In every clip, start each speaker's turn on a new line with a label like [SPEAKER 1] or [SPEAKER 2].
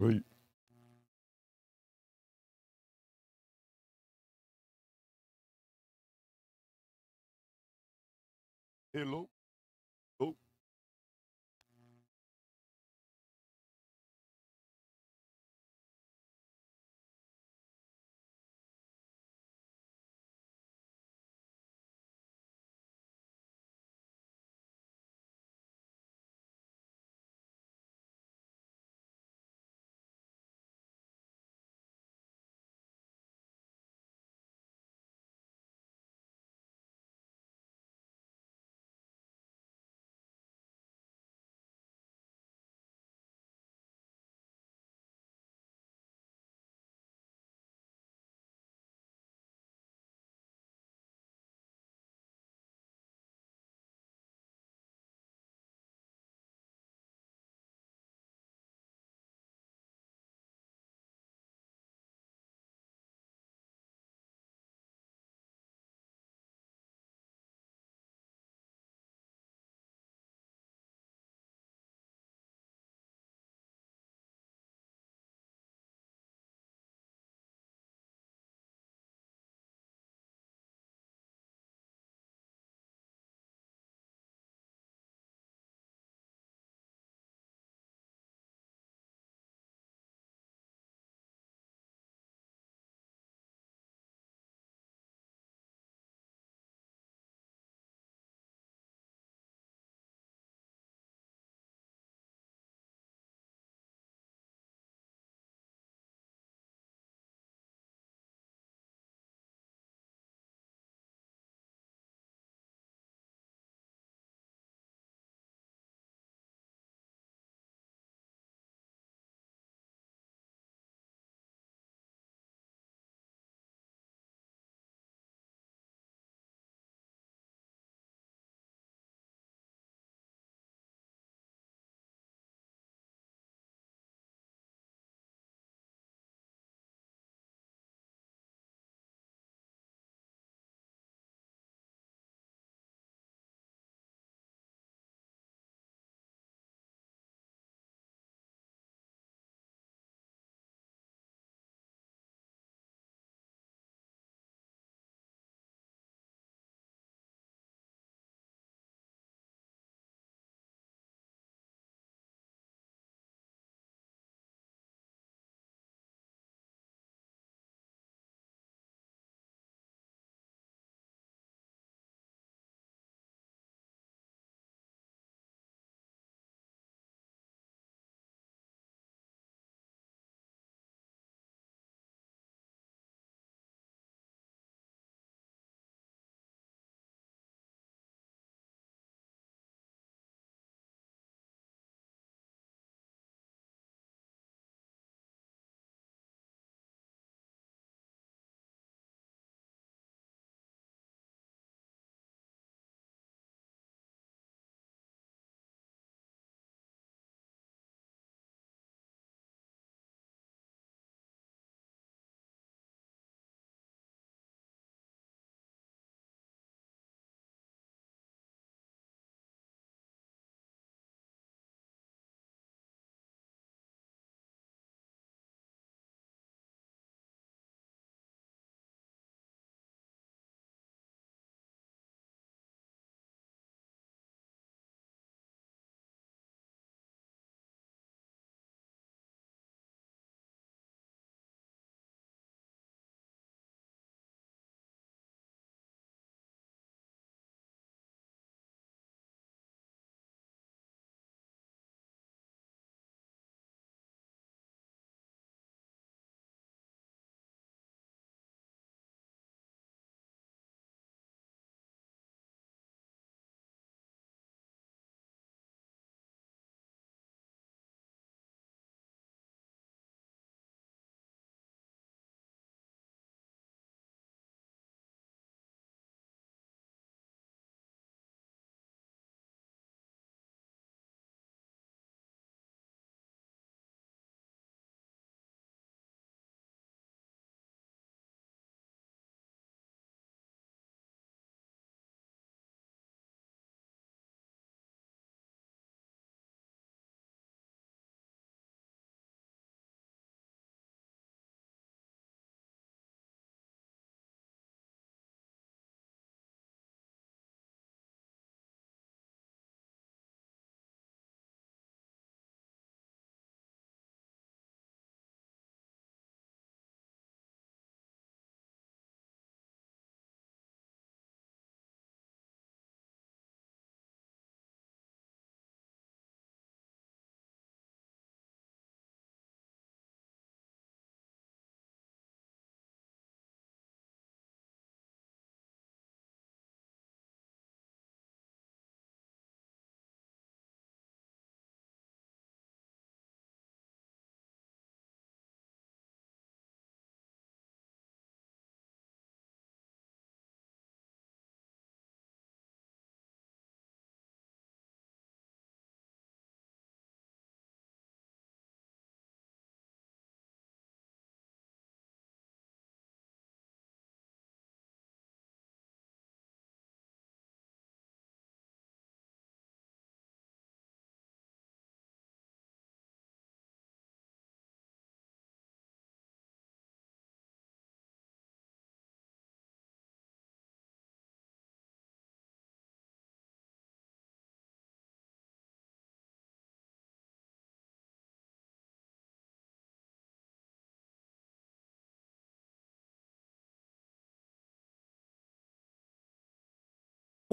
[SPEAKER 1] Right. Hello. Oh.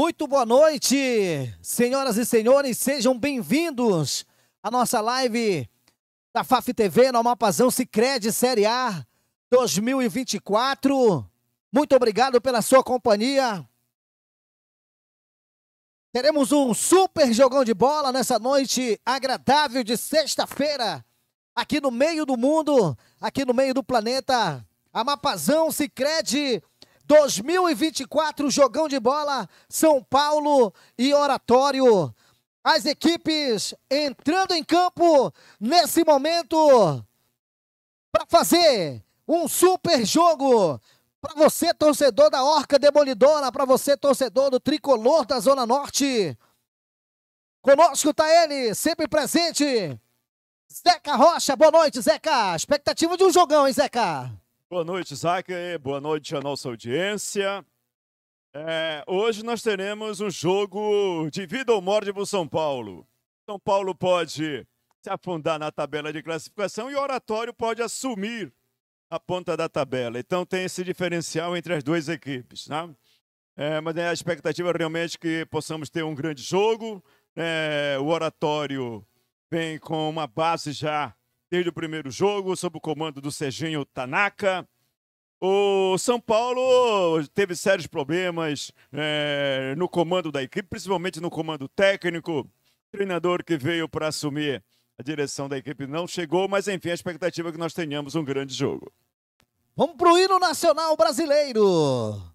[SPEAKER 1] Muito boa noite, senhoras e senhores,
[SPEAKER 2] sejam bem-vindos à nossa live da FAF TV no Mapazão Cicred Série A 2024. Muito obrigado pela sua companhia. Teremos um super jogão de bola nessa noite agradável de sexta-feira, aqui no meio do mundo, aqui no meio do planeta. Amapazão Sicredi 2024, jogão de bola, São Paulo e Oratório. As equipes entrando em campo nesse momento para fazer um super jogo. Para você, torcedor da Orca Demolidora, para você, torcedor do Tricolor da Zona Norte. Conosco está ele, sempre presente. Zeca Rocha, boa noite, Zeca. Expectativa de um jogão, hein, Zeca?
[SPEAKER 3] Boa noite, Isaac. Boa noite à nossa audiência. É, hoje nós teremos um jogo de vida ou morte para o São Paulo. São Paulo pode se afundar na tabela de classificação e o Oratório pode assumir a ponta da tabela. Então tem esse diferencial entre as duas equipes. Né? É, mas né, a expectativa é realmente que possamos ter um grande jogo. É, o Oratório vem com uma base já desde o primeiro jogo, sob o comando do Serginho Tanaka. O São Paulo teve sérios problemas é, no comando da equipe, principalmente no comando técnico. O treinador que veio para assumir a direção da equipe não chegou, mas enfim, a expectativa é que nós tenhamos um grande jogo. Vamos para o hino nacional brasileiro.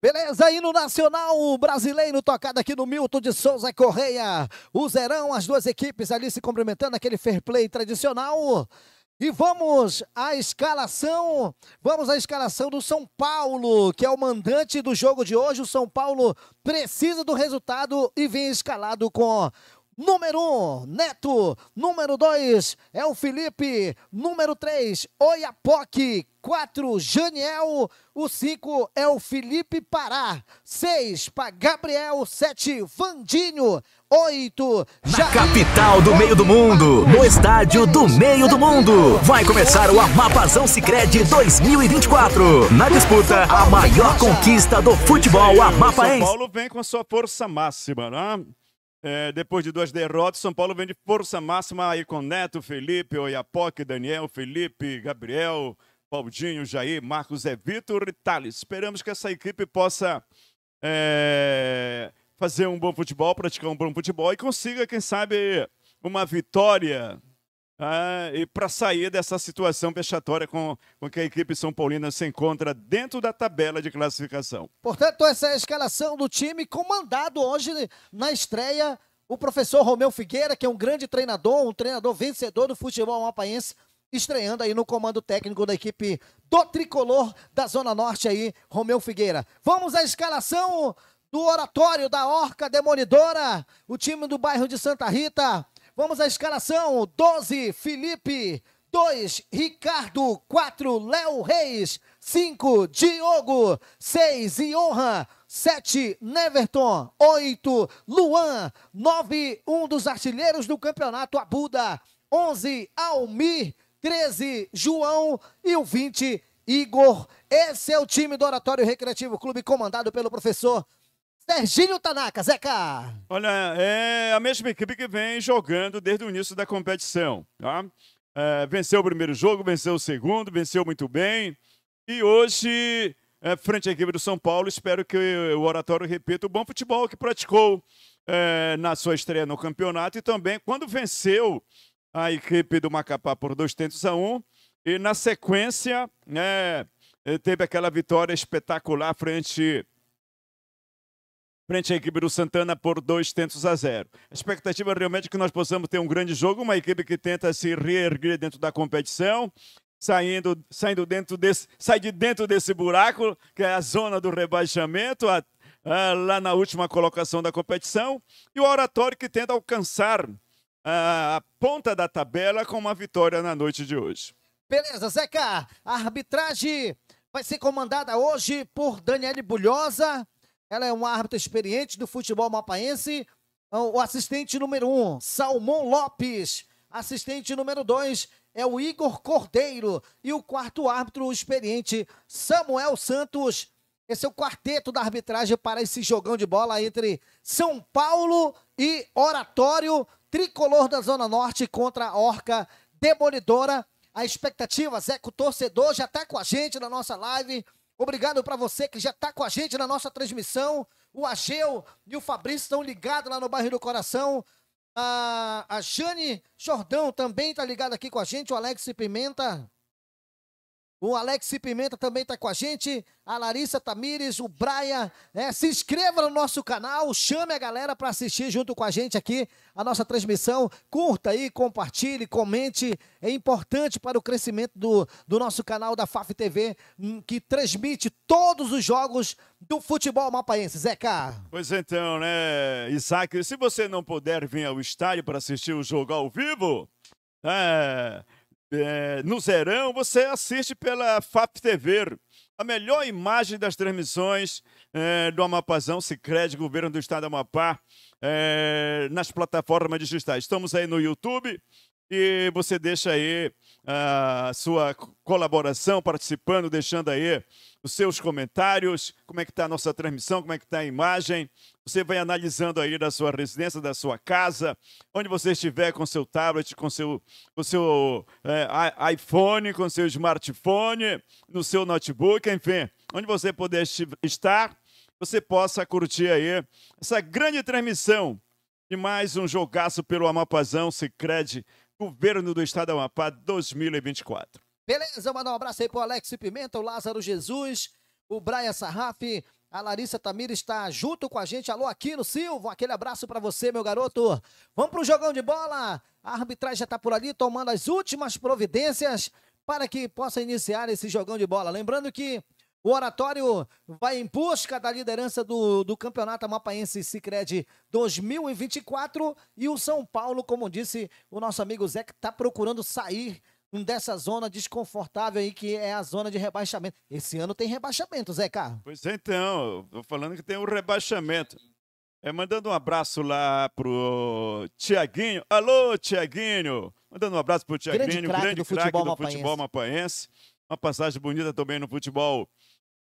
[SPEAKER 1] Beleza, aí no Nacional Brasileiro, tocado aqui no Milton de Souza
[SPEAKER 2] Correia. O Zerão, as duas equipes ali se cumprimentando, aquele fair play tradicional. E vamos à escalação, vamos à escalação do São Paulo, que é o mandante do jogo de hoje. O São Paulo precisa do resultado e vem escalado com Número 1, um, Neto. Número 2, é o Felipe. Número 3, Oiapoque. 4, Janiel. O 5 é o Felipe Pará. 6, para Gabriel. 7, Vandinho. 8,
[SPEAKER 3] Na capital do meio do mundo, no estádio do meio do mundo, vai começar o Amapazão Sicredi 2024. Na disputa, a maior conquista do futebol amapaense. São Paulo vem com a sua força máxima, né? É, depois de duas derrotas, São Paulo vem de força máxima aí com Neto, Felipe, Oiapoque, Daniel, Felipe, Gabriel, Paulinho, Jair, Marcos, Zé Vitor e Thales. Esperamos que essa equipe possa é, fazer um bom futebol, praticar um bom futebol e consiga, quem sabe, uma vitória ah, e para sair dessa situação vexatória com, com que a equipe São Paulina se encontra dentro da tabela de classificação.
[SPEAKER 2] Portanto, essa é a escalação do time comandado hoje na estreia o professor Romeu Figueira, que é um grande treinador, um treinador vencedor do futebol mapaense, estreando aí no comando técnico da equipe do tricolor da Zona Norte aí, Romeu Figueira. Vamos à escalação do Oratório da Orca Demolidora, o time do bairro de Santa Rita. Vamos à escalação: 12, Felipe. 2, Ricardo. 4, Léo Reis. 5, Diogo. 6, Ionra. 7, Neverton. 8, Luan. 9, um dos artilheiros do campeonato, Abuda. 11, Almir. 13, João. E o 20, Igor. Esse é o time do Oratório Recreativo Clube, comandado pelo professor Serginho Tanaka, Zeca.
[SPEAKER 3] Olha, é a mesma equipe que vem jogando desde o início da competição. Tá? É, venceu o primeiro jogo, venceu o segundo, venceu muito bem. E hoje, é, frente à equipe do São Paulo, espero que o Oratório repita o bom futebol que praticou é, na sua estreia no campeonato e também quando venceu a equipe do Macapá por dois tentos a um. E na sequência, né, teve aquela vitória espetacular frente frente à equipe do Santana por dois tentos a zero. A expectativa realmente é que nós possamos ter um grande jogo, uma equipe que tenta se reerguer dentro da competição, saindo, saindo dentro desse, sai de dentro desse buraco, que é a zona do rebaixamento, a, a, lá na última colocação da competição, e o Oratório que tenta alcançar a, a ponta da tabela com uma vitória na noite de hoje.
[SPEAKER 2] Beleza, Zeca, a arbitragem vai ser comandada hoje por Daniele Bulhosa, ela é um árbitro experiente do futebol mapaense. Então, o assistente número um, Salmão Lopes. Assistente número dois é o Igor Cordeiro. E o quarto árbitro experiente, Samuel Santos. Esse é o quarteto da arbitragem para esse jogão de bola entre São Paulo e Oratório, tricolor da Zona Norte contra a Orca Demolidora. A expectativa, o Torcedor, já está com a gente na nossa live. Obrigado para você que já está com a gente na nossa transmissão. O Ageu e o Fabrício estão ligados lá no bairro do Coração. A, a Jane Jordão também está ligada aqui com a gente. O Alex Pimenta o Alex Pimenta também está com a gente. A Larissa Tamires, o Brian. Né? se inscreva no nosso canal, chame a galera para assistir junto com a gente aqui a nossa transmissão. Curta aí, compartilhe, comente. É importante para o crescimento do, do nosso canal da FAF TV, hum, que transmite todos os jogos do futebol mapaense. Zeca.
[SPEAKER 3] Pois então, né, Isaac? Se você não puder vir ao estádio para assistir o jogo ao vivo, é é, no Zerão, você assiste pela FAP TV. A melhor imagem das transmissões é, do Amapazão, Sicredi, Governo do Estado do Amapá, é, nas plataformas digitais. Estamos aí no YouTube e você deixa aí a sua colaboração, participando, deixando aí os seus comentários, como é que está a nossa transmissão, como é que está a imagem. Você vai analisando aí da sua residência, da sua casa, onde você estiver com seu tablet, com seu, com seu é, iPhone, com seu smartphone, no seu notebook, enfim, onde você puder estar, você possa curtir aí essa grande transmissão de mais um jogaço pelo Amapazão Sicredi Governo do Estado do Amapá 2024.
[SPEAKER 2] Beleza, mandar um abraço aí pro Alex Pimenta, o Lázaro Jesus, o Brian Sarraf, a Larissa Tamir está junto com a gente. Alô, Aquino Silva, aquele abraço para você, meu garoto. Vamos pro jogão de bola. A arbitragem já tá por ali tomando as últimas providências para que possa iniciar esse jogão de bola. Lembrando que o Oratório vai em busca da liderança do, do Campeonato Amapaense Cicred 2024 e o São Paulo, como disse o nosso amigo Zé, que está procurando sair dessa zona desconfortável aí que é a zona de rebaixamento. Esse ano tem rebaixamento, Zé Carlos.
[SPEAKER 3] Pois é, então, tô falando que tem um rebaixamento. É, mandando um abraço lá pro Tiaguinho. Alô, Tiaguinho! Mandando um abraço pro Tiaguinho, grande craque do, futebol, do mapaense. futebol Uma passagem bonita também no futebol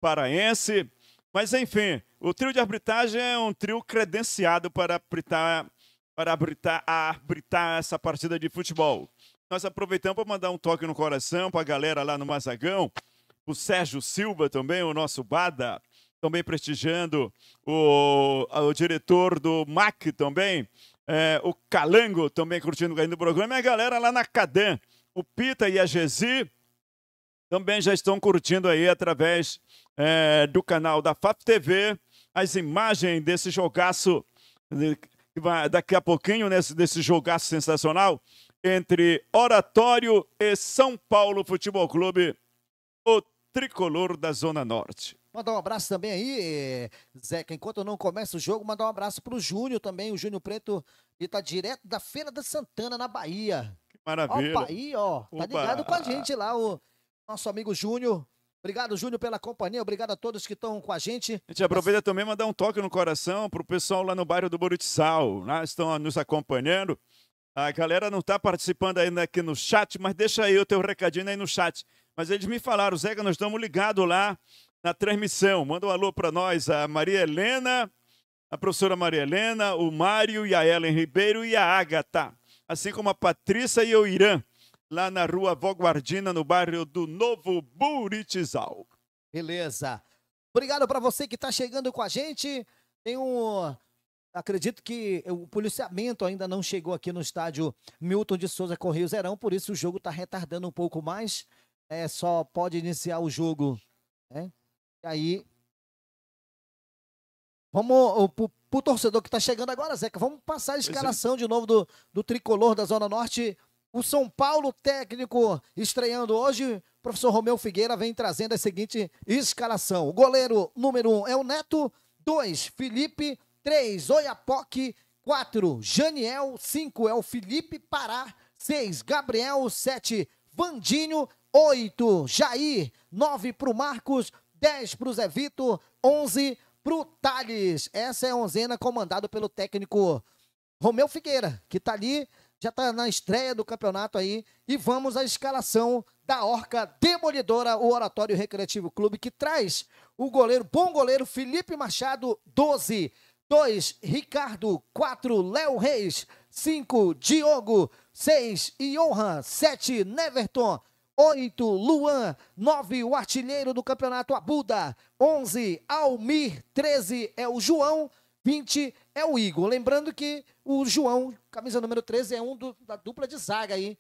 [SPEAKER 3] paraense. Mas enfim, o trio de arbitragem é um trio credenciado para abritar, para abritar, arbitrar essa partida de futebol. Nós aproveitamos para mandar um toque no coração para a galera lá no Mazagão, o Sérgio Silva também, o nosso Bada, também prestigiando o, o diretor do MAC também, é, o Calango também curtindo o programa, e a galera lá na Cadam, o Pita e a Gesi também já estão curtindo aí através é, do canal da FAP TV as imagens desse jogaço, daqui a pouquinho, nesse, né, desse jogaço sensacional entre Oratório e São Paulo Futebol Clube, o tricolor da Zona Norte.
[SPEAKER 2] Mandar um abraço também aí, eh, Zeca. Enquanto não começa o jogo, mandar um abraço para o Júnior também. O Júnior Preto está direto da Feira da Santana, na Bahia. Que maravilha. Ó, o Bahia, ó. Tá ligado com a gente lá, o nosso amigo Júnior. Obrigado, Júnior, pela companhia. Obrigado a todos que estão com a
[SPEAKER 3] gente. A gente aproveita também mandar um toque no coração para o pessoal lá no bairro do Buritiçal. Né? Estão nos acompanhando. A galera não está participando ainda aqui no chat, mas deixa aí o teu recadinho aí no chat. Mas eles me falaram, Zeca, nós estamos ligados lá na transmissão. Manda um alô para nós, a Maria Helena, a professora Maria Helena, o Mário e a Ellen Ribeiro e a Agatha. Assim como a Patrícia e o Irã, lá na rua Voguardina, no bairro do Novo Buritizal.
[SPEAKER 2] Beleza. Obrigado para você que está chegando com a gente. Tem um Acredito que o policiamento ainda não chegou aqui no estádio Milton de Souza Correio Zerão, por isso o jogo está retardando um pouco mais. É, só pode iniciar o jogo. Né? E aí. Vamos para o torcedor que está chegando agora, Zeca. Vamos passar a é. escalação de novo do, do tricolor da Zona Norte. O São Paulo técnico estreando hoje, o professor Romeu Figueira vem trazendo a seguinte escalação. O goleiro número um é o Neto, dois, Felipe, 3, Oiapoque, 4, Janiel, 5, é o Felipe Pará, 6, Gabriel, 7, Vandinho, 8, Jair, 9 para o Marcos, 10 para o Zé Vitor, 11 para o Thales. Essa é a onzena comandada pelo técnico Romeu Figueira, que está ali, já está na estreia do campeonato aí. E vamos à escalação da Orca Demolidora, o Oratório Recreativo Clube, que traz o goleiro, bom goleiro Felipe Machado, 12. 2, Ricardo. 4, Léo Reis. 5, Diogo. 6, Johan. 7, Neverton. 8, Luan. 9, o artilheiro do campeonato Abuda. 11, Almir. 13, é o João. 20 é o Igor. Lembrando que o João, camisa número 13, é um do, da dupla de zaga aí,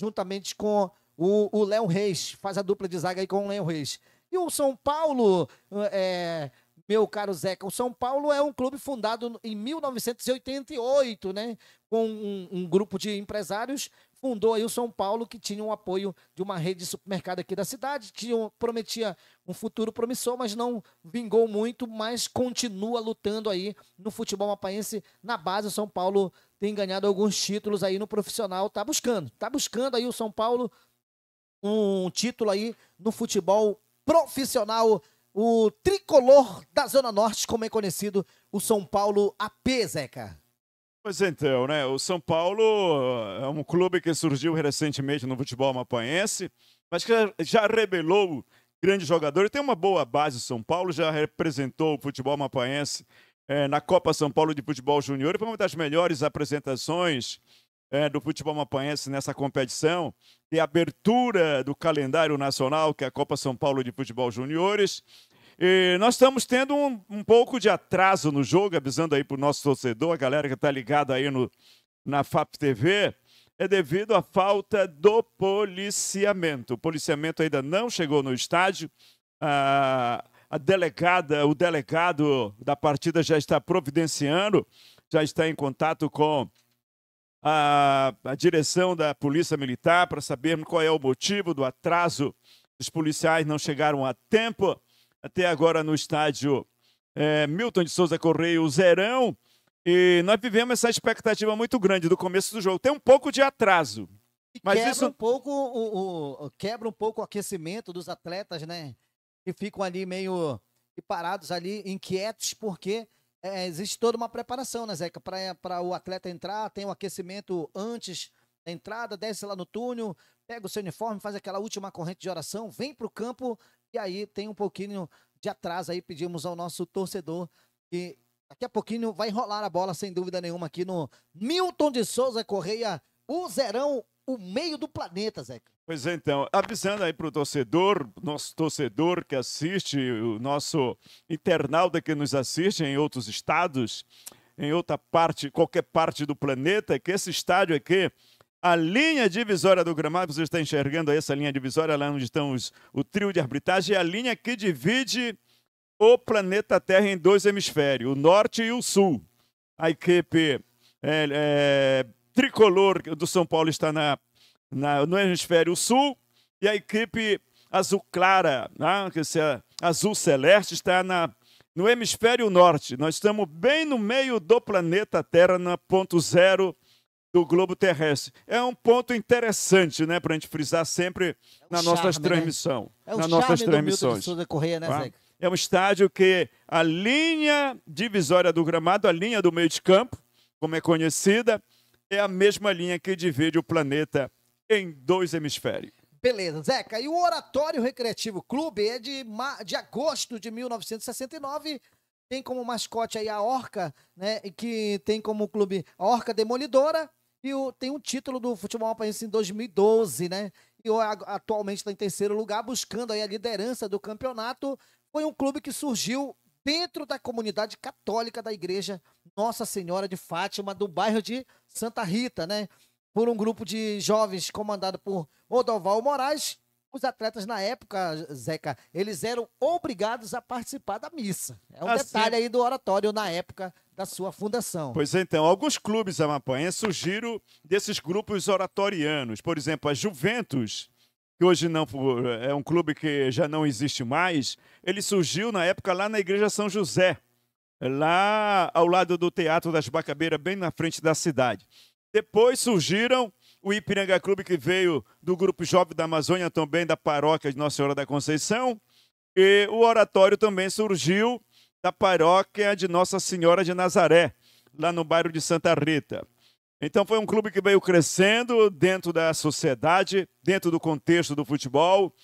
[SPEAKER 2] juntamente com o, o Léo Reis. Faz a dupla de zaga aí com o Léo Reis. E o São Paulo é, meu caro Zeca, o São Paulo é um clube fundado em 1988, né? Com um, um grupo de empresários, fundou aí o São Paulo, que tinha o um apoio de uma rede de supermercado aqui da cidade, tinha, prometia um futuro promissor, mas não vingou muito, mas continua lutando aí no futebol mapaense. Na base, o São Paulo tem ganhado alguns títulos aí no profissional, tá buscando, tá buscando aí o São Paulo um título aí no futebol profissional o tricolor da Zona Norte, como é conhecido o São Paulo AP, Zeca.
[SPEAKER 3] Pois então, né? O São Paulo é um clube que surgiu recentemente no futebol mapanhense, mas que já rebelou grande jogador. Tem uma boa base o São Paulo, já representou o futebol mapanhense é, eh, na Copa São Paulo de Futebol Júnior. Foi uma das melhores apresentações é, do futebol mapanhense nessa competição, ter abertura do calendário nacional, que é a Copa São Paulo de Futebol Juniores. E nós estamos tendo um, um pouco de atraso no jogo, avisando aí para o nosso torcedor, a galera que está ligada aí no, na FAP TV, é devido à falta do policiamento. O policiamento ainda não chegou no estádio. A, a delegada, o delegado da partida já está providenciando, já está em contato com a, a direção da Polícia Militar para sabermos qual é o motivo do atraso. Os policiais não chegaram a tempo. Até agora no estádio é, Milton de Souza Correia, o Zerão. E nós vivemos essa expectativa muito grande do começo do jogo. Tem um pouco de atraso. Mas quebra isso...
[SPEAKER 2] um pouco o, o, quebra um pouco o aquecimento dos atletas, né? Que ficam ali meio parados ali, inquietos, porque é, existe toda uma preparação, né, Zeca? Para o atleta entrar, tem o um aquecimento antes da entrada, desce lá no túnel, pega o seu uniforme, faz aquela última corrente de oração, vem para o campo e aí tem um pouquinho de atraso aí. Pedimos ao nosso torcedor que daqui a pouquinho vai rolar a bola, sem dúvida nenhuma, aqui no Milton de Souza Correia, o Zerão o meio do planeta, Zeca.
[SPEAKER 3] Pois é, então, avisando aí para o torcedor, nosso torcedor que assiste, o nosso internauta que nos assiste em outros estados, em outra parte, qualquer parte do planeta, que esse estádio aqui, a linha divisória do gramado, você está enxergando aí essa linha divisória, lá onde estão os, o trio de arbitragem, é a linha que divide o planeta Terra em dois hemisférios, o norte e o sul. A equipe é, é tricolor do São Paulo está na, na no hemisfério sul e a equipe azul clara, né, que é azul celeste, está na, no hemisfério norte. Nós estamos bem no meio do planeta Terra, na ponto zero do globo terrestre. É um ponto interessante, né, para a gente frisar sempre é na nossa né? transmissão, né? é nas nossas transmissões. Do Correia, né, tá? É um estádio que a linha divisória do gramado, a linha do meio de campo, como é conhecida, é a mesma linha que divide o planeta em dois hemisférios.
[SPEAKER 2] Beleza, Zeca. E o Oratório Recreativo Clube é de, de agosto de 1969. Tem como mascote aí a Orca, né? Que tem como clube a Orca Demolidora. E o, tem um título do futebol aparecido em 2012, né? E o, atualmente está em terceiro lugar, buscando aí a liderança do campeonato. Foi um clube que surgiu dentro da comunidade católica da igreja nossa Senhora de Fátima, do bairro de Santa Rita, né? Por um grupo de jovens comandado por Odoval Moraes, os atletas na época, Zeca, eles eram obrigados a participar da missa. É um assim... detalhe aí do oratório na época da sua fundação.
[SPEAKER 3] Pois então, alguns clubes amapanhenses surgiram desses grupos oratorianos. Por exemplo, a Juventus, que hoje não é um clube que já não existe mais, ele surgiu na época lá na Igreja São José lá ao lado do Teatro das Bacabeiras, bem na frente da cidade. Depois surgiram o Ipiranga Clube, que veio do Grupo Jovem da Amazônia, também da paróquia de Nossa Senhora da Conceição. E o oratório também surgiu da paróquia de Nossa Senhora de Nazaré, lá no bairro de Santa Rita. Então foi um clube que veio crescendo dentro da sociedade, dentro do contexto do futebol,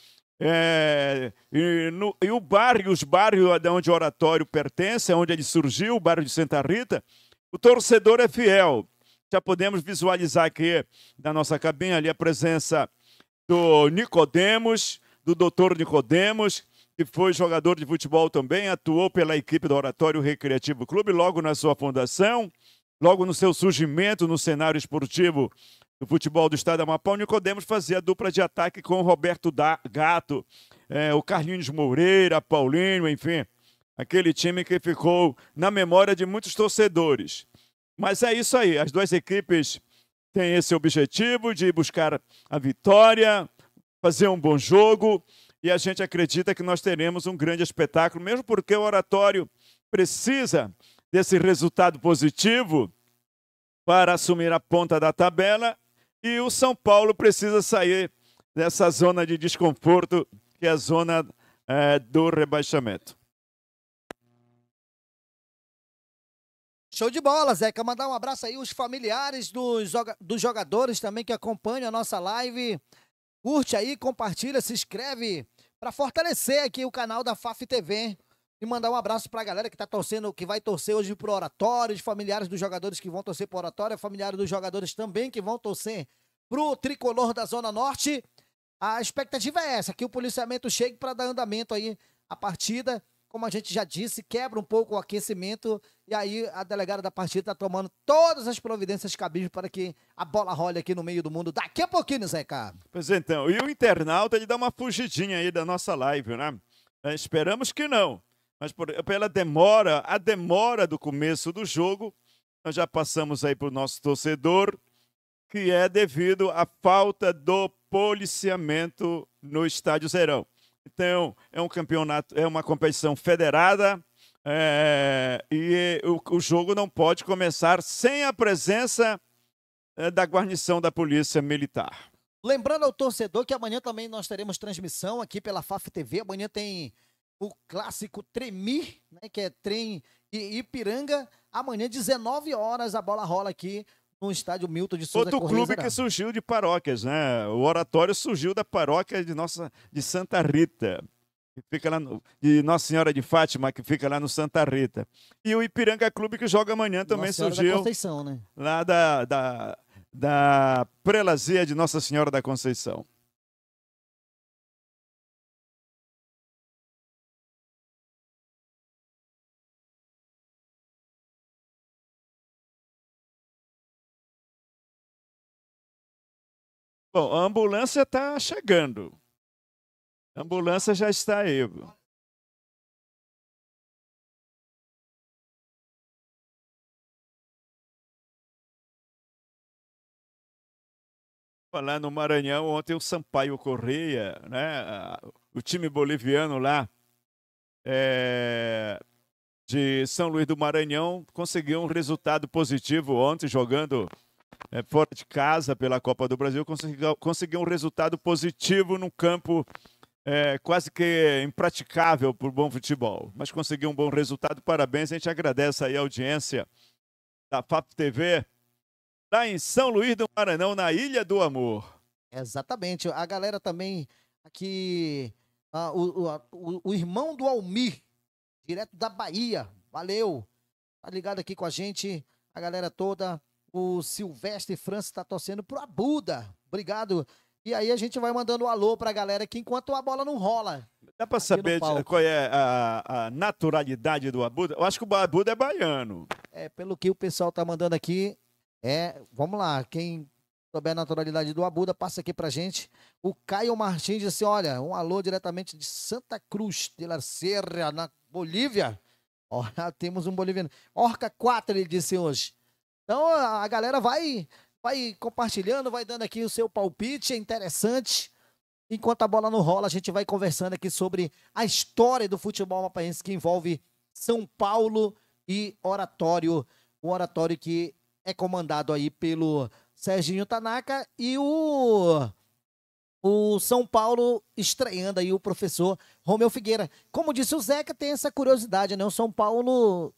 [SPEAKER 3] é, e, no, e, o bairro, os bairros de onde o oratório pertence, é onde ele surgiu, o bairro de Santa Rita, o torcedor é fiel. Já podemos visualizar aqui na nossa cabine ali a presença do Nicodemos, do doutor Nicodemos, que foi jogador de futebol também, atuou pela equipe do Oratório Recreativo Clube logo na sua fundação, logo no seu surgimento no cenário esportivo do futebol do estado da Amapá, o Nicodemos fazia a dupla de ataque com o Roberto da Gato, é, o Carlinhos Moreira, Paulinho, enfim, aquele time que ficou na memória de muitos torcedores. Mas é isso aí, as duas equipes têm esse objetivo de buscar a vitória, fazer um bom jogo, e a gente acredita que nós teremos um grande espetáculo, mesmo porque o Oratório precisa desse resultado positivo para assumir a ponta da tabela e o São Paulo precisa sair dessa zona de desconforto, que é a zona é, do rebaixamento.
[SPEAKER 2] Show de bola, Zeca. Mandar um abraço aí aos familiares dos, dos jogadores também que acompanham a nossa live. Curte aí, compartilha, se inscreve para fortalecer aqui o canal da FAF TV. E mandar um abraço pra galera que tá torcendo, que vai torcer hoje pro Oratório, os familiares dos jogadores que vão torcer pro Oratório, familiares dos jogadores também que vão torcer pro Tricolor da Zona Norte. A expectativa é essa, que o policiamento chegue para dar andamento aí a partida. Como a gente já disse, quebra um pouco o aquecimento e aí a delegada da partida está tomando todas as providências cabíveis para que a bola role aqui no meio do mundo daqui a pouquinho, Zeca.
[SPEAKER 3] Pois então, e o internauta ele dá uma fugidinha aí da nossa live, né? É, esperamos que não mas por, pela demora, a demora do começo do jogo, nós já passamos aí para o nosso torcedor, que é devido à falta do policiamento no Estádio Zerão. Então, é um campeonato, é uma competição federada, é, e o, o, jogo não pode começar sem a presença é, da guarnição da Polícia Militar.
[SPEAKER 2] Lembrando ao torcedor que amanhã também nós teremos transmissão aqui pela FAF TV. Amanhã tem o clássico Tremi, né, que é trem e Ipiranga. Amanhã, 19 horas, a bola rola aqui no estádio Milton de Souza. Outro Correia clube que
[SPEAKER 3] surgiu de paróquias, né? O oratório surgiu da paróquia de nossa de Santa Rita, que fica lá no, de Nossa Senhora de Fátima, que fica lá no Santa Rita. E o Ipiranga Clube que joga amanhã também nossa surgiu. Da Conceição, né? Lá da, da, da prelazia de Nossa Senhora da Conceição.
[SPEAKER 1] Bom, a ambulância está chegando. A ambulância já está aí.
[SPEAKER 3] Lá no Maranhão, ontem o Sampaio Correia, né, o time boliviano lá é, de São Luís do Maranhão, conseguiu um resultado positivo ontem jogando é, fora de casa pela Copa do Brasil, conseguiu, conseguiu um resultado positivo num campo é, quase que impraticável por bom futebol. Mas conseguiu um bom resultado, parabéns. A gente agradece aí a audiência da FAP TV, lá em São Luís do Maranhão, na Ilha do Amor. Exatamente. A galera também
[SPEAKER 2] aqui, o, o, o irmão do Almir, direto da Bahia. Valeu! Tá ligado aqui com a gente, a galera toda o Silvestre França está torcendo pro Abuda. Obrigado. E aí a gente vai mandando um alô pra galera aqui enquanto a bola não rola.
[SPEAKER 3] Dá pra saber qual é a, a, naturalidade do Abuda? Eu acho que o Abuda é baiano. É, pelo que o pessoal tá mandando aqui, é,
[SPEAKER 2] vamos lá, quem souber a naturalidade do Abuda, passa aqui pra gente. O Caio Martins disse, olha, um alô diretamente de Santa Cruz de la Serra, na Bolívia. Olha, temos um boliviano. Orca 4, ele disse hoje. Então a galera vai, vai compartilhando, vai dando aqui o seu palpite, é interessante. Enquanto a bola não rola, a gente vai conversando aqui sobre a história do futebol mapaense que envolve São Paulo e Oratório. O Oratório que é comandado aí pelo Serginho Tanaka e o o São Paulo estreando aí o professor Romeu Figueira. Como disse o Zeca, tem essa curiosidade, né? O São Paulo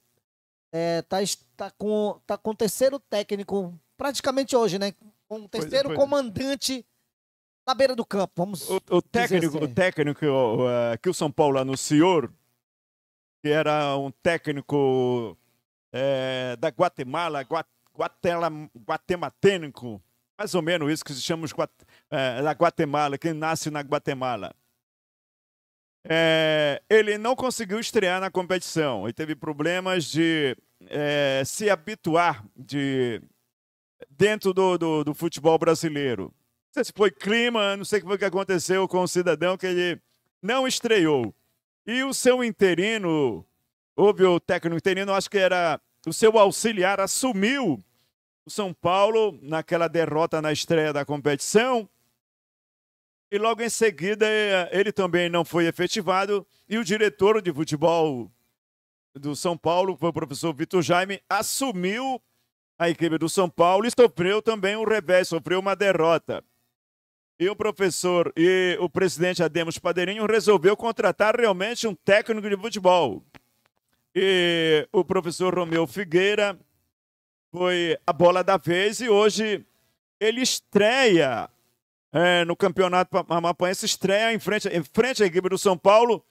[SPEAKER 2] é, eh, tá estreando tá com, tá com o terceiro técnico, praticamente hoje, né? Com o é, terceiro pois, pois. É. comandante na beira do campo.
[SPEAKER 3] Vamos o, o técnico, assim. o técnico eh, que o São Paulo anunciou, que era um técnico é, da Guatemala, Guat, Guatela, guatematênico, mais ou menos isso que se chama é, da Guatemala, quem nasce na Guatemala. É, ele não conseguiu estrear na competição e teve problemas de é, se habituar de dentro do, do, do futebol brasileiro. Não sei se foi clima, não sei o que aconteceu com o cidadão que ele não estreou. E o seu interino, houve o técnico interino, acho que era o seu auxiliar, assumiu o São Paulo naquela derrota na estreia da competição. E logo em seguida ele também não foi efetivado e o diretor de futebol do São Paulo, foi o professor Vitor Jaime, assumiu a equipe do São Paulo e sofreu também um revés, sofreu uma derrota. E o professor e o presidente Ademos Padeirinho resolveu contratar realmente um técnico de futebol. E o professor Romeu Figueira foi a bola da vez e hoje ele estreia é, no Campeonato Amapaense, estreia em frente, em frente à equipe do São Paulo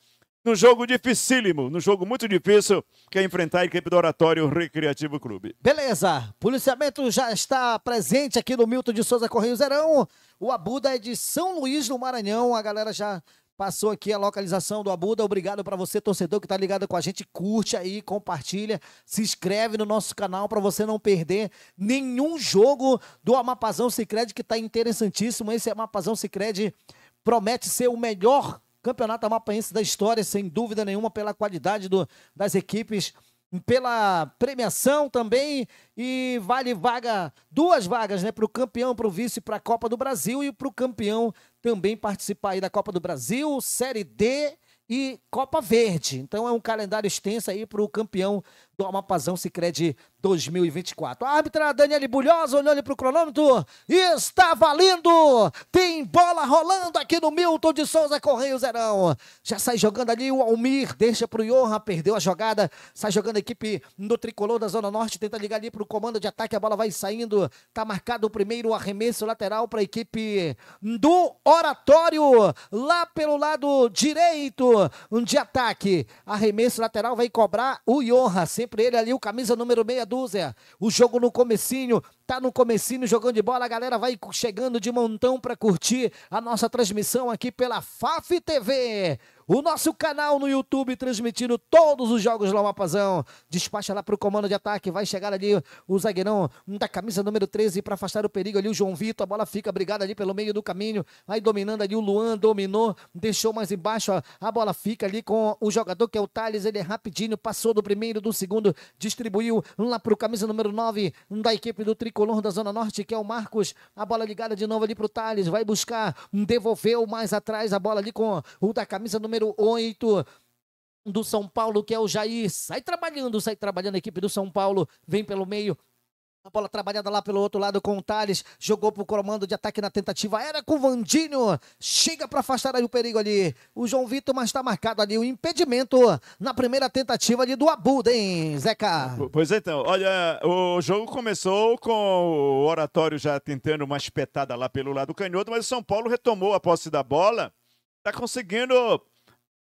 [SPEAKER 3] no jogo dificílimo, no jogo muito difícil, que é enfrentar a equipe do Oratório Recreativo Clube. Beleza, policiamento já está
[SPEAKER 2] presente aqui no Milton de Souza Correio Zerão, o Abuda é de São Luís, no Maranhão, a galera já passou aqui a localização do Abuda, obrigado para você torcedor que está ligado com a gente, curte aí, compartilha, se inscreve no nosso canal para você não perder nenhum jogo do Amapazão Sicredi que está interessantíssimo, esse Amapazão Sicredi promete ser o melhor Campeonato Amapaense da história, sem dúvida nenhuma, pela qualidade do, das equipes, pela premiação também. E vale vaga, duas vagas, né? Para o campeão, para o vice, para a Copa do Brasil e para o campeão também participar aí da Copa do Brasil, Série D e Copa Verde. Então é um calendário extenso aí para o campeão do Amapazão Sicredi 2024. A árbitra Daniele Bulhosa olhando para o cronômetro. Está valendo! Tem bola rolando aqui no Milton de Souza Correio Zerão. Já sai jogando ali o Almir, deixa para o Johan, perdeu a jogada. Sai jogando a equipe do Tricolor da Zona Norte, tenta ligar ali para o comando de ataque, a bola vai saindo. Tá marcado o primeiro arremesso lateral para a equipe do Oratório, lá pelo lado direito de ataque. Arremesso lateral vai cobrar o Johan, sempre sempre ele ali, o camisa número meia dúzia. O jogo no comecinho, tá no comecinho jogando de bola, a galera vai chegando de montão para curtir a nossa transmissão aqui pela FAF TV. O nosso canal no YouTube transmitindo todos os jogos do Mapazão. Despacha lá para o comando de ataque. Vai chegar ali o zagueirão hum, da camisa número 13 para afastar o perigo ali. O João Vitor. A bola fica brigada ali pelo meio do caminho. Vai dominando ali o Luan. Dominou. Deixou mais embaixo. A bola fica ali com o jogador que é o Thales. Ele é rapidinho. Passou do primeiro, do segundo. Distribuiu lá para o camisa número 9 hum, da equipe do tricolor tricolor da Zona Norte, que é o Marcos. A bola ligada de novo ali pro Thales. Vai buscar. Devolveu mais atrás a bola ali com o da camisa número 8 do São Paulo, que é o Jair. Sai trabalhando, sai trabalhando a equipe do São Paulo. Vem pelo meio, a bola trabalhada lá pelo outro lado com o Thales. Jogou pro comando de ataque na tentativa. Era com o Vandinho. Chega para afastar aí o perigo ali. O João Vitor, mas tá marcado ali o impedimento na primeira tentativa ali do Abuda, hein, Zeca?
[SPEAKER 3] Pois então. Olha, o jogo começou com o Oratório já tentando uma espetada lá pelo lado canhoto, mas o São Paulo retomou a posse da bola. Tá conseguindo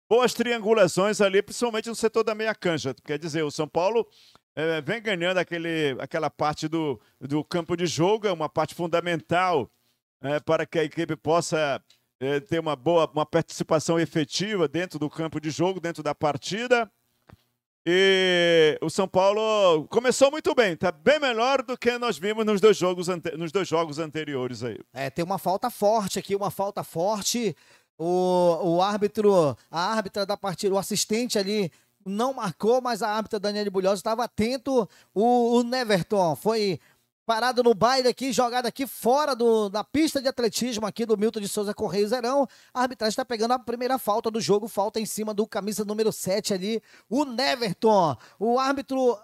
[SPEAKER 3] boas triangulações ali, principalmente no setor da meia cancha. Quer dizer, o São Paulo é, vem ganhando aquele, aquela parte do, do campo de jogo, é uma parte fundamental é, para que a equipe possa é, ter uma boa uma participação efetiva dentro do campo de jogo, dentro da partida. E o São Paulo começou muito bem, tá bem melhor do que nós vimos nos dois jogos, nos dois jogos anteriores aí. É, tem uma falta forte aqui, uma falta forte.
[SPEAKER 2] O, o árbitro, a árbitra da partida, o assistente ali não marcou, mas a árbitra Daniele Bulhosa estava atento. O, o Neverton foi parado no baile aqui, jogado aqui fora do, da pista de atletismo aqui do Milton de Souza Correio Zerão. A arbitragem está pegando a primeira falta do jogo, falta em cima do camisa número 7 ali, o Neverton. O árbitro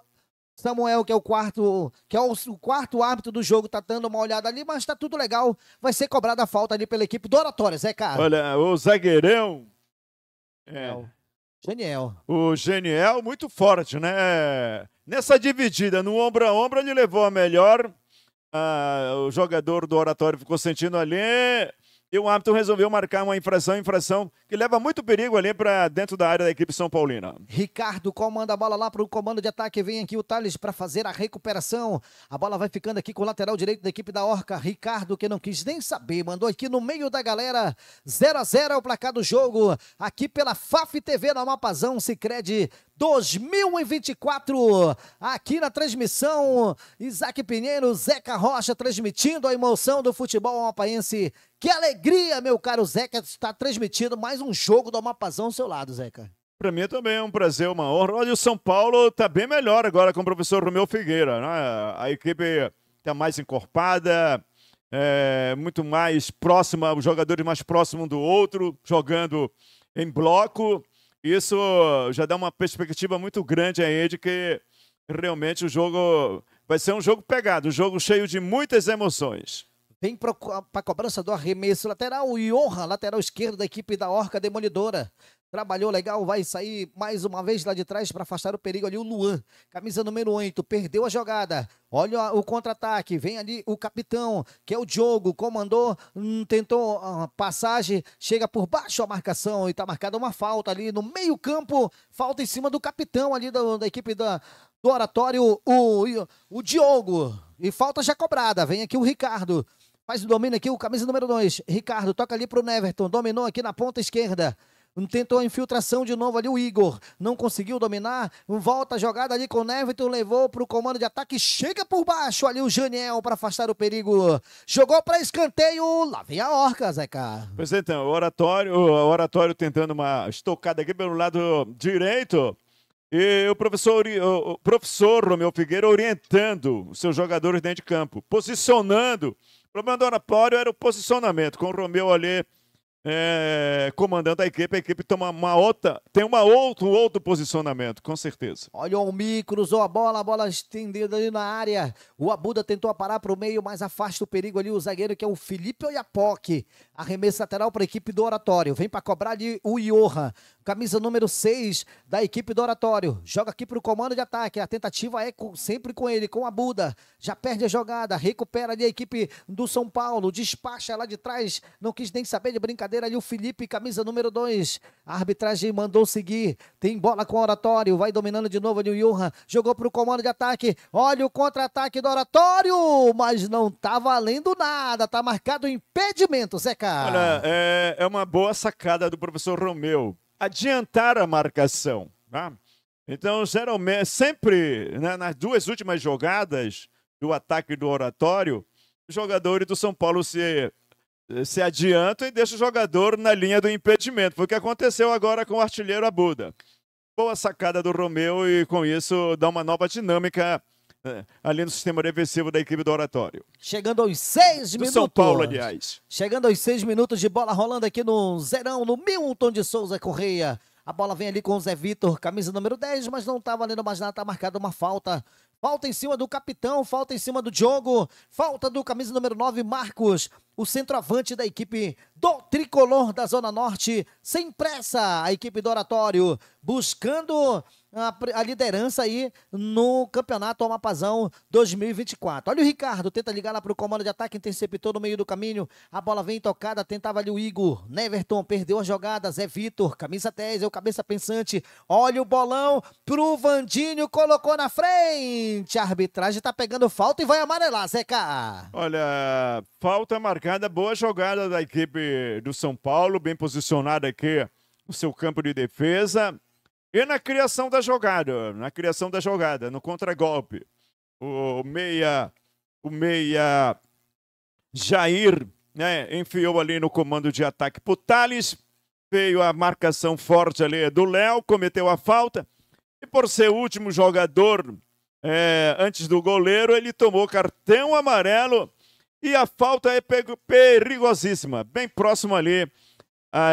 [SPEAKER 2] Samuel, que é o quarto, que é o, o quarto árbitro do jogo, tá dando uma olhada ali, mas tá tudo legal. Vai ser cobrada a falta ali pela equipe do Oratório, Zé Carlos.
[SPEAKER 3] Olha, o zagueirão é, é Geniel. O Geniel, muito forte, né? Nessa dividida, no ombro a ombro, ele levou a melhor. Ah, o jogador do Oratório ficou sentindo ali. E o Hampton resolveu marcar uma infração, infração que leva muito perigo ali para dentro da área da equipe São Paulina. Ricardo comanda a bola
[SPEAKER 2] lá para o comando de ataque. Vem aqui o Thales para fazer a recuperação. A bola vai ficando aqui com o lateral direito da equipe da Orca. Ricardo, que não quis nem saber, mandou aqui no meio da galera. 0 a 0 é o placar do jogo. Aqui pela FAF TV na Mapazão, Sicredi 2024, aqui na transmissão, Isaac Pinheiro, Zeca Rocha transmitindo a emoção do futebol amapaense. Que alegria, meu caro Zeca, está transmitindo mais um jogo do Amapazão ao seu lado,
[SPEAKER 3] Zeca. Para mim também é um prazer, uma honra. Olha, o São Paulo está bem melhor agora com o professor Romeu Figueira. Né? A equipe está mais encorpada, é, muito mais próxima, os jogadores mais próximos um do outro, jogando em bloco isso já dá uma perspectiva muito grande aí de que realmente o jogo vai ser um jogo pegado, um jogo cheio de muitas emoções.
[SPEAKER 2] Vem para a cobrança do arremesso lateral, Iorra, lateral esquerdo da equipe da Orca Demolidora trabalhou legal, vai sair mais uma vez lá de trás para afastar o perigo ali. O Luan, camisa número 8, perdeu a jogada. Olha o contra-ataque, vem ali o capitão, que é o Diogo, comandou, hum, tentou a ah, passagem, chega por baixo a marcação e está marcada uma falta ali no meio-campo, falta em cima do capitão ali da, da equipe da, do oratório, o, o Diogo. E falta já cobrada, vem aqui o Ricardo. Faz o domínio aqui, o camisa número 2. Ricardo toca ali para o Neverton. Dominou aqui na ponta esquerda. Tentou a infiltração de novo ali o Igor. Não conseguiu dominar. Volta a jogada ali com o Neviton. Levou para o comando de ataque. Chega por baixo ali o Janiel para afastar o perigo. Jogou para escanteio. Lá vem a Orca, Zeca.
[SPEAKER 3] Pois então, o Oratório, o Oratório tentando uma estocada aqui pelo lado direito. E o professor, o professor Romeu Figueira orientando os seus jogadores dentro de campo, posicionando. O problema do Oratório era o posicionamento, com o Romeu ali é, comandando a equipe, a equipe toma uma outra, tem uma outro, um outro posicionamento, com certeza.
[SPEAKER 2] Olha o Almi, cruzou a bola, a bola estendida ali na área. O Abuda tentou parar para o meio, mas afasta o perigo ali o zagueiro que é o Felipe Oiapoque. Arremesso lateral para a equipe do Oratório. Vem para cobrar de o Johan. Camisa número 6 da equipe do Oratório. Joga aqui para o comando de ataque. A tentativa é com, sempre com ele, com a Buda. Já perde a jogada. Recupera ali a equipe do São Paulo. Despacha lá de trás. Não quis nem saber de brincadeira ali o Felipe, camisa número 2. A arbitragem mandou seguir. Tem bola com o Oratório. Vai dominando de novo ali o Johan. Jogou para o comando de ataque. Olha o contra-ataque do Oratório. Mas não tá valendo nada. Tá marcado impedimento, Zeca. Olha,
[SPEAKER 3] é, é uma boa sacada do professor Romeu. Adiantar a marcação. Tá? Então, geralmente, sempre né, nas duas últimas jogadas do ataque do Oratório, os jogadores do São Paulo se, se adiantam e deixam o jogador na linha do impedimento. Foi o que aconteceu agora com o artilheiro Abuda. Boa sacada do Romeu e com isso dá uma nova dinâmica ali no sistema defensivo da equipe do Oratório.
[SPEAKER 1] Chegando
[SPEAKER 2] aos seis do minutos. São Paulo, aliás. Chegando aos seis minutos de bola rolando aqui no Zerão, no Milton de Souza Correia. A bola vem ali com o Zé Vitor, camisa número 10, mas não tá valendo mais nada, tá marcada uma falta. Falta em cima do capitão, falta em cima do Diogo, falta do camisa número 9, Marcos, o centroavante da equipe do tricolor da Zona Norte, sem pressa, a equipe do Oratório, buscando é a, liderança aí no Campeonato Amapazão 2024. Olha o Ricardo, tenta ligar lá para o comando de ataque, interceptou no meio do caminho, a bola vem tocada, tentava ali o Igor, Neverton, perdeu a jogada, Zé Vitor, camisa 10, é o cabeça pensante, olha o bolão pro Vandinho, colocou na frente, a arbitragem tá pegando falta e vai amarelar, Zeca.
[SPEAKER 3] Olha, falta marcada, boa jogada da equipe do São Paulo, bem posicionada aqui no seu campo de defesa, e na criação da jogada, na criação da jogada, no contragolpe, o meia, o meia Jair, né, enfiou ali no comando de ataque pro Thales, veio a marcação forte ali do Léo, cometeu a falta, e por ser o último jogador é, antes do goleiro, ele tomou cartão amarelo, e a falta é perigosíssima, bem próximo ali a,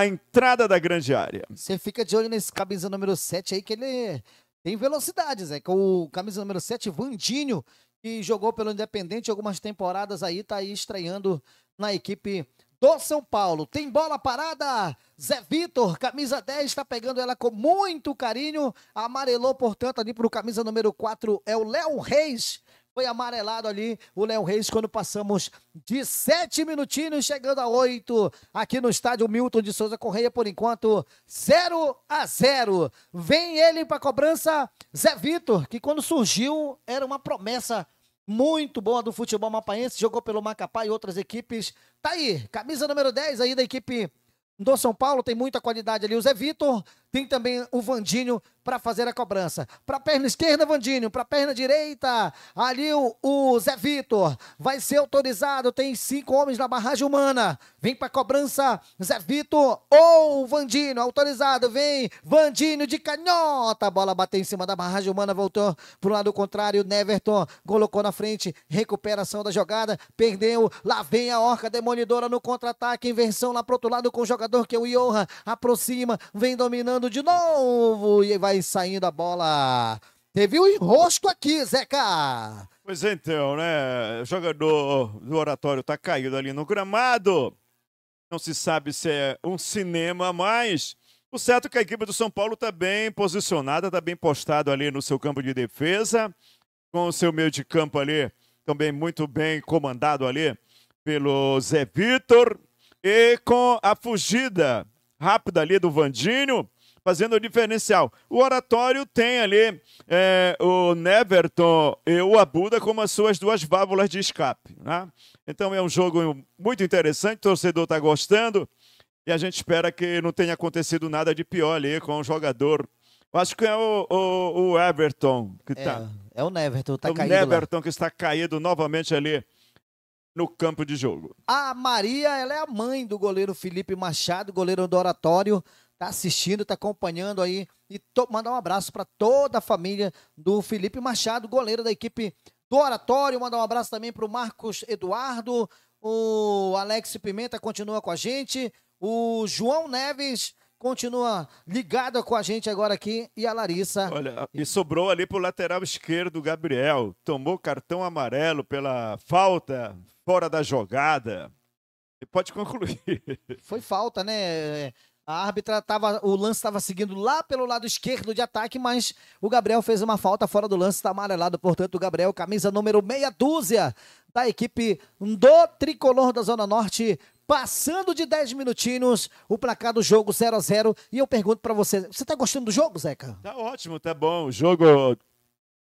[SPEAKER 3] a entrada da grande área. Você fica de olho nesse camisa número 7 aí, que ele
[SPEAKER 2] tem velocidade, Zé. Né? Que o camisa número 7, Vandinho, que jogou pelo Independente algumas temporadas aí, tá aí estreando na equipe do São Paulo. Tem bola parada. Zé Vitor, camisa 10, está pegando ela com muito carinho. Amarelou, portanto, ali para o camisa número 4 é o Léo Reis foi amarelado ali o Léo Reis quando passamos de sete minutinhos, chegando a oito aqui no estádio Milton de Souza Correia, por enquanto, 0 a 0 Vem ele para cobrança, Zé Vitor, que quando surgiu era uma promessa muito boa do futebol mapaense, jogou pelo Macapá e outras equipes. Tá aí, camisa número 10 aí da equipe do São Paulo, tem muita qualidade ali. O Zé Vitor tem também o Vandinho para fazer a cobrança. Para a perna esquerda, Vandinho. Para a perna direita, ali o, o Zé Vitor. Vai ser autorizado. Tem cinco homens na barragem humana. Vem para a cobrança, Zé Vitor ou Vandinho. Autorizado. Vem Vandinho de canhota. A bola bateu em cima da barragem humana. Voltou para o lado contrário. Neverton colocou na frente. Recuperação da jogada. Perdeu. Lá vem a Orca Demolidora no contra-ataque. Inversão lá para outro lado com o jogador que é o Ioha. Aproxima. Vem dominando de novo e vai saindo a bola. Teve um enrosco aqui, Zeca.
[SPEAKER 3] Pois então, né? O jogador do Oratório tá caído ali no gramado. Não se sabe se é um cinema, mas o certo é que a equipe do São Paulo está bem posicionada, está bem postado ali no seu campo de defesa, com o seu meio de campo ali também muito bem comandado ali pelo Zé Vitor e com a fugida rápida ali do Vandinho fazendo o diferencial. O oratório tem ali é, o Neverton e o Abuda como as suas duas válvulas de escape. Né? Então é um jogo muito interessante, o torcedor está gostando e a gente espera que não tenha acontecido nada de pior ali com o jogador. Eu acho que é o, o, o Everton que está. É, é, o Neverton, está é o caído. O Neverton lá. que está caído novamente ali no campo de jogo.
[SPEAKER 2] A Maria, ela é a mãe do goleiro Felipe Machado, goleiro do Oratório está assistindo, está acompanhando aí. E mandar um abraço para toda a família do Felipe Machado, goleiro da equipe do Oratório. Mandar um abraço também para o Marcos Eduardo. O Alex Pimenta continua com a gente. O João Neves continua ligado com a gente agora aqui. E a Larissa. Olha,
[SPEAKER 3] e sobrou ali para o lateral esquerdo, o Gabriel. Tomou cartão amarelo pela falta fora da jogada. Pode concluir. Foi falta,
[SPEAKER 2] né? A árbitra tava, o lance estava seguindo lá pelo lado esquerdo de ataque, mas o Gabriel fez uma falta fora do lance, está amarelado. Portanto, o Gabriel, camisa número meia dúzia da equipe do Tricolor da Zona Norte, passando de 10 minutinhos, o placar do jogo 0 a 0 E eu pergunto para você, você está gostando do jogo, Zeca?
[SPEAKER 3] Tá ótimo, tá bom. O jogo, o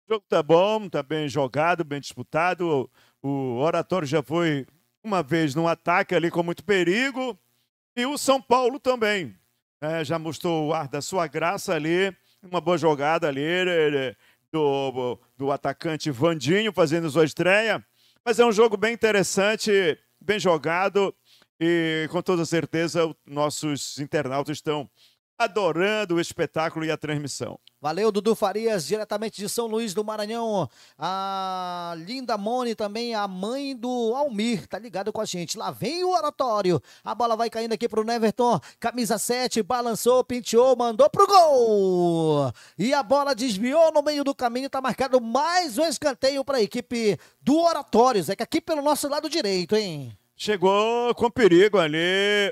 [SPEAKER 3] jogo tá bom, tá bem jogado, bem disputado. O Oratório já foi uma vez num ataque ali com muito perigo. E o São Paulo também é, já mostrou o ar da sua graça ali, uma boa jogada ali né, né, do, do atacante Vandinho fazendo sua estreia. Mas é um jogo bem interessante, bem jogado e com toda certeza nossos internautas estão adorando o espetáculo e a transmissão. Valeu, Dudu Farias,
[SPEAKER 2] diretamente de São Luís do Maranhão. A linda Mone também, a mãe do Almir, tá ligado com a gente. Lá vem o oratório. A bola vai caindo aqui pro Neverton. Camisa 7, balançou, penteou, mandou pro gol. E a bola desviou no meio do caminho. Tá marcado mais um escanteio para a equipe do oratório. É que aqui pelo nosso lado direito,
[SPEAKER 3] hein? Chegou com perigo ali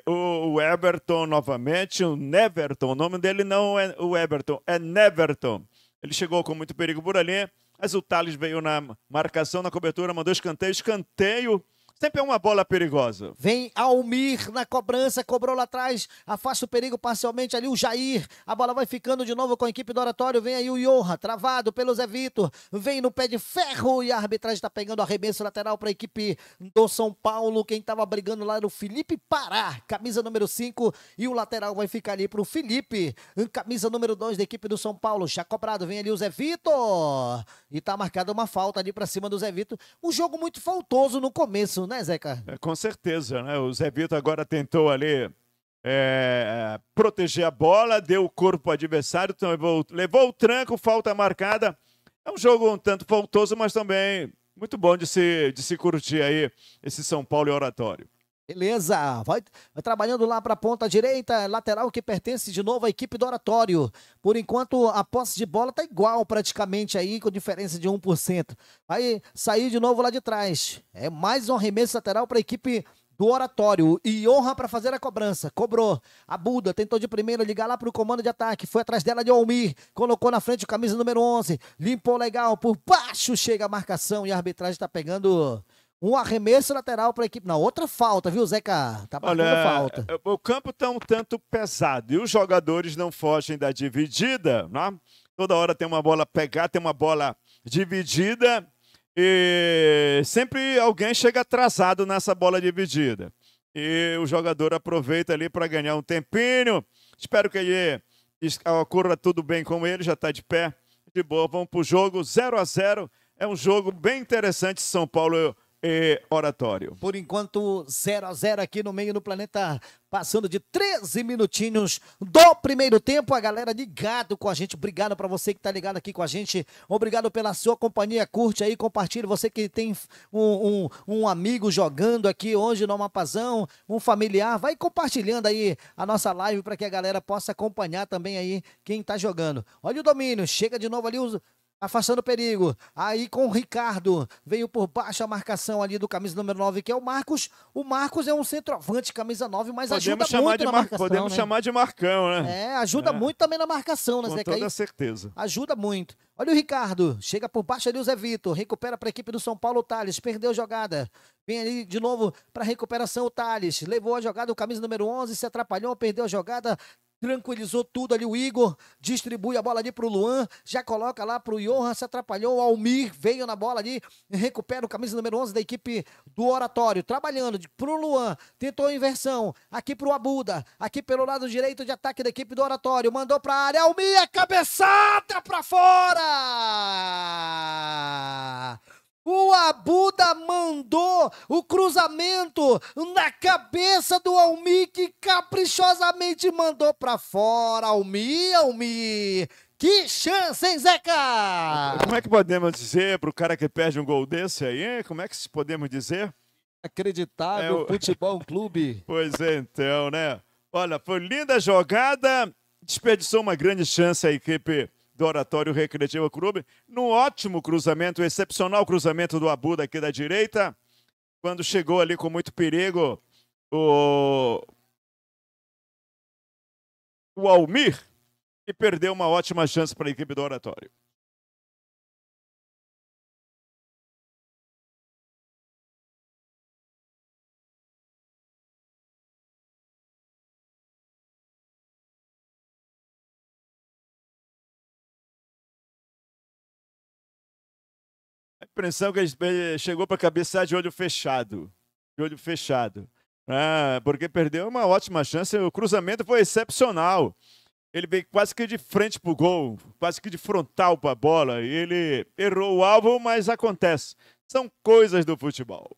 [SPEAKER 3] o, o Everton novamente, o Neverton. O nome dele não é o Everton, é Neverton. Ele chegou com muito perigo por ali, mas o Thales veio na marcação, na cobertura, mandou escanteio. Escanteio Sempre é uma bola perigosa. Vem Almir na cobrança, cobrou lá atrás,
[SPEAKER 2] afasta o perigo parcialmente ali o Jair. A bola vai ficando de novo com a equipe do Oratório. Vem aí o Johan, travado pelo Zé Vitor. Vem no pé de ferro e a arbitragem está pegando arremesso lateral para a equipe do São Paulo. Quem estava brigando lá era o Felipe Pará, camisa número 5. E o lateral vai ficar ali para o Felipe, camisa número 2 da equipe do São Paulo. Já cobrado, vem ali o Zé Vitor. E está marcada uma falta ali para cima do Zé Vitor. Um jogo muito faltoso no começo, né? né, Zeca?
[SPEAKER 3] É, com certeza, né? O Zé Vitor agora tentou ali é, proteger a bola, deu o corpo ao adversário, então levou, levou o tranco, falta marcada. É um jogo um tanto faltoso, mas também muito bom de se, de se curtir aí esse São Paulo e Oratório.
[SPEAKER 2] Beleza, vai, vai, trabalhando lá para a ponta direita, lateral que pertence de novo à equipe do Oratório. Por enquanto, a posse de bola tá igual praticamente aí, com diferença de 1%. Vai sair de novo lá de trás. É mais um arremesso lateral para a equipe do Oratório. E honra para fazer a cobrança. Cobrou. A Buda tentou de primeira ligar lá para o comando de ataque. Foi atrás dela de Almir. Colocou na frente o camisa número 11. Limpou legal. Por baixo chega a marcação e a arbitragem está pegando um arremesso lateral para a equipe. Não, outra falta, viu, Zeca? Tá batendo Olha, falta.
[SPEAKER 3] É, é, o campo está um tanto pesado e os jogadores não fogem da dividida. Né? Toda hora tem uma bola pegar, tem uma bola dividida e sempre alguém chega atrasado nessa bola dividida. E o jogador aproveita ali para ganhar um tempinho. Espero que ele ah, ocorra tudo bem com ele, já está de pé. De boa, vamos para o jogo 0 a 0 É um jogo bem interessante. São Paulo e Oratório.
[SPEAKER 2] Por enquanto, 0 a 0 aqui no meio do planeta, passando de 13 minutinhos do primeiro tempo. A galera ligado com a gente, obrigado para você que tá ligado aqui com a gente. Obrigado pela sua companhia. Curte aí, compartilhe. Você que tem um, um, um amigo jogando aqui hoje no Mapazão, um familiar, vai compartilhando aí a nossa live para que a galera possa acompanhar também aí quem tá jogando. Olha o domínio, chega de novo ali os afastando o perigo. Aí com o Ricardo, veio por baixo a marcação ali do camisa número 9, que é o Marcos. O Marcos é um centroavante, camisa 9, mas podemos ajuda muito na marcação. Podemos né? chamar de
[SPEAKER 3] Marcão, né? É, ajuda é. muito
[SPEAKER 2] também na marcação, né, com Zeca? Com toda certeza. Ajuda muito. Olha o Ricardo, chega por baixo ali o Zé Vitor, recupera para a equipe do São Paulo, o Thales, perdeu jogada. Vem ali de novo para recuperação o Thales, levou a jogada o camisa número 11, se atrapalhou, perdeu a jogada, tranquilizou tudo ali. O Igor distribui a bola ali pro Luan, já coloca lá pro Johan, se atrapalhou. O Almir veio na bola ali, recupera o camisa número 11 da equipe do Oratório, trabalhando pro Luan, tentou a inversão aqui pro Abuda, aqui pelo lado direito de ataque da equipe do Oratório, mandou pra área. Almir, é cabeçada pra fora! O Abuda mandou o cruzamento na cabeça do Almi, que caprichosamente mandou para fora. Almi, Almi, que chance, hein, Zeca?
[SPEAKER 3] Como é que podemos dizer para o cara que perde um gol desse aí? Hein? Como é que podemos dizer? Acreditável é o... Futebol Clube. pois é, então, né? Olha, foi linda jogada, desperdiçou uma grande chance a equipe do Oratório Recreativo Clube, num ótimo cruzamento, um excepcional cruzamento do Abu daqui da direita, quando chegou ali com muito perigo o, o Almir e perdeu uma ótima chance para a equipe do Oratório. impressão que ele eh, chegou para cabeçar ah, de olho fechado. De olho fechado. Ah, porque perdeu uma ótima chance. O cruzamento foi excepcional. Ele veio quase que de frente para o gol, quase que de frontal para a bola. Ele errou o alvo, mas acontece. São coisas do futebol.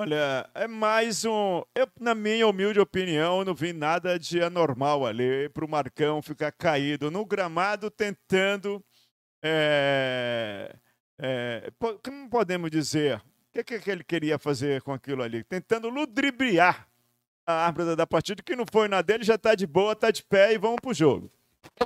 [SPEAKER 3] Olha, é mais um. Eu, na minha humilde opinião, não vi nada de anormal ali para o Marcão ficar caído no gramado tentando. É, é, como podemos dizer? O que, que ele queria fazer com aquilo ali? Tentando ludibriar a árvore da partida, que não foi na dele, já está de boa, está de pé e vamos para o jogo.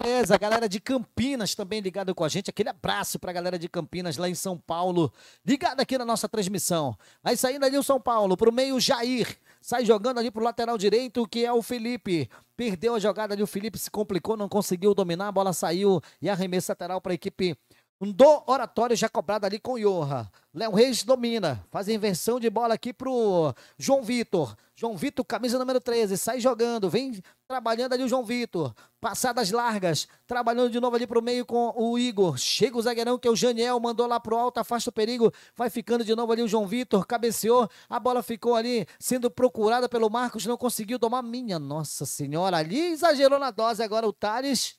[SPEAKER 2] Beleza, galera de Campinas também ligado com a gente. Aquele abraço para a galera de Campinas lá em São Paulo, ligado aqui na nossa transmissão. Aí saindo ali o São Paulo, pro meio Jair. Sai jogando ali pro lateral direito, que é o Felipe. Perdeu a jogada ali, o Felipe se complicou, não conseguiu dominar, a bola saiu e arremesso lateral para a equipe um do oratório já cobrado ali com Iorra. Léo Reis domina. Faz a inversão de bola aqui pro João Vitor. João Vitor, camisa número 13. Sai jogando. Vem trabalhando ali o João Vitor. Passadas largas. Trabalhando de novo ali pro meio com o Igor. Chega o zagueirão que é o Janiel. Mandou lá pro alto. Afasta o perigo. Vai ficando de novo ali o João Vitor. Cabeceou. A bola ficou ali sendo procurada pelo Marcos. Não conseguiu tomar. Minha nossa senhora. Ali exagerou na dose agora o Thales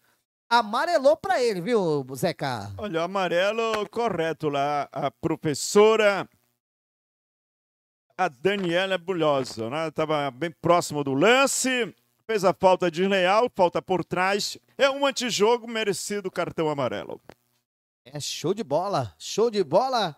[SPEAKER 3] amarelou para ele, viu, Zeca? Olha, amarelo correto lá. A professora, a Daniela Bulhosa, né? Tava bem próximo do lance, fez a falta desleal, falta por trás. É um antijogo merecido cartão amarelo. É show de bola, show de bola.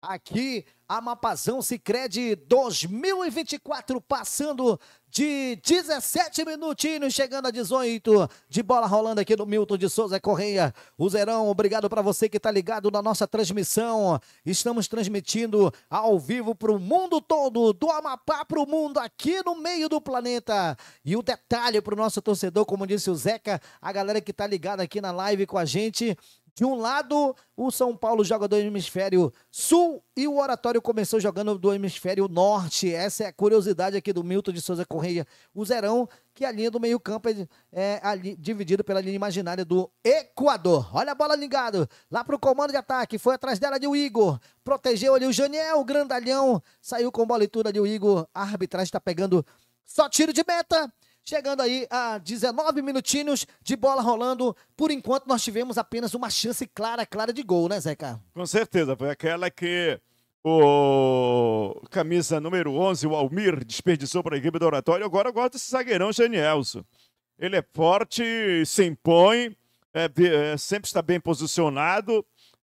[SPEAKER 2] Aqui, Amapazão Sicredi 2024, passando de 17 minutinhos, chegando a 18, de bola rolando aqui no Milton de Souza Correia. O Zerão, obrigado para você que está ligado na nossa transmissão. Estamos transmitindo ao vivo para o mundo todo, do Amapá para o mundo, aqui no meio do planeta. E o detalhe para o nosso torcedor, como disse o Zeca, a galera que está ligada aqui na live com a gente, de um lado, o São Paulo joga do hemisfério sul e o Oratório começou jogando do hemisfério norte. Essa é a curiosidade aqui do Milton de Souza Correia. O Zerão, que a linha do meio-campo é, é ali, dividido pela linha imaginária do Equador. Olha a bola ligado lá para o comando de ataque. Foi atrás dela de o Igor. Protegeu ali o Janiel, o grandalhão. Saiu com bola e tudo ali o Igor. A arbitragem está pegando só tiro de meta. Chegando aí a 19 minutinhos de bola rolando. Por enquanto, nós tivemos apenas uma chance clara, clara de gol, né, Zeca?
[SPEAKER 3] Com certeza. Foi aquela que o camisa número 11, o Almir, desperdiçou para a equipe do Oratório. Agora eu gosto desse zagueirão, Genielso. Ele é forte, se impõe, é, é, sempre está bem posicionado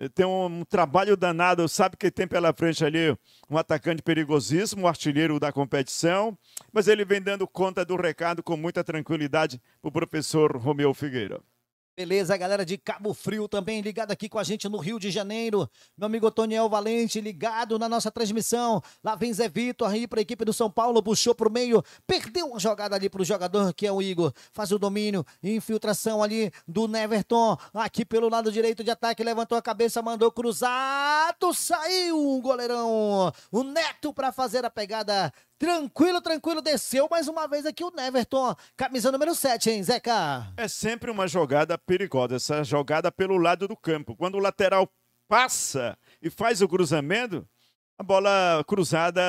[SPEAKER 3] tem um trabalho danado, sabe que tem pela frente ali um atacante perigosíssimo, um artilheiro da competição, mas ele vem dando conta do recado com muita tranquilidade para o professor Romeu Figueira.
[SPEAKER 2] Beleza, galera de Cabo Frio também ligada aqui com a gente no Rio de Janeiro. Meu amigo Toniel Valente ligado na nossa transmissão. Lá vem Zé Vitor aí para a equipe do São Paulo, puxou para o meio, perdeu uma jogada ali para o jogador que é o Igor. Faz o domínio, infiltração ali do Neverton. Aqui pelo lado direito de ataque, levantou a cabeça, mandou cruzado, saiu o goleirão. O Neto para fazer a pegada Tranquilo, tranquilo, desceu mais uma vez aqui o Neverton, camisa número 7, hein, Zeca?
[SPEAKER 3] É sempre uma jogada perigosa, essa jogada pelo lado do campo. Quando o lateral passa e faz o cruzamento, a bola cruzada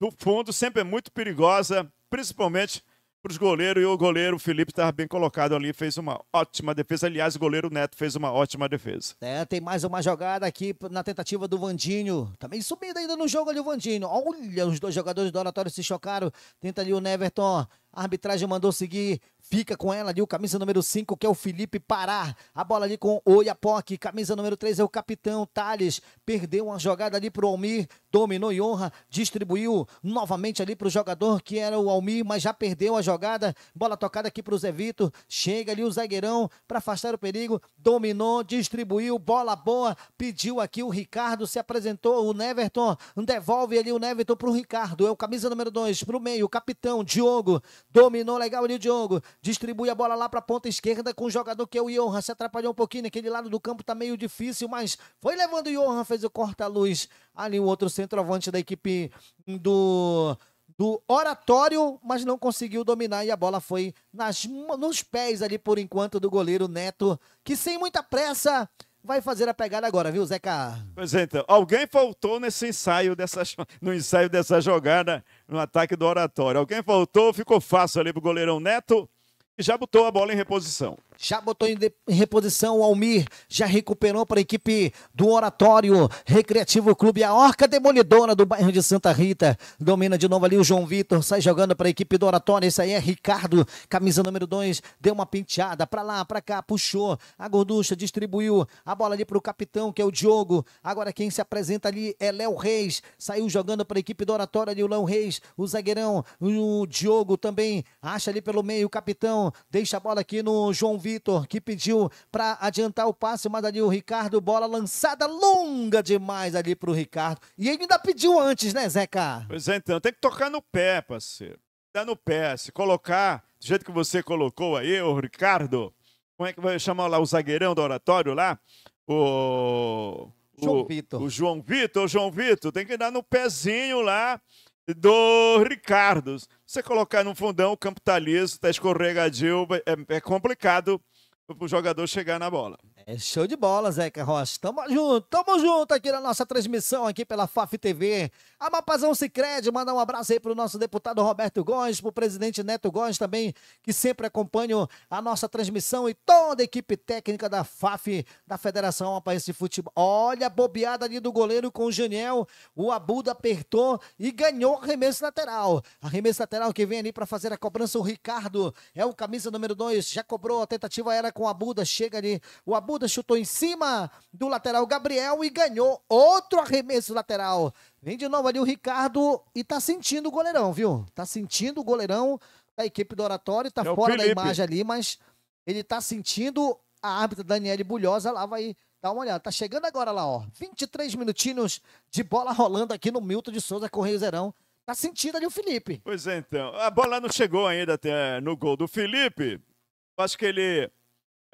[SPEAKER 3] do fundo sempre é muito perigosa, principalmente para os goleiros e o goleiro Felipe estava bem colocado ali, fez uma ótima defesa. Aliás, o goleiro Neto fez uma ótima defesa.
[SPEAKER 2] É, tem mais uma jogada aqui na tentativa do Vandinho. Também subindo ainda no jogo ali o Vandinho. Olha, os dois jogadores do Oratório se chocaram. Tenta ali o Neverton. A arbitragem mandou seguir. Fica com ela ali o camisa número 5, que é o Felipe Pará. A bola ali com o Iapoque. Camisa número 3 é o capitão Thales. Perdeu uma jogada ali pro Almir. Dominou e honra. Distribuiu novamente ali pro jogador que era o Almir, mas já perdeu a jogada. Bola tocada aqui pro Zé Vitor. Chega ali o zagueirão para afastar o perigo. Dominou, distribuiu. Bola boa. Pediu aqui o Ricardo. Se apresentou o Neverton. Devolve ali o Neverton pro Ricardo. É o camisa número 2 pro meio. Capitão Diogo. Dominou legal ali o Diogo Distribui a bola lá para a ponta esquerda com o jogador que é o Johan. Se atrapalhou um pouquinho aquele lado do campo, tá meio difícil, mas foi levando o Johan, fez o corta-luz. Ali o outro centroavante da equipe do do oratório, mas não conseguiu dominar e a bola foi nas, nos pés ali por enquanto do goleiro Neto, que sem muita pressa vai fazer a pegada agora, viu, Zeca?
[SPEAKER 3] Pois é, então, alguém faltou nesse ensaio dessa, no ensaio dessa jogada no ataque do oratório. Alguém faltou, ficou fácil ali pro goleirão Neto já botou a bola em reposição. Já botou em,
[SPEAKER 2] de, em, reposição o Almir, já recuperou para a equipe do Oratório Recreativo Clube, a Orca Demolidora do bairro de Santa Rita. Domina de novo ali o João Vitor, sai jogando para a equipe do Oratório. Esse aí é Ricardo, camisa número 2, deu uma penteada para lá, para cá, puxou a gorducha, distribuiu a bola ali para o capitão, que é o Diogo. Agora quem se apresenta ali é Léo Reis, saiu jogando para a equipe do Oratório ali o Léo Reis, o zagueirão, o Diogo também acha ali pelo meio o capitão deixa a bola aqui no João Vitor, que pediu para adiantar o passe, mas ali o Ricardo, bola lançada longa demais ali para o
[SPEAKER 3] Ricardo. E ele ainda pediu antes, né, Zeca? Pois é, então, tem que tocar no pé, parceiro. Dá no pé, se colocar do jeito que você colocou aí, o Ricardo, como é que vai chamar lá o zagueirão do oratório lá? O. João o, Vitor. O João Vitor, o João Vitor, tem que dar no pezinho lá do Ricardo. Você colocar no fundão, o campo está liso, está escorregadio, é, é complicado para o jogador chegar na bola.
[SPEAKER 2] É show de bola, Zeca Rocha. Tamo junto, tamo junto aqui na nossa transmissão aqui pela FAF TV. A Mapazão Cicred, mandar um abraço aí pro nosso deputado Roberto Gomes, pro presidente Neto Gomes também, que sempre acompanha a nossa transmissão e toda a equipe técnica da FAF, da Federação Aparece de Futebol. Olha a bobeada ali do goleiro com o Janiel. O Abuda apertou e ganhou o arremesso lateral. Arremesso lateral que vem ali para fazer a cobrança o Ricardo. É o camisa número 2, já cobrou, a tentativa era com o Abuda, chega ali. O Abuda chutou em cima do lateral Gabriel e ganhou outro arremesso lateral. Vem de novo ali o Ricardo e tá sentindo o goleirão, viu? Tá sentindo o goleirão da equipe do Oratório, tá é fora da imagem ali, mas ele tá sentindo a árbitra Daniele Bulhosa lá vai Dá uma olhada, tá chegando agora lá, ó. 23 minutinhos de bola rolando aqui no Milton de Souza Correiozeirão. Tá sentindo ali o Felipe.
[SPEAKER 3] Pois é, então. A bola não chegou ainda até no gol do Felipe. Acho que ele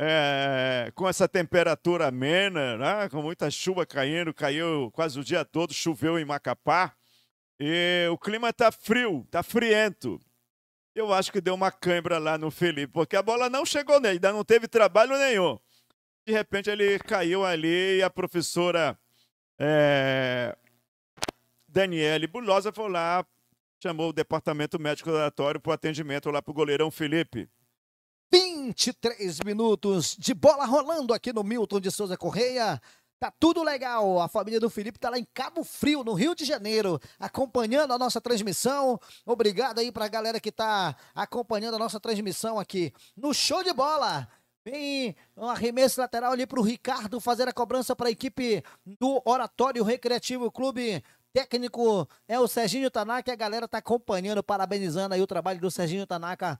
[SPEAKER 3] é, com essa temperatura amena, né? com muita chuva caindo, caiu quase o dia todo, choveu em Macapá. E o clima está frio, está friento. Eu acho que deu uma cãibra lá no Felipe, porque a bola não chegou nele, ainda não teve trabalho nenhum. De repente ele caiu ali e a professora é, Daniele Bulosa foi lá, chamou o departamento médico oratório para o atendimento lá para o goleirão Felipe. 23 minutos de
[SPEAKER 2] bola rolando aqui no Milton de Souza Correia. Tá tudo legal. A família do Felipe tá lá em Cabo Frio, no Rio de Janeiro, acompanhando a nossa transmissão. Obrigado aí pra galera que tá acompanhando a nossa transmissão aqui no Show de Bola. Vem um arremesso lateral ali pro Ricardo fazer a cobrança para a equipe do Oratório Recreativo Clube técnico é o Serginho Tanaka, a galera tá acompanhando, parabenizando aí o trabalho do Serginho Tanaka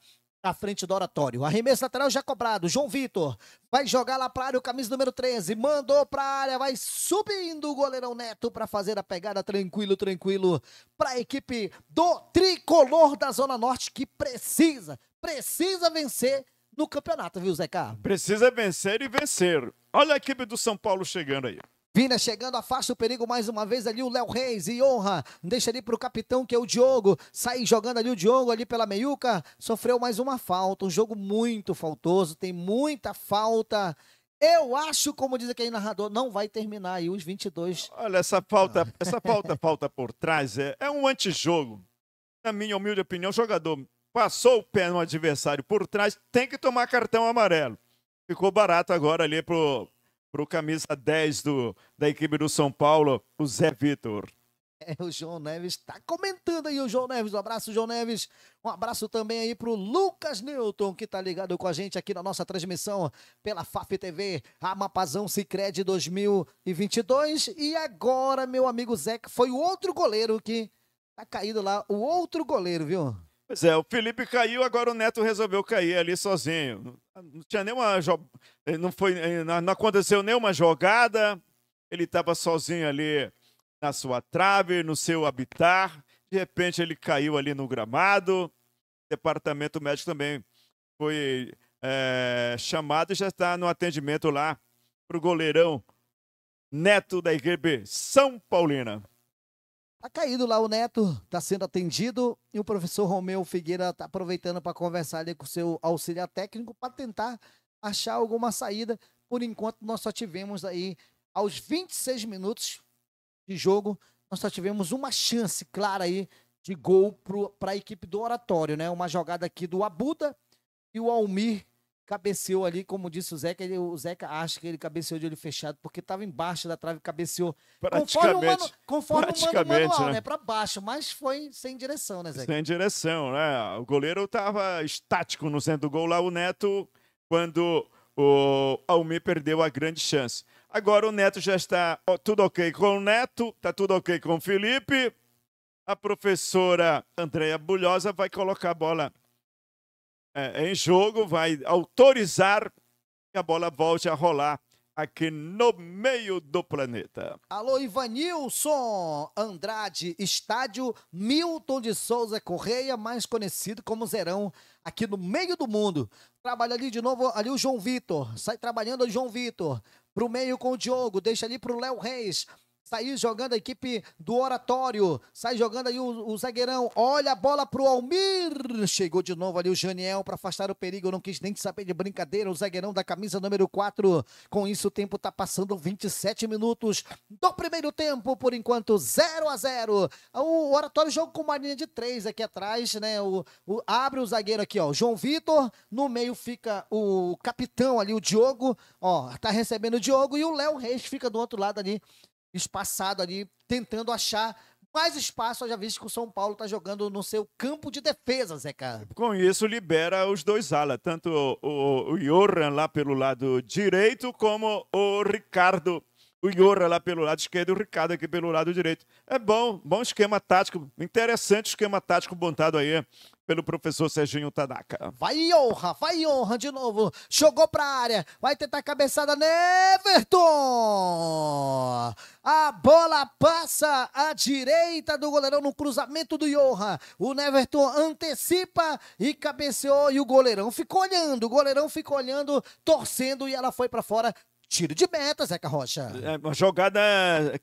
[SPEAKER 2] à frente do oratório. Arremesso lateral já cobrado. João Vitor vai jogar lá para área, o camisa número 13. Mandou para a área, vai subindo o goleirão Neto para fazer a pegada tranquilo, tranquilo para a equipe do tricolor da Zona Norte que precisa, precisa vencer no campeonato, viu, Zeca?
[SPEAKER 3] Precisa vencer e vencer. Olha a equipe do São Paulo chegando aí.
[SPEAKER 2] Vina chegando, afasta o perigo mais uma vez ali o Léo Reis e honra. Deixa ali pro capitão que é o Diogo. Sai jogando ali o Diogo ali pela meiuca. Sofreu mais uma falta. Um jogo muito faltoso. Tem muita falta. Eu acho, como diz aquele narrador, não vai terminar aí os 22. Olha,
[SPEAKER 3] essa falta, essa falta, falta por trás é, é um antijogo. Na minha humilde opinião, o jogador passou o pé no adversário por trás, tem que tomar cartão amarelo. Ficou barato agora ali pro para o camisa 10 do, da equipe do São Paulo, o Zé Vitor.
[SPEAKER 2] É, o João Neves está comentando aí, o João Neves. Um abraço, João Neves. Um abraço também aí para o Lucas Newton, que está ligado com a gente aqui na nossa transmissão pela FAF TV, a Mapazão Cicred 2022. E agora, meu amigo Zeca, foi o outro goleiro que tá caído lá, o outro goleiro, viu? Pois
[SPEAKER 3] é, o Felipe caiu, agora o Neto resolveu cair ali sozinho. Não tinha nenhuma. Jo... Eh, não, foi... Eh, não aconteceu nenhuma jogada. Ele estava sozinho ali na sua trave, no seu habitat. De repente ele caiu ali no gramado. O departamento médico também foi é, chamado e já está no atendimento lá para o goleirão Neto da equipe São Paulina.
[SPEAKER 2] Tá caído lá o Neto, tá sendo atendido e o professor Romeu Figueira tá aproveitando para conversar ali com o seu auxiliar técnico para tentar achar alguma saída. Por enquanto nós só tivemos aí aos 26 minutos de jogo, nós só tivemos uma chance clara aí de gol para a equipe do Oratório, né? Uma jogada aqui do Abuda e o Almir cabeceou ali, como disse o Zeca, ele, o Zeca acha que ele cabeceou de olho fechado, porque estava embaixo da trave, cabeceou. Conforme o, conforme praticamente, o né? manual, né? né? Para baixo, mas foi sem direção, né, Zeca? Sem
[SPEAKER 3] direção, né? O goleiro estava estático no centro do gol lá, o Neto, quando o Almir perdeu a grande chance. Agora o Neto já está tudo ok com o Neto, tá tudo ok com o Felipe. A professora Andreia Bulhosa vai colocar a bola é, em jogo, vai autorizar que a bola volte a rolar aqui no meio do planeta.
[SPEAKER 2] Alô, Ivanilson Andrade, estádio Milton de Souza Correia, mais conhecido como Zerão, aqui no meio do mundo. Trabalha ali de novo, ali o João Vitor, sai trabalhando o João Vitor, pro meio com o Diogo, deixa ali pro Léo Reis, Sai jogando a equipe do Oratório. Sai jogando aí o, o zagueirão. Olha a bola pro Almir. Chegou de novo ali o Janiel para afastar o perigo. Não quis nem saber de brincadeira. O zagueirão da camisa número 4. Com isso, o tempo tá passando 27 minutos do primeiro tempo. Por enquanto, 0 a 0 O Oratório joga com uma linha de 3 aqui atrás, né? O, o, abre o zagueiro aqui, ó. João Vitor. No meio fica o capitão ali, o Diogo. Ó, tá recebendo o Diogo. E o Léo Reis fica do outro lado ali espaçado ali, tentando achar mais espaço, já visto que o São Paulo está jogando no seu campo de defesa, Zé Carlos.
[SPEAKER 3] Com isso, libera os dois alas, tanto o, o, o Joran lá pelo lado direito, como o Ricardo. O Iorra lá pelo lado esquerdo e o Ricardo aqui pelo lado direito. É bom, bom esquema tático, interessante esquema tático montado aí pelo professor Serginho Tanaka.
[SPEAKER 2] Vai honra, vai honra de novo. Jogou pra área, vai tentar a cabeçada, Neverton! Né, a bola passa à direita do goleirão no cruzamento do Johan. O Neverton antecipa e cabeceou e o goleirão ficou olhando, o goleirão ficou olhando, torcendo e ela foi para fora. Tiro de meta, Zeca Rocha. É uma
[SPEAKER 3] jogada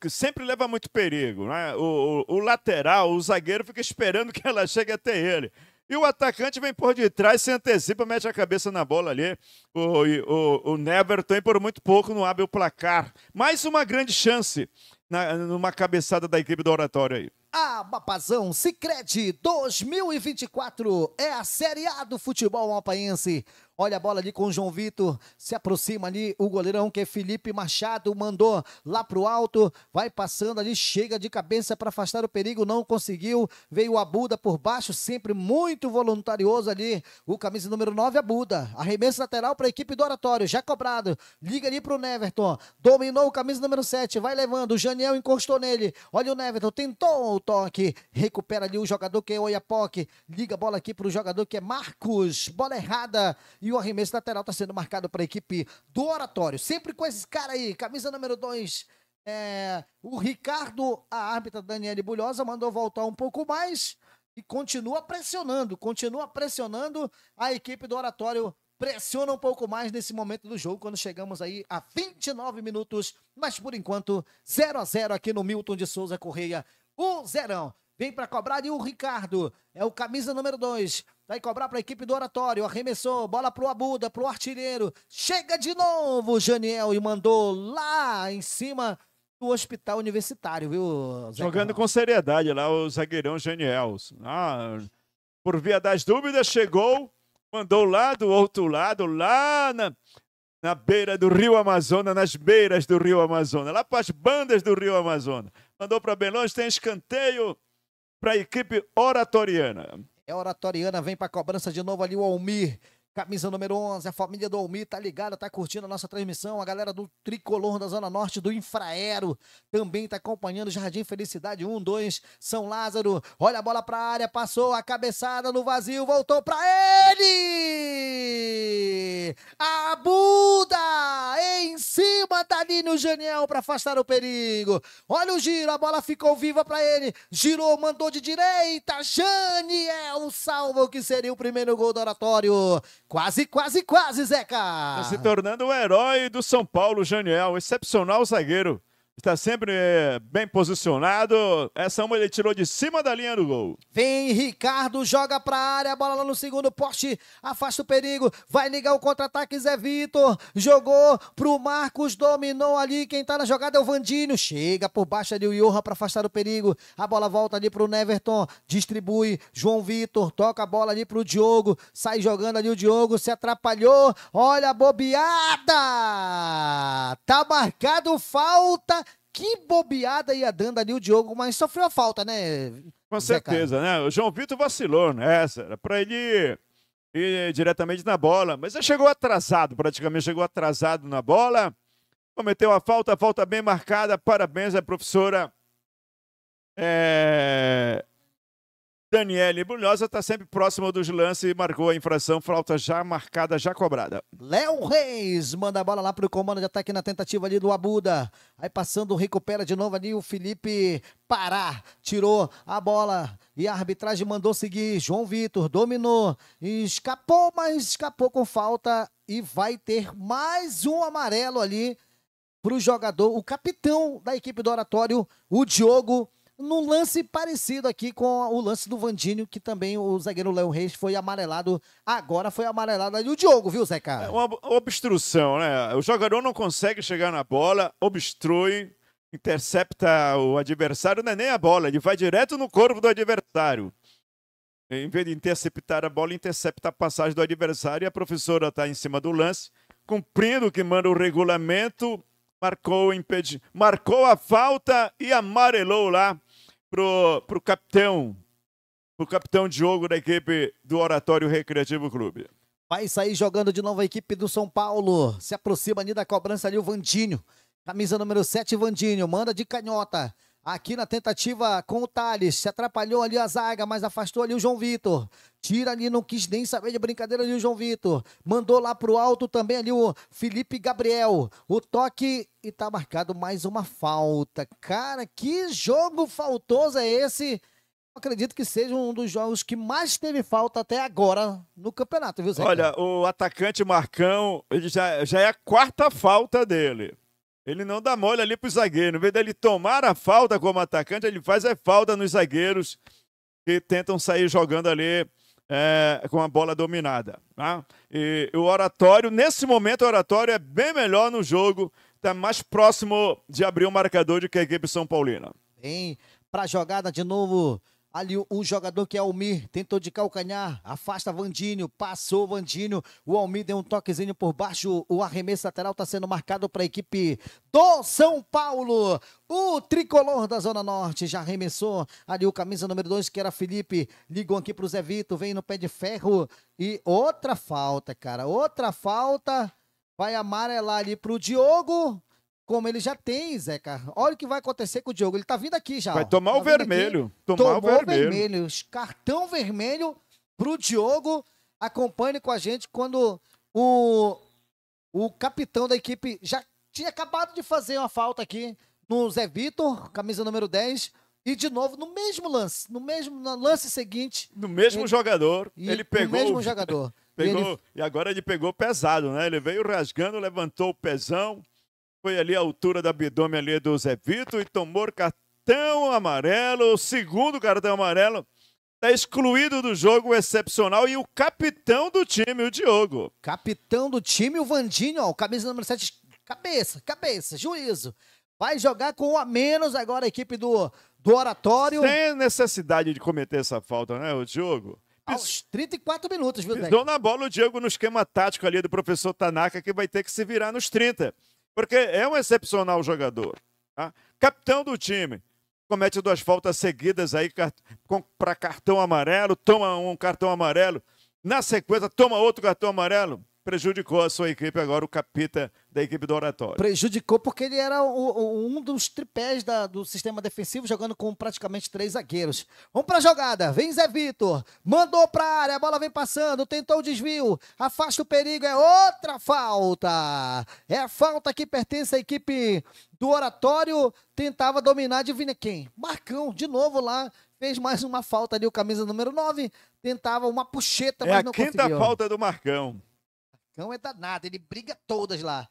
[SPEAKER 3] que sempre leva muito perigo, né? O, o, o lateral, o zagueiro fica esperando que ela chegue até ele. E o atacante vem por detrás, se antecipa, mete a cabeça na bola ali. O, o, o Neverton, por muito pouco, não abre o placar. Mais uma grande chance na, numa cabeçada da equipe do Oratório aí. A Mapazão Sicredi 2024
[SPEAKER 2] é a Série A do futebol mapaense. Olha a bola ali com o João Vitor. Se aproxima ali o goleirão que é Felipe Machado. Mandou lá pro alto. Vai passando ali. Chega de cabeça para afastar o perigo. Não conseguiu. Veio a Buda por baixo. Sempre muito voluntarioso ali. O camisa número 9, a Buda. Arremesso lateral para a equipe do Oratório. Já cobrado. Liga ali pro Neverton. Dominou o camisa número 7. Vai levando. O Janiel encostou nele. Olha o Neverton. Tentou o toque. Recupera ali o jogador que é Oiapoque. Liga a bola aqui pro jogador que é Marcos. Bola errada. E o arremesso lateral está sendo marcado para a equipe do Oratório. Sempre com esses caras aí, camisa número 2. É, o Ricardo, a árbitra Daniele Bulhosa, mandou voltar um pouco mais e continua pressionando, continua pressionando a equipe do Oratório. Pressiona um pouco mais nesse momento do jogo, quando chegamos aí a 29 minutos, mas por enquanto 0 a 0 aqui no Milton de Souza Correia. O Zerão vem para cobrar e o Ricardo é o camisa número 2. Vai cobrar para a equipe do Oratório. Arremessou, bola pro Abuda, pro artilheiro. Chega de novo, Janiel, e mandou lá em cima do hospital universitário, viu?
[SPEAKER 3] Zé Jogando com seriedade lá o zagueirão Janiel. Ah, por via das dúvidas, chegou, mandou lá do outro lado, lá na, na beira do Rio Amazonas, nas beiras do Rio Amazonas, lá para as bandas do Rio Amazonas. Mandou para bem longe, tem escanteio para a equipe oratoriana.
[SPEAKER 2] É oratoriana, vem pra cobrança de novo ali o Almir. Camisa número 11, a família do Almi tá ligada, tá curtindo a nossa transmissão. A galera do Tricolor da Zona Norte, do Infraero, também tá acompanhando. Jardim Felicidade 1, 2, São Lázaro. Olha a bola pra área, passou a cabeçada no vazio, voltou pra ele! A Buda! Em cima da tá Lino Janiel pra afastar o perigo. Olha o giro, a bola ficou viva pra ele. Girou, mandou de direita. Janiel salva o que seria o primeiro gol do oratório. Quase, quase, quase, Zeca! Tá
[SPEAKER 3] se tornando o herói do São Paulo, Janiel. Excepcional zagueiro está sempre eh, bem posicionado. Essa uma ele tirou de cima da linha do gol.
[SPEAKER 2] Vem Ricardo, joga para a área, bola lá no segundo poste, afasta o perigo, vai ligar o contra-ataque Zé Vitor, jogou pro Marcos, dominou ali, quem tá na jogada é o Vandinho, chega por baixo ali o Johan para afastar o perigo, a bola volta ali pro Neverton, distribui, João Vitor, toca a bola ali pro Diogo, sai jogando ali o Diogo, se atrapalhou, olha a bobeada! Tá marcado falta que bobeada ia dando ali o Diogo, mas sofreu a falta, né? Com certeza,
[SPEAKER 3] né? O João Vitor vacilou nessa. Né? Era é, pra ele ir eh, diretamente na bola, mas ele chegou atrasado, praticamente chegou atrasado na bola. Cometeu a falta, a falta bem marcada. Parabéns à professora é... Daniele Brunhosa está sempre próximo dos lances e marcou a infração, falta já marcada, já cobrada. Léo Reis manda a bola lá
[SPEAKER 2] para o comando de ataque na tentativa ali do Abuda. Aí passando, recupera de novo ali o Felipe Pará. Tirou a bola e a arbitragem mandou seguir. João Vitor dominou, escapou, mas escapou com falta e vai ter mais um amarelo ali para o jogador, o capitão da equipe do Oratório, o Diogo num lance parecido aqui com o lance do Vandinho, que também o zagueiro Léo Reis foi amarelado. Agora foi amarelado ali o Diogo, viu, Zé Carlos? É
[SPEAKER 3] uma obstrução, né? O jogador não consegue chegar na bola, obstrui, intercepta o adversário, não é nem a bola, ele vai direto no corpo do adversário. Em vez de interceptar a bola, intercepta a passagem do adversário e a professora está em cima do lance, cumprindo o que manda o regulamento, marcou o marcou a falta e amarelou lá pro, pro capitão, pro capitão Diogo da equipe do Oratório Recreativo Clube.
[SPEAKER 2] Vai sair jogando de novo a equipe do São Paulo. Se aproxima ali da cobrança ali o Vandinho. Camisa número 7, Vandinho. Manda de canhota. Aqui na tentativa com o Thales. Se atrapalhou ali a zaga, mas afastou ali o João Vitor. Tira ali, não quis nem saber de brincadeira ali o João Vitor. Mandou lá pro alto também ali o Felipe Gabriel. O toque e tá marcado mais uma falta. Cara, que jogo faltoso é esse? acredito que seja um dos jogos que mais teve falta até
[SPEAKER 3] agora no campeonato, viu, Zé? Olha, o atacante Marcão já, já é a quarta falta dele. Ele não dá mole ali para o zagueiro. No vez dele tomar a falta como atacante, ele faz a é falta nos zagueiros que tentam sair jogando ali é, com a bola dominada. Tá? E o oratório, nesse momento, o oratório é bem melhor no jogo, está mais próximo de abrir o um marcador do que a equipe São Paulina.
[SPEAKER 2] Bem, para a jogada de novo Ali o, jogador que é Almir tentou de calcanhar, afasta Vandinho, passou Vandinho, o Almir deu um toquezinho por baixo, o arremesso lateral está sendo marcado para a equipe do São Paulo. O tricolor da Zona Norte já arremessou ali o camisa número 2, que era Felipe, ligou aqui para o Zé Vito, vem no pé de ferro e outra falta, cara, outra falta, vai amarelar ali para o Diogo, como ele já tem, Zeca. Olha o que vai acontecer com o Diogo. Ele tá vindo aqui já. Vai tomar tá o vermelho. Tomar Tomou o vermelho. vermelho. Cartão vermelho pro Diogo. Acompanhe com a gente quando o, o capitão da equipe já tinha acabado de fazer uma falta aqui no Zé Vitor, camisa número 10. E de novo, no mesmo lance, no mesmo no lance seguinte. No mesmo ele, jogador. E, ele pegou. No mesmo jogador. pegou, e, ele,
[SPEAKER 3] e agora ele pegou pesado, né? Ele veio rasgando, levantou o pezão foi ali a altura da abdômen ali do Zé Vitor e tomou cartão amarelo, o segundo cartão amarelo. Está excluído do jogo excepcional e o capitão do time, o Diogo. Capitão do time, o Vandinho, ó, camisa número 7,
[SPEAKER 2] cabeça, cabeça, juízo. Vai jogar com um a menos agora a equipe do,
[SPEAKER 3] do Oratório. Sem necessidade de cometer essa falta, né, o Diogo?
[SPEAKER 2] Pis... Aos 34 minutos, viu, Pisou na
[SPEAKER 3] bola o Diogo no esquema tático ali do professor Tanaka, que vai ter que se virar nos 30. Porque é um excepcional jogador. Tá? Capitão do time. Comete duas faltas seguidas aí para cartão amarelo, toma um cartão amarelo. Na sequência, toma outro cartão amarelo. Prejudicou a sua equipe agora o capita da equipe do Oratório.
[SPEAKER 2] Prejudicou porque ele era o, um dos tripés da, do sistema defensivo, jogando com praticamente três zagueiros. Vamos para a jogada. Vem Zé Vitor. Mandou para a área. A bola vem passando. Tentou o desvio. Afasta o perigo. É outra falta. É a falta que pertence à equipe do Oratório. Tentava dominar. Adivinha quem? Marcão. De novo lá. Fez mais uma falta ali, o camisa número 9. Tentava uma puxeta, é mas não conseguiu. É a quinta falta do
[SPEAKER 3] Marcão.
[SPEAKER 2] Marcão é danado. Ele briga todas lá.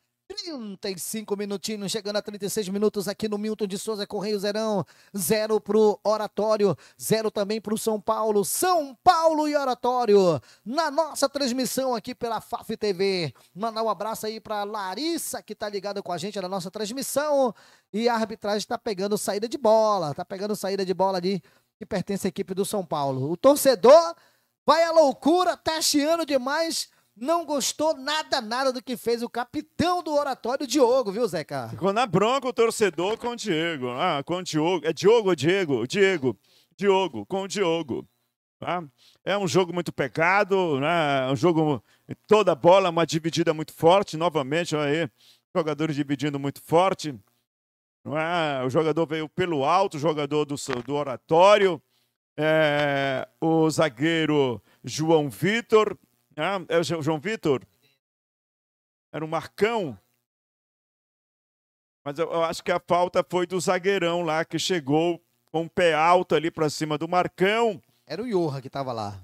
[SPEAKER 2] 35 minutinhos, chegando a 36 minutos aqui no Milton de Souza Correio Zerão. Zero pro Oratório, zero também pro São Paulo. São Paulo e Oratório, na nossa transmissão aqui pela FAF TV. Mandar um abraço aí pra Larissa, que tá ligada com a gente na nossa transmissão. E a arbitragem tá pegando saída de bola, tá pegando saída de bola ali, que pertence à equipe do São Paulo. O torcedor vai à loucura, tá chiando demais não gostou nada, nada do que fez o capitão do oratório, Diogo, viu, Zeca?
[SPEAKER 3] Ficou na bronca o torcedor com o Diego. Ah, com o Diogo. É Diogo ou Diego? Diego. Diogo, com o Diogo. ah, É um jogo muito pecado, né? É um jogo. Toda bola, uma dividida muito forte, novamente, olha aí. Jogadores dividindo muito forte. É? O jogador veio pelo alto, o jogador do, do oratório. É, o zagueiro João Vitor ah, é o João Vitor? Era o Marcão? Mas eu, acho que a falta foi do zagueirão lá, que chegou com um pé alto ali para cima do Marcão. Era o Iorra que estava lá.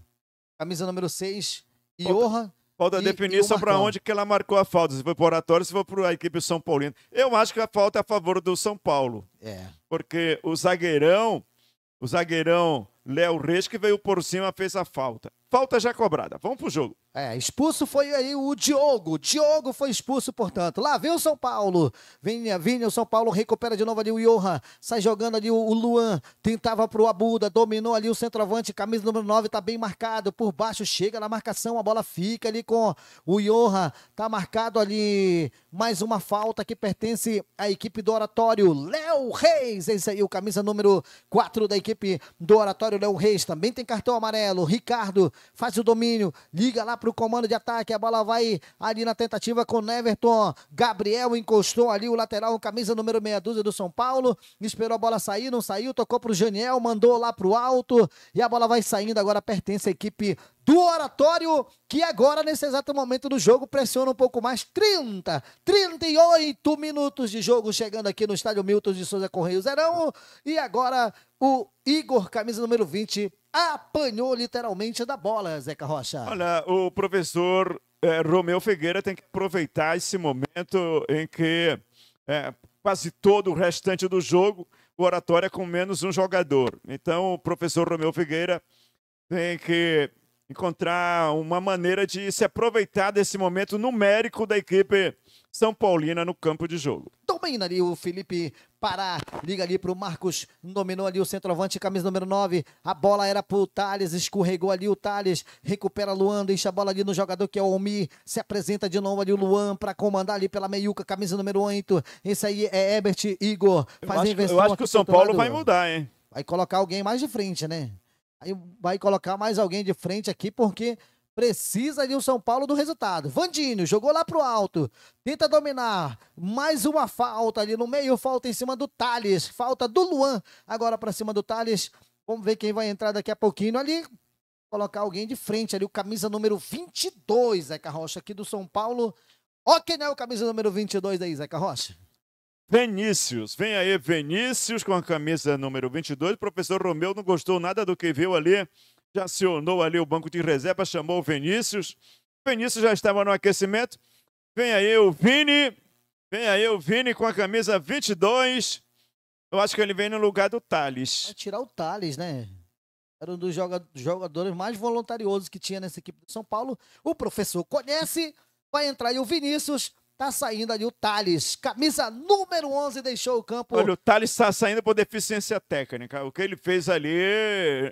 [SPEAKER 3] Camisa número 6, Iorra. Falta e, definir só para onde que ela marcou a falta. Se foi para o Oratório, se foi para a equipe São Paulino. Eu acho que a falta é a favor do São Paulo. É. Porque o zagueirão, o zagueirão Léo Reis, que veio por cima, fez a falta. Falta já cobrada. Vamos pro jogo. É, expulso foi aí o Diogo. Diogo foi expulso, portanto. Lá vem o
[SPEAKER 2] São Paulo. Vinha, vinha o São Paulo, recupera de novo ali o Johan. Sai jogando ali o, Luan. Tentava pro Abuda, dominou ali o centroavante. Camisa número 9 tá bem marcado. Por baixo chega na marcação, a bola fica ali com o Johan. Tá marcado ali mais uma falta que pertence à equipe do Oratório. Léo Reis, esse aí, o camisa número 4 da equipe do Oratório. Léo Reis também tem cartão amarelo. Ricardo faz o domínio, liga lá pro comando de ataque, a bola vai ali na tentativa com Neverton. Gabriel encostou ali o lateral, camisa número meia dúzia do São Paulo, esperou a bola sair, não saiu, tocou pro Janiel, mandou lá pro alto e a bola vai saindo, agora pertence à equipe do Oratório, que agora, nesse exato momento do jogo, pressiona um pouco mais. 30, 38 minutos de jogo chegando aqui no estádio Milton de Souza Correio Zerão. E agora o Igor, camisa número 20, apanhou literalmente da bola, Zeca Rocha.
[SPEAKER 3] Olha, o professor é, Romeu Figueira tem que aproveitar esse momento em que é, quase todo o restante do jogo o Oratória é com menos um jogador. Então o professor Romeu Figueira tem que encontrar uma maneira de se aproveitar desse momento numérico da equipe São Paulina no campo de jogo.
[SPEAKER 2] Domina ali o Felipe Pará. Liga ali pro Marcos. Dominou ali o centroavante, camisa número 9. A bola era pro Thales. Escorregou ali o Thales. Recupera Luan. Deixa a bola ali no jogador que é o Omi. Se apresenta de novo ali o Luan para comandar ali pela meiuca, camisa número 8. Esse aí é Ebert Igor. Faz eu acho, eu acho que o São Paulo vai mudar, hein? Vai colocar alguém mais de frente, né? Aí vai colocar mais alguém de frente aqui, porque Precisa ali o São Paulo do resultado. Vandinho jogou lá pro alto. Tenta dominar. Mais uma falta ali no meio. Falta em cima do Thales. Falta do Luan. Agora para cima do Thales. Vamos ver quem vai entrar daqui a pouquinho ali. Colocar alguém de frente ali. O camisa número 22, Zeca Rocha, aqui do São Paulo. Ó quem é o camisa número 22 aí, Zeca Rocha.
[SPEAKER 3] Vinícius, vem aí Vinícius com a camisa número 22. O professor Romeu não gostou nada do que viu ali já acionou ali o banco de reserva, chamou o Vinícius. O Vinícius já estava no aquecimento. Vem aí o Vini. Vem aí o Vini com a camisa 22. Eu acho que ele vem no lugar do Thales.
[SPEAKER 2] tirar o Thales, né? Era um dos jogadores mais voluntariosos que tinha nessa equipe do São Paulo. O professor conhece. Vai entrar aí o Vinícius. Tá saindo ali o Thales. Camisa número 11 deixou o campo. Olha,
[SPEAKER 3] o Thales está saindo por deficiência técnica. O que ele fez ali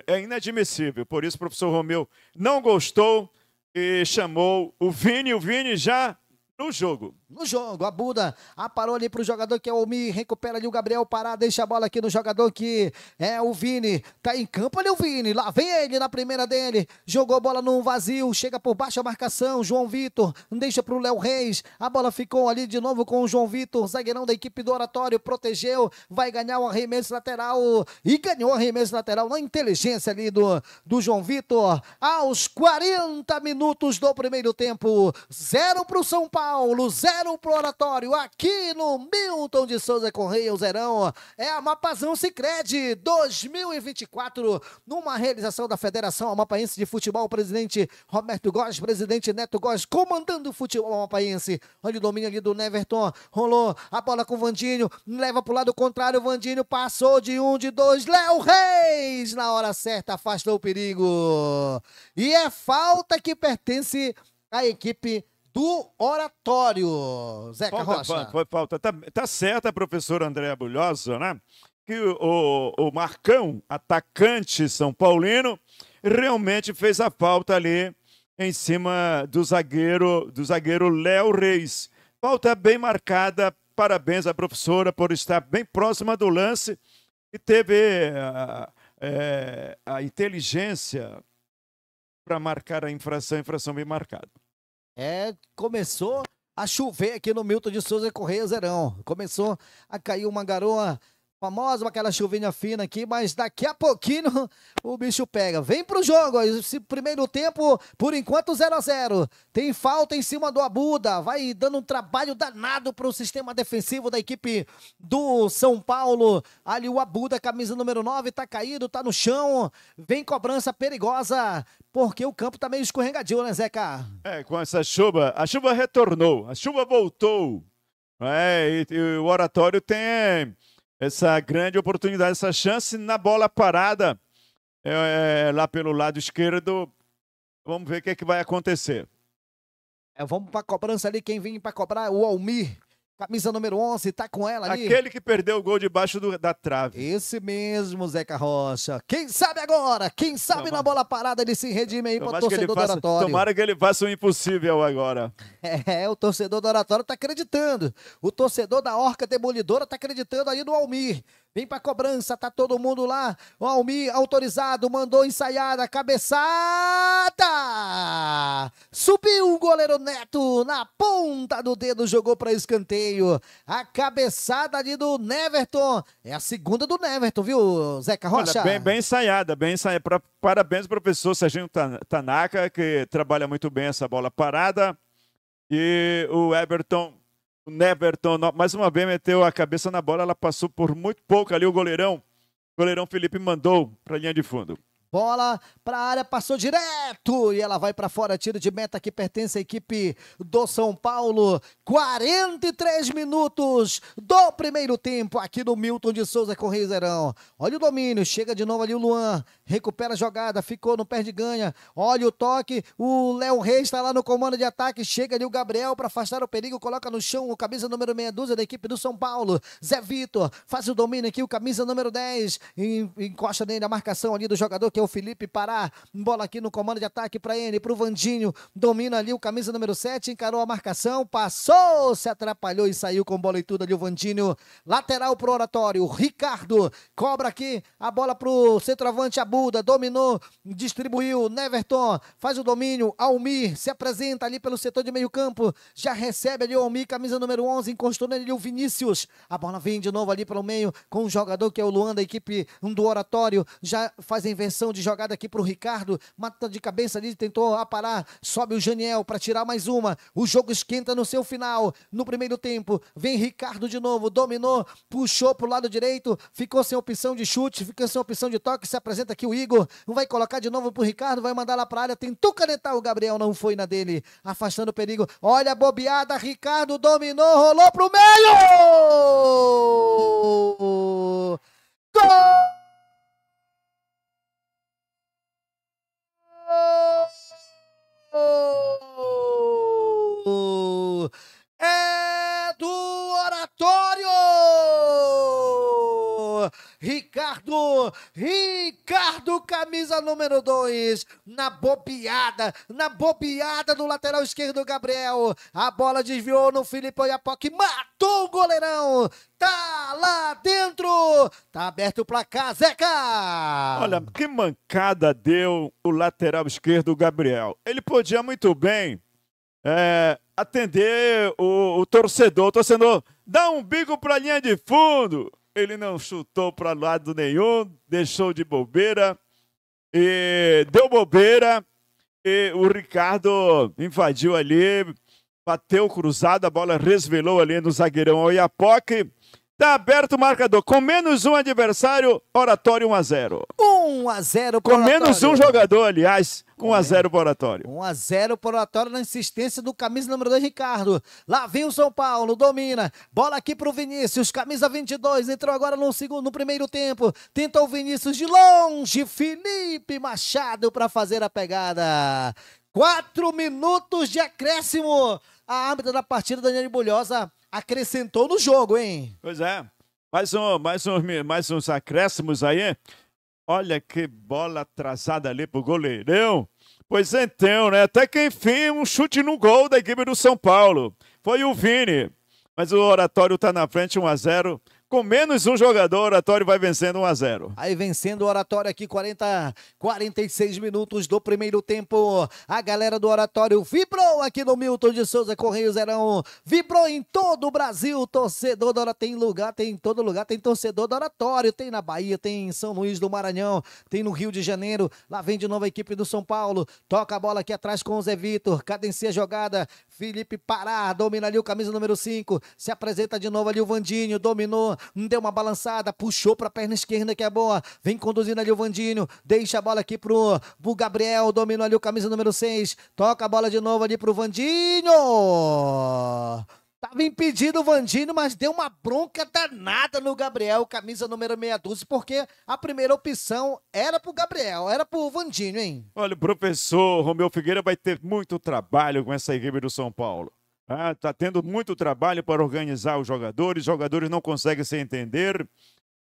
[SPEAKER 3] é inadmissível. Por isso, o professor Romeu não gostou e chamou o Vini. O Vini já no jogo no jogo. A Buda
[SPEAKER 2] aparou ah, ali para o jogador que é o Mi, recupera ali o Gabriel Pará, deixa a bola aqui no jogador que é o Vini. Tá em campo ali o Vini, lá vem ele na primeira dele, jogou a bola no vazio, chega por baixo a marcação, João Vitor deixa para o Léo Reis, a bola ficou ali de novo com o João Vitor, zagueirão da equipe do Oratório, protegeu, vai ganhar o arremesso lateral e ganhou o arremesso lateral na inteligência ali do, do João Vitor. Aos 40 minutos do primeiro tempo, zero para o São Paulo, zero Zero pro Oratório, aqui no Milton de Souza Correia, o Zerão. É a Mapazão Sicredi 2024, numa realização da Federação Amapaense de Futebol, o presidente Roberto Góes, presidente Neto Góes, comandando o futebol amapaense. Olha o domínio ali do Neverton, rolou a bola com o Vandinho, leva pro lado contrário, o Vandinho passou de um, de dois, Léo Reis, na hora certa, afastou o perigo. E é falta que
[SPEAKER 3] pertence à equipe do oratório. Zeca falta, Rocha. Foi falta. Tá, tá certa professora Andréa Bulhosa, né? Que o, o Marcão, atacante São Paulino, realmente fez a falta ali em cima do zagueiro do zagueiro Léo Reis. Falta bem marcada. Parabéns à professora por estar bem próxima do lance e teve a, eh, a, eh, a inteligência para marcar a infração, infração bem marcada. É, começou a chover aqui no Milton de Souza
[SPEAKER 2] Correia Zerão. Começou a cair uma garoa famosa, aquela chuvinha fina aqui, mas daqui a pouquinho o bicho pega. Vem pro jogo, esse primeiro tempo, por enquanto 0 a 0 Tem falta em cima do Abuda, vai dando um trabalho danado pro sistema defensivo da equipe do São Paulo. Ali o Abuda, camisa número 9, tá caído, tá no chão, vem cobrança perigosa, porque o campo tá meio escorregadio,
[SPEAKER 3] né, Zeca? É, com essa chuva, a chuva retornou, a chuva voltou. É, e, e o oratório tem essa grande oportunidade, essa chance na bola parada é, é, lá pelo lado esquerdo. Vamos ver o que, é que vai acontecer. É, vamos para a cobrança ali. Quem vem para cobrar? O Almir.
[SPEAKER 2] Camisa número 11, tá com ela ali. Aquele que
[SPEAKER 3] perdeu o gol debaixo do, da trave. Esse mesmo, Zeca Rocha.
[SPEAKER 2] Quem sabe agora? Quem sabe tomara. na bola parada ele se redime aí tomara pro torcedor do Oratório. Tomara
[SPEAKER 3] que ele faça o impossível agora.
[SPEAKER 2] É, o torcedor do Oratório tá acreditando. O torcedor da Orca Demolidora tá acreditando aí no Almir. Vem pra cobrança, tá todo mundo lá. O Almi autorizado, mandou ensaiada, cabeçada! Subiu o goleiro Neto na ponta do dedo, jogou para escanteio. A cabeçada ali do Neverton. É a segunda do Neverton, viu, Zeca
[SPEAKER 1] Rocha? Olha, bem,
[SPEAKER 3] bem ensaiada, bem ensaiada. Pra, parabéns, professor Serginho Tanaka, que trabalha muito bem essa bola parada. E o Everton Neverton, mais uma vez meteu a cabeça na bola, ela passou por muito pouco ali o goleirão. O goleirão Felipe mandou para a linha de fundo.
[SPEAKER 2] Bola para a área, passou direto e ela vai para fora. Tiro de meta que pertence à equipe do São Paulo. 43 minutos do primeiro tempo aqui do Milton de Souza com Reizerão. Olha o domínio, chega de novo ali o Luan recupera a jogada, ficou, no pé de ganha. Olha o toque, o Léo Reis está lá no comando de ataque, chega ali o Gabriel para afastar o perigo, coloca no chão o camisa número meia dúzia da equipe do São Paulo. Zé Vitor faz o domínio aqui, o camisa número 10, encosta nele a marcação ali do jogador que é o Felipe Pará. Bola aqui no comando de ataque para ele, para o Vandinho, domina ali o camisa número 7, encarou a marcação, passou, se atrapalhou e saiu com bola e tudo ali o Vandinho. Lateral pro oratório, Ricardo cobra aqui a bola pro centroavante Abu aguda, dominou, distribuiu, Neverton, faz o domínio, Almir se apresenta ali pelo setor de meio campo, já recebe ali o Almir, camisa número 11, encostou nele o Vinícius, a bola vem de novo ali pelo meio com um jogador que é o Luan da equipe um do Oratório, já faz a inversão de jogada aqui para o Ricardo, mata de cabeça ali, tentou aparar, sobe o Janiel para tirar mais uma, o jogo esquenta no seu final, no primeiro tempo, vem Ricardo de novo, dominou, puxou para o lado direito, ficou sem opção de chute, ficou sem opção de toque, se apresenta aqui o Igor, vai colocar de novo pro Ricardo, vai mandar lá pra área, tentou canetar o Gabriel, não foi na dele, afastando o perigo, olha a bobeada, Ricardo dominou, rolou pro
[SPEAKER 1] meio! Gol! É do
[SPEAKER 2] Oratório! Ricardo, Ricardo, camisa número 2, na bobeada, na bobeada do lateral esquerdo, Gabriel. A bola desviou no Felipe Oiapoque, matou o goleirão. Tá lá dentro, tá aberto o placar, Zeca.
[SPEAKER 3] Olha, que mancada deu o lateral esquerdo, Gabriel. Ele podia muito bem é, atender o, o, torcedor. O torcedor, dá um bico para a linha de fundo ele não chutou para lado nenhum, deixou de bobeira, e deu bobeira, e o Ricardo invadiu ali, bateu cruzado, a bola resvelou ali no zagueirão Oiapoque, Tá aberto o marcador. Com menos um adversário, Oratório 1 a 0.
[SPEAKER 2] 1 a 0 Com oratório. menos um
[SPEAKER 3] jogador, aliás. 1 a 0 pro Oratório.
[SPEAKER 2] 1 a 0 pro Oratório na insistência do camisa número 2, Ricardo. Lá vem o São Paulo, domina. Bola aqui para o Vinícius, camisa 22, entrou agora no segundo, no primeiro tempo. Tenta o Vinícius de longe, Felipe Machado para fazer a pegada. Quatro minutos de acréscimo. A árbitra da partida, Daniele Bulhosa, acrescentou
[SPEAKER 3] no jogo, hein? Pois é. Mais, um, mais, um, mais uns acréscimos aí. Olha que bola atrasada ali pro goleirão. Pois então, né? Até que enfim, um chute no gol da equipe do São Paulo. Foi o Vini. Mas o Oratório tá na frente, 1 a 0 com menos um jogador, o Oratório vai vencendo 1 a 0.
[SPEAKER 2] Aí vencendo o Oratório aqui 40, 46 minutos do primeiro tempo. A galera do Oratório vibrou aqui no Milton de Souza Correios Zerão. Vibrou em todo o Brasil. Torcedor do Oratório tem lugar, tem em todo lugar, tem torcedor do Oratório, tem na Bahia, tem em São Luís do Maranhão, tem no Rio de Janeiro. Lá vem de novo a equipe do São Paulo. Toca a bola aqui atrás com o Zé Vitor. Cadencia a jogada. Felipe Pará domina ali o camisa número 5. Se apresenta de novo ali o Vandinho. Dominou, deu uma balançada, puxou para a perna esquerda que é boa. Vem conduzindo ali o Vandinho. Deixa a bola aqui para pro Gabriel. Dominou ali o camisa número 6. Toca a bola de novo ali pro Vandinho. Tava impedindo o Vandinho, mas deu uma bronca danada no Gabriel, camisa número 612, porque a primeira opção era pro Gabriel, era pro
[SPEAKER 3] Vandinho, hein? Olha, o professor Romeu Figueira vai ter muito trabalho com essa equipe do São Paulo. Ah, tá tendo muito trabalho para organizar os jogadores, os jogadores não conseguem se entender.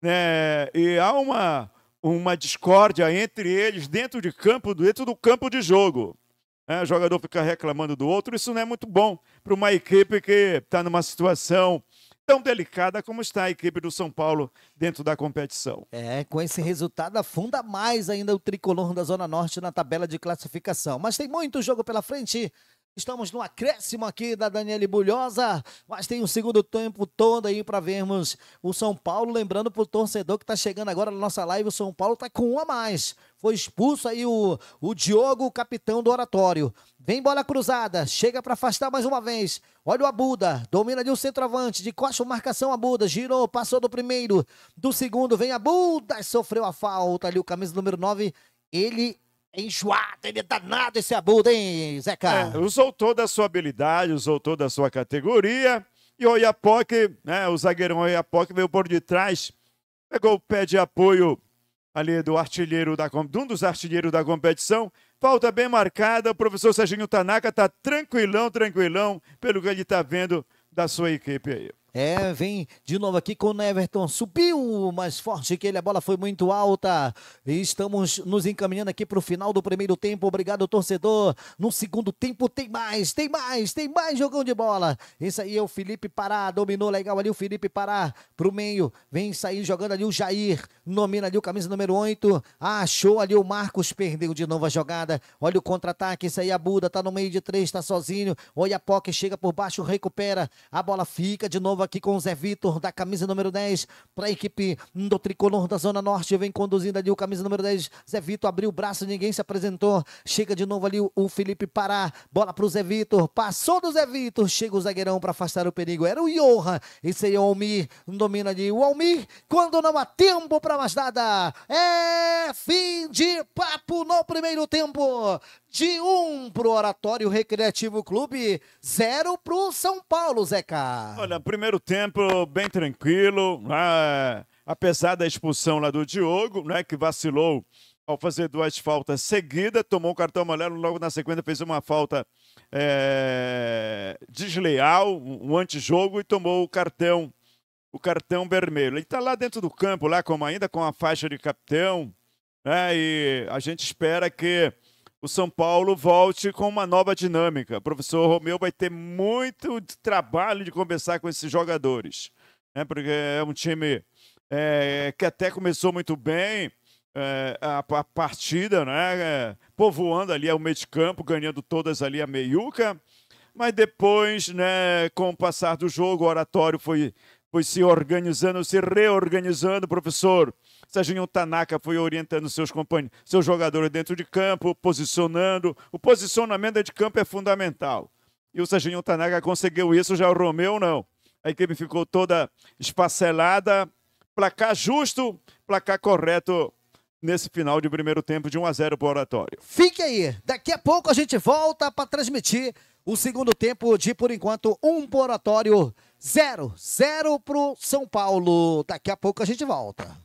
[SPEAKER 3] né? e há uma, uma discórdia entre eles dentro de campo, dentro do campo de jogo. É, o jogador fica reclamando do outro, isso não é muito bom para uma equipe que está numa situação tão delicada como está a equipe do São Paulo dentro da competição. É, com esse resultado
[SPEAKER 2] afunda mais ainda o tricolor da Zona Norte na tabela de classificação. Mas tem muito jogo pela frente. Estamos no acréscimo aqui da Daniele Bulhosa, mas tem o um segundo tempo todo aí para vermos o São Paulo. Lembrando para o torcedor que está chegando agora na nossa live, o São Paulo está com um a mais. Foi expulso aí o, o Diogo, capitão do Oratório. Vem bola cruzada, chega para afastar mais uma vez. Olha o Abuda, domina ali o centroavante, de costa marcação Abuda, girou, passou do primeiro, do segundo, vem Abuda, sofreu a falta ali o camisa número 9. Ele é enjoado,
[SPEAKER 3] ele é danado esse abudo, hein, Zeca? É, usou toda a sua habilidade, usou toda a sua categoria. E o Oiapoque, né, o zagueirão Oiapoque veio por detrás, pegou o pé de apoio ali do artilheiro da de um dos artilheiros da competição. Falta bem marcada, o professor Serginho Tanaka está tranquilão, tranquilão, pelo que ele está vendo da sua equipe aí. É, vem de novo aqui com o Everton. Subiu mais forte que ele, a bola foi muito alta.
[SPEAKER 2] E estamos nos encaminhando aqui para o final do primeiro tempo. Obrigado, torcedor. No segundo tempo tem mais, tem mais, tem mais jogão de bola. Esse aí é o Felipe Pará. Dominou legal ali o Felipe Pará para o meio. Vem sair jogando ali o Jair. Nomina ali o camisa número 8. Achou ali o Marcos, perdeu de novo a jogada. Olha o contra-ataque. Esse aí a é Buda tá no meio de três, está sozinho. Olha a Poque, chega por baixo, recupera. A bola fica de novo aqui com o Zé Vitor, da camisa número 10, para a equipe do Tricolor da Zona Norte. Vem conduzindo ali o camisa número 10. Zé Vitor abriu o braço, ninguém se apresentou. Chega de novo ali o Felipe Pará. Bola para o Zé Vitor. Passou do Zé Vitor. Chega o zagueirão para afastar o perigo. Era o Johan. Esse aí é o Almir. Domina ali o Almir. Quando não há tempo para mais nada. É fim de papo no primeiro tempo de 1 um para o Oratório Recreativo Clube, 0 para o São Paulo, Zeca.
[SPEAKER 3] Olha, primeiro tempo bem tranquilo, né? apesar da expulsão lá do Diogo, né, que vacilou ao fazer duas faltas seguidas, tomou o cartão amarelo, logo na sequência fez uma falta é, desleal, um antijogo e tomou o cartão o cartão vermelho. Ele está lá dentro do campo, lá como ainda com a faixa de capitão, né, e a gente espera que o São Paulo volte com uma nova dinâmica. O professor Romeu vai ter muito trabalho de conversar com esses jogadores, né? porque é um time é, que até começou muito bem é, a, a, partida, né? É, povoando ali o meio de campo, ganhando todas ali a meiuca, mas depois, né, com o passar do jogo, o oratório foi, foi se organizando, se reorganizando, professor. Serginho Tanaka foi orientando seus companheiros, seus jogadores dentro de campo, posicionando. O posicionamento de campo é fundamental. E o Serginho Tanaka conseguiu isso, já o Romeu não. A equipe ficou toda espacelada. Placar justo, placar correto nesse final de primeiro tempo de 1 a 0 para o Oratório. Fique aí, daqui a pouco a gente volta para
[SPEAKER 2] transmitir o segundo tempo de, por enquanto, 1 um para Oratório, 0,
[SPEAKER 1] 0 para o São Paulo. Daqui a pouco a gente volta.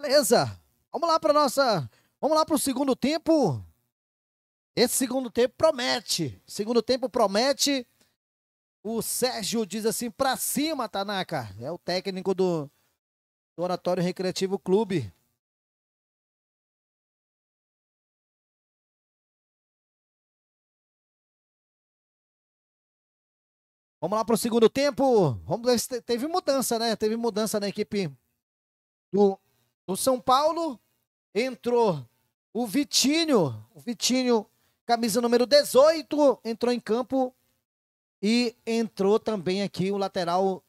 [SPEAKER 1] Beleza. Vamos lá para nossa, vamos lá para o segundo tempo.
[SPEAKER 2] Esse segundo tempo promete. Segundo tempo promete. O Sérgio diz assim para cima, Tanaka. É o técnico do, do Oratório
[SPEAKER 1] Recreativo Clube. Vamos lá para o segundo tempo. Vamos ver se teve mudança, né? Teve mudança na equipe
[SPEAKER 2] do no São Paulo entrou o Vitinho, o Vitinho, camisa número 18, entrou em campo e entrou também aqui o lateral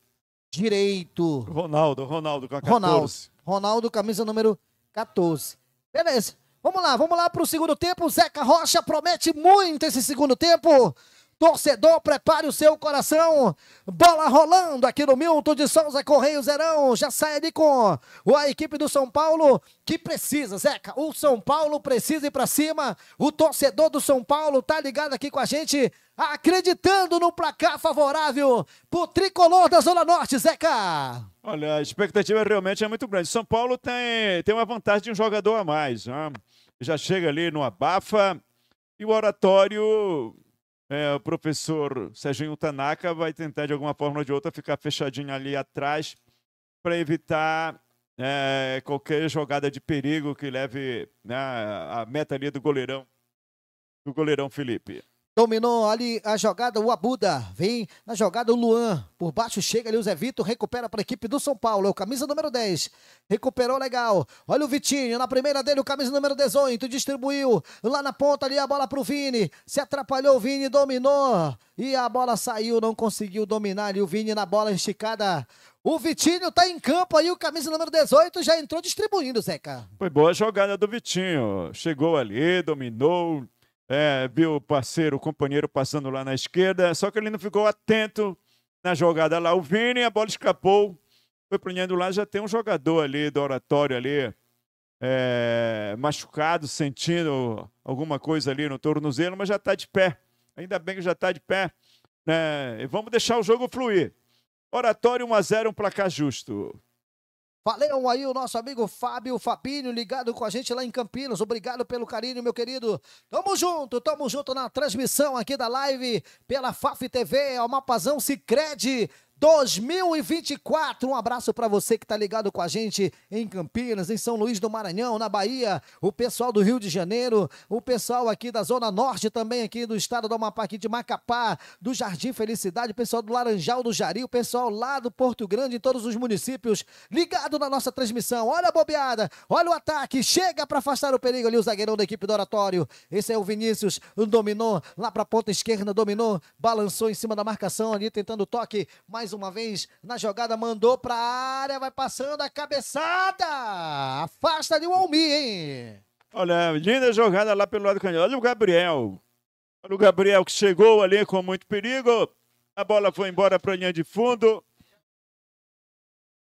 [SPEAKER 2] direito.
[SPEAKER 3] Ronaldo, Ronaldo com a 14. Ronaldo,
[SPEAKER 2] Ronaldo camisa número 14. Beleza. Vamos lá, vamos lá para o segundo tempo. Zeca Rocha promete muito esse segundo tempo. Torcedor, prepare o seu coração. Bola rolando aqui no Milton de Souza Correio Zerão. Já sai ali com a equipe do São Paulo que precisa, Zeca. O São Paulo precisa ir para cima. O torcedor do São Paulo tá ligado aqui com a gente, acreditando no placar favorável pro tricolor da Zona Norte,
[SPEAKER 3] Zeca. Olha, a expectativa realmente é muito grande. São Paulo tem, tem uma vantagem de um jogador a mais. Né? Já chega ali no abafa e o oratório é, o professor Serginho Tanaka vai tentar, de alguma forma ou de outra, ficar fechadinho ali atrás para evitar é, qualquer jogada de perigo que leve né, a meta ali do goleirão, do goleirão Felipe.
[SPEAKER 2] Dominou ali a jogada, o Abuda. Vem na jogada o Luan. Por baixo chega ali o Zé Vitor, recupera para a equipe do São Paulo. É o camisa número 10. Recuperou legal. Olha o Vitinho. Na primeira dele, o camisa número 18. Distribuiu. Lá na ponta ali a bola para o Vini. Se atrapalhou o Vini, dominou. E a bola saiu, não conseguiu dominar ali o Vini na bola esticada. O Vitinho tá em campo aí, o camisa número 18 já entrou distribuindo, Zeca.
[SPEAKER 3] Foi boa a jogada do Vitinho. Chegou ali, dominou, é, viu o parceiro, o companheiro passando lá na esquerda, só que ele não ficou atento na jogada lá. O Vini, a bola escapou, foi pro lá, já tem um jogador ali do oratório ali, é, machucado, sentindo alguma coisa ali no tornozelo, mas já está de pé. Ainda bem que já está de pé. Né? E vamos deixar o jogo fluir. Oratório 1x0, um placar justo.
[SPEAKER 2] Valeu aí o nosso amigo Fábio Fabinho, ligado com a gente lá em Campinas. Obrigado pelo carinho, meu querido. Tamo junto, tamo junto na transmissão aqui da live pela FAF TV, Almapazão Cicred. 2024. Um abraço para você que está ligado com a gente em Campinas, em São Luís do Maranhão, na Bahia, o pessoal do Rio de Janeiro, o pessoal aqui da Zona Norte também aqui do estado do Amapá, aqui de Macapá, do Jardim Felicidade, o pessoal do Laranjal do Jari, o pessoal lá do Porto Grande, em todos os municípios, ligado na nossa transmissão. Olha a bobeada, olha o ataque, chega para afastar o perigo ali o zagueirão da equipe do Oratório. Esse é o Vinícius, dominou lá para ponta esquerda, dominou, balançou em cima da marcação ali tentando o toque, mas mais uma vez na jogada, mandou para a área, vai passando a cabeçada.
[SPEAKER 3] Afasta de um hein? Olha, linda jogada lá pelo lado canhoto. Olha o Gabriel. Olha o Gabriel que chegou ali com muito perigo. A bola foi embora para a linha de fundo.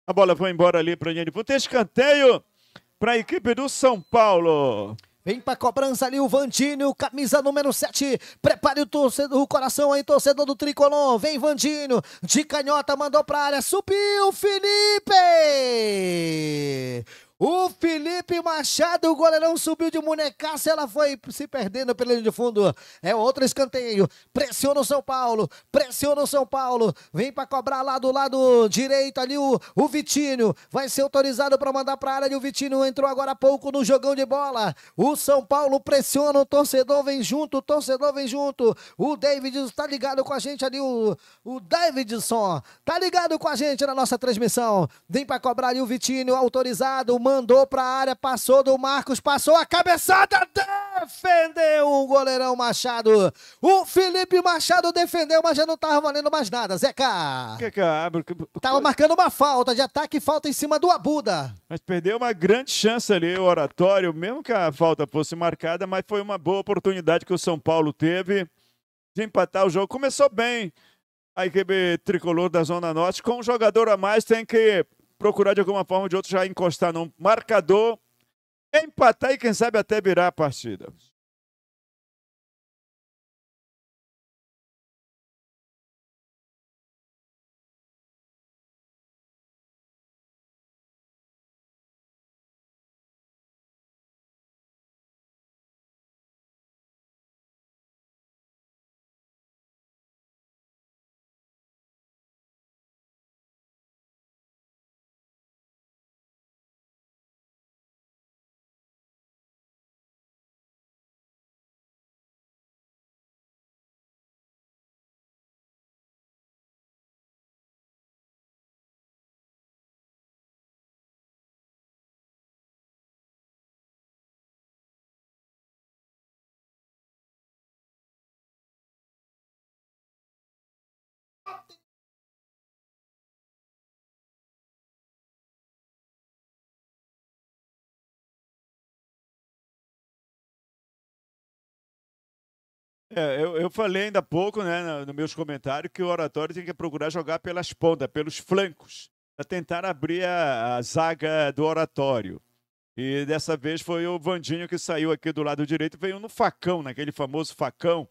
[SPEAKER 3] A bola foi embora ali para a linha de fundo. Tem escanteio para a equipe do São Paulo. Vem pra cobrança ali o Vandinho,
[SPEAKER 2] camisa número 7. Prepare o, torcedor, o coração aí, torcedor do Tricolor. Vem Vandinho, de canhota, mandou pra área, subiu Felipe! O Felipe Machado, o goleirão subiu de monecaça, ela foi se perdendo pela linha de fundo. É outro escanteio. Pressiona o São Paulo, pressiona o São Paulo. Vem para cobrar lá do lado direito ali o, o Vitinho. Vai ser autorizado para mandar para área. E o Vitinho entrou agora há pouco no jogão de bola. O São Paulo pressiona, o torcedor vem junto, o torcedor vem junto. O David está ligado com a gente ali, o, o Davidson. Tá ligado com a gente na nossa transmissão. Vem para cobrar ali o Vitinho, autorizado mandou para a área, passou do Marcos, passou a cabeçada, defendeu o goleirão Machado. O Felipe Machado defendeu, mas já não estava valendo mais nada.
[SPEAKER 3] Zeca!
[SPEAKER 2] É? tava marcando uma falta de ataque, falta em cima do Abuda.
[SPEAKER 3] Mas perdeu uma grande chance ali, o Oratório, mesmo que a falta fosse marcada, mas foi uma boa oportunidade que o São Paulo teve de empatar o jogo. Começou bem a equipe tricolor da Zona Norte, com um jogador a mais tem que procurar de alguma forma ou de outro já encostar no marcador, empatar e quem sabe até virar a partida. É, eu, eu, falei ainda há pouco, né, nos no meus comentários, que o Oratório tem que procurar jogar pelas pontas, pelos flancos, para tentar abrir a, a, zaga do Oratório. E dessa vez foi o Vandinho que saiu aqui do lado direito, veio no facão, naquele famoso facão,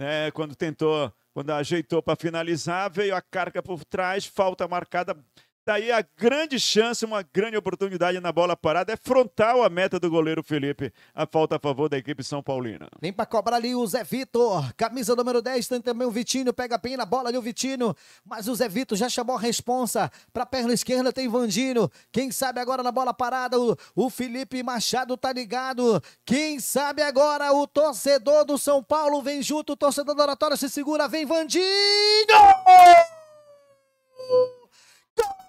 [SPEAKER 3] né, quando tentou, quando ajeitou para finalizar, veio a carga por trás, falta marcada Daí tá a grande chance, uma grande oportunidade na bola parada. É frontal a meta do goleiro Felipe. A falta a favor da equipe São Paulina.
[SPEAKER 2] Vem pra cobrar ali o Zé Vitor. Camisa número 10, tem também o Vitinho. Pega bem na bola ali o Vitinho. Mas o Zé Vitor já chamou a responsa. Pra perna esquerda tem Vandino. Quem sabe agora na bola parada o, o Felipe Machado tá ligado. Quem sabe agora o torcedor do São Paulo vem junto. O torcedor da oratória se segura. Vem Vandinho!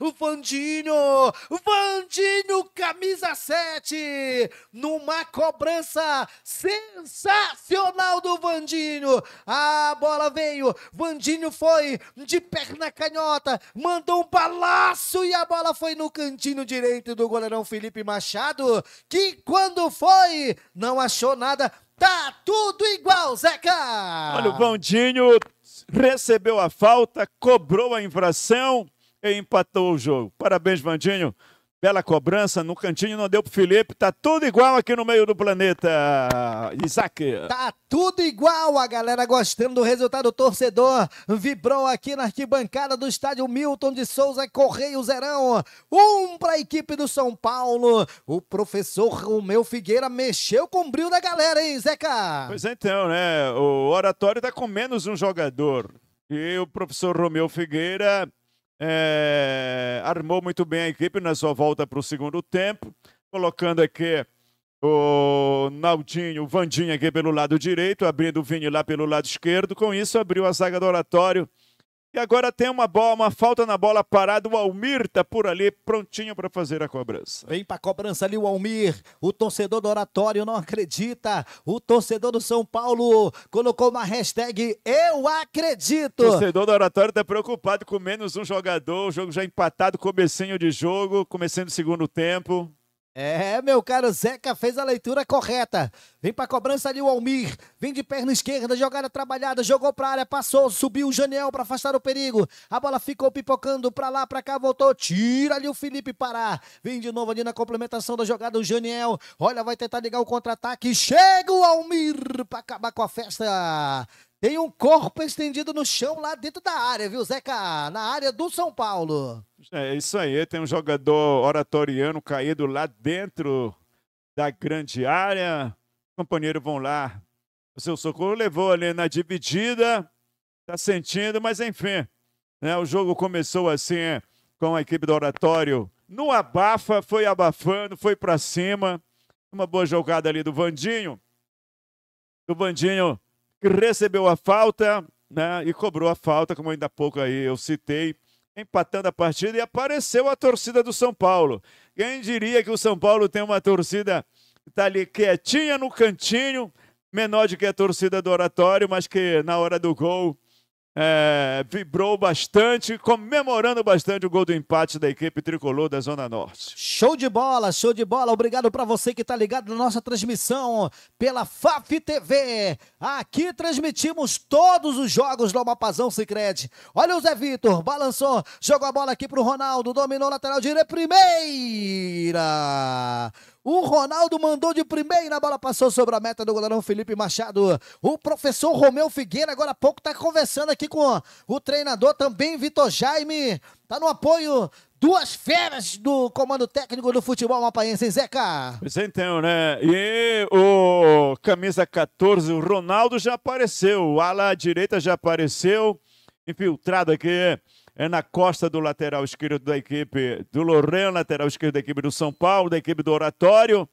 [SPEAKER 2] o Vandinho, Vandinho, camisa 7, numa cobrança sensacional do Vandinho. A bola veio, Vandinho foi de perna canhota, mandou um balaço e a bola foi no cantinho direito do goleirão Felipe Machado, que quando foi, não achou nada. Tá tudo igual, Zeca!
[SPEAKER 3] Olha, o Vandinho recebeu a falta, cobrou a infração, e empatou o jogo. Parabéns, Vandinho. Bela cobrança no cantinho, não deu pro Felipe. Tá tudo igual aqui no meio do planeta, Isaac.
[SPEAKER 2] Tá tudo igual, a galera gostando do resultado. O torcedor vibrou aqui na arquibancada do estádio Milton de Souza, Correio Zerão. Um pra equipe do São Paulo. O professor Romeu Figueira mexeu com o brilho da galera, hein, Zeca?
[SPEAKER 3] Pois então, né? O Oratório tá com menos um jogador. E o professor Romeu Figueira é, armou muito bem a equipe na sua volta para o segundo tempo, colocando aqui o Naldinho, o Vandinho aqui pelo lado direito, abrindo o Vini lá pelo lado esquerdo. Com isso, abriu a zaga do Oratório e agora tem uma bola, uma falta na bola parada. O Almir tá por ali, prontinho para fazer a cobrança. Vem para cobrança ali o Almir. O torcedor do Oratório não acredita. O torcedor do São Paulo colocou
[SPEAKER 2] uma hashtag Eu acredito. O torcedor
[SPEAKER 3] do Oratório tá preocupado com menos um jogador. O jogo já empatado, comecinho de jogo, começando o segundo tempo. É, meu
[SPEAKER 2] caro Zeca fez a leitura correta. Vem pra cobrança ali o Almir. Vem de perna esquerda, jogada trabalhada, jogou pra área, passou, subiu o Janiel pra afastar o perigo. A bola ficou pipocando pra lá, pra cá, voltou. Tira ali o Felipe Pará. Vem de novo ali na complementação da jogada o Janiel. Olha, vai tentar ligar o contra-ataque. Chega o Almir pra acabar com a festa. Tem um corpo estendido no chão lá dentro da área, viu, Zeca? Na área do São
[SPEAKER 3] Paulo. É, é isso aí, tem um jogador oratoriano caído lá dentro da grande área. companheiros vão lá. O seu socorro levou ali na dividida. Tá sentindo, mas enfim. Né, o jogo começou assim é, com a equipe do Oratório. No abafa, foi abafando, foi para cima. Uma boa jogada ali do Vandinho. Do Vandinho recebeu a falta né, e cobrou a falta, como ainda há pouco aí eu citei, empatando a partida e apareceu a torcida do São Paulo. Quem diria que o São Paulo tem uma torcida que está ali quietinha no cantinho, menor do que a torcida do Oratório, mas que na hora do gol é, vibrou bastante, comemorando bastante o gol do empate da equipe tricolor da Zona Norte. Show de bola, show de bola. Obrigado para
[SPEAKER 2] você que está ligado na nossa transmissão pela FAF TV. Aqui transmitimos todos os jogos do Mapazão Secret. Olha o Zé Vitor, balançou, jogou a bola aqui pro Ronaldo, dominou lateral direito, primeira. O Ronaldo mandou de primeira, a bola passou sobre a meta do goleirão Felipe Machado. O professor Romeu Figueira, agora há pouco, está conversando aqui com o treinador também, Vitor Jaime. Tá no apoio duas feras do comando técnico do futebol mapaense, Zeca.
[SPEAKER 3] Pois então, né? E o camisa 14, o Ronaldo já apareceu, o ala direita já apareceu, infiltrado aqui é na costa do lateral esquerdo da equipe do Lorena, lateral esquerdo da equipe do São Paulo, da equipe do Oratório.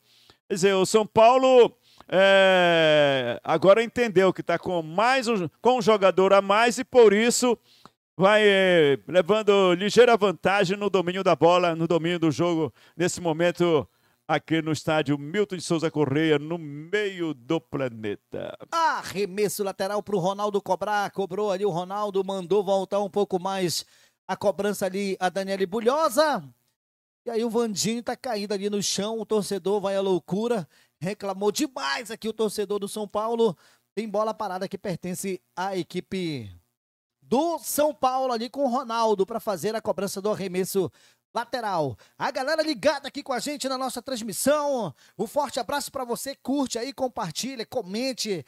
[SPEAKER 3] Quer dizer, o São Paulo é, agora entendeu que está com mais um, com um jogador a mais e por isso vai é, levando ligeira vantagem no domínio da bola, no domínio do jogo nesse momento aqui no estádio Milton de Souza Correia, no meio do planeta.
[SPEAKER 2] Arremesso lateral para o Ronaldo cobrar, cobrou ali o Ronaldo, mandou voltar um pouco mais a cobrança ali a Daniele Bulhosa. E aí o Vandinho tá caído ali no chão, o torcedor vai à loucura, reclamou demais aqui o torcedor do São Paulo. Tem bola parada que pertence à equipe do São Paulo ali com o Ronaldo para fazer a cobrança do arremesso lateral. A galera ligada aqui com a gente na nossa transmissão. Um forte abraço para você. Curte aí, compartilha, comente,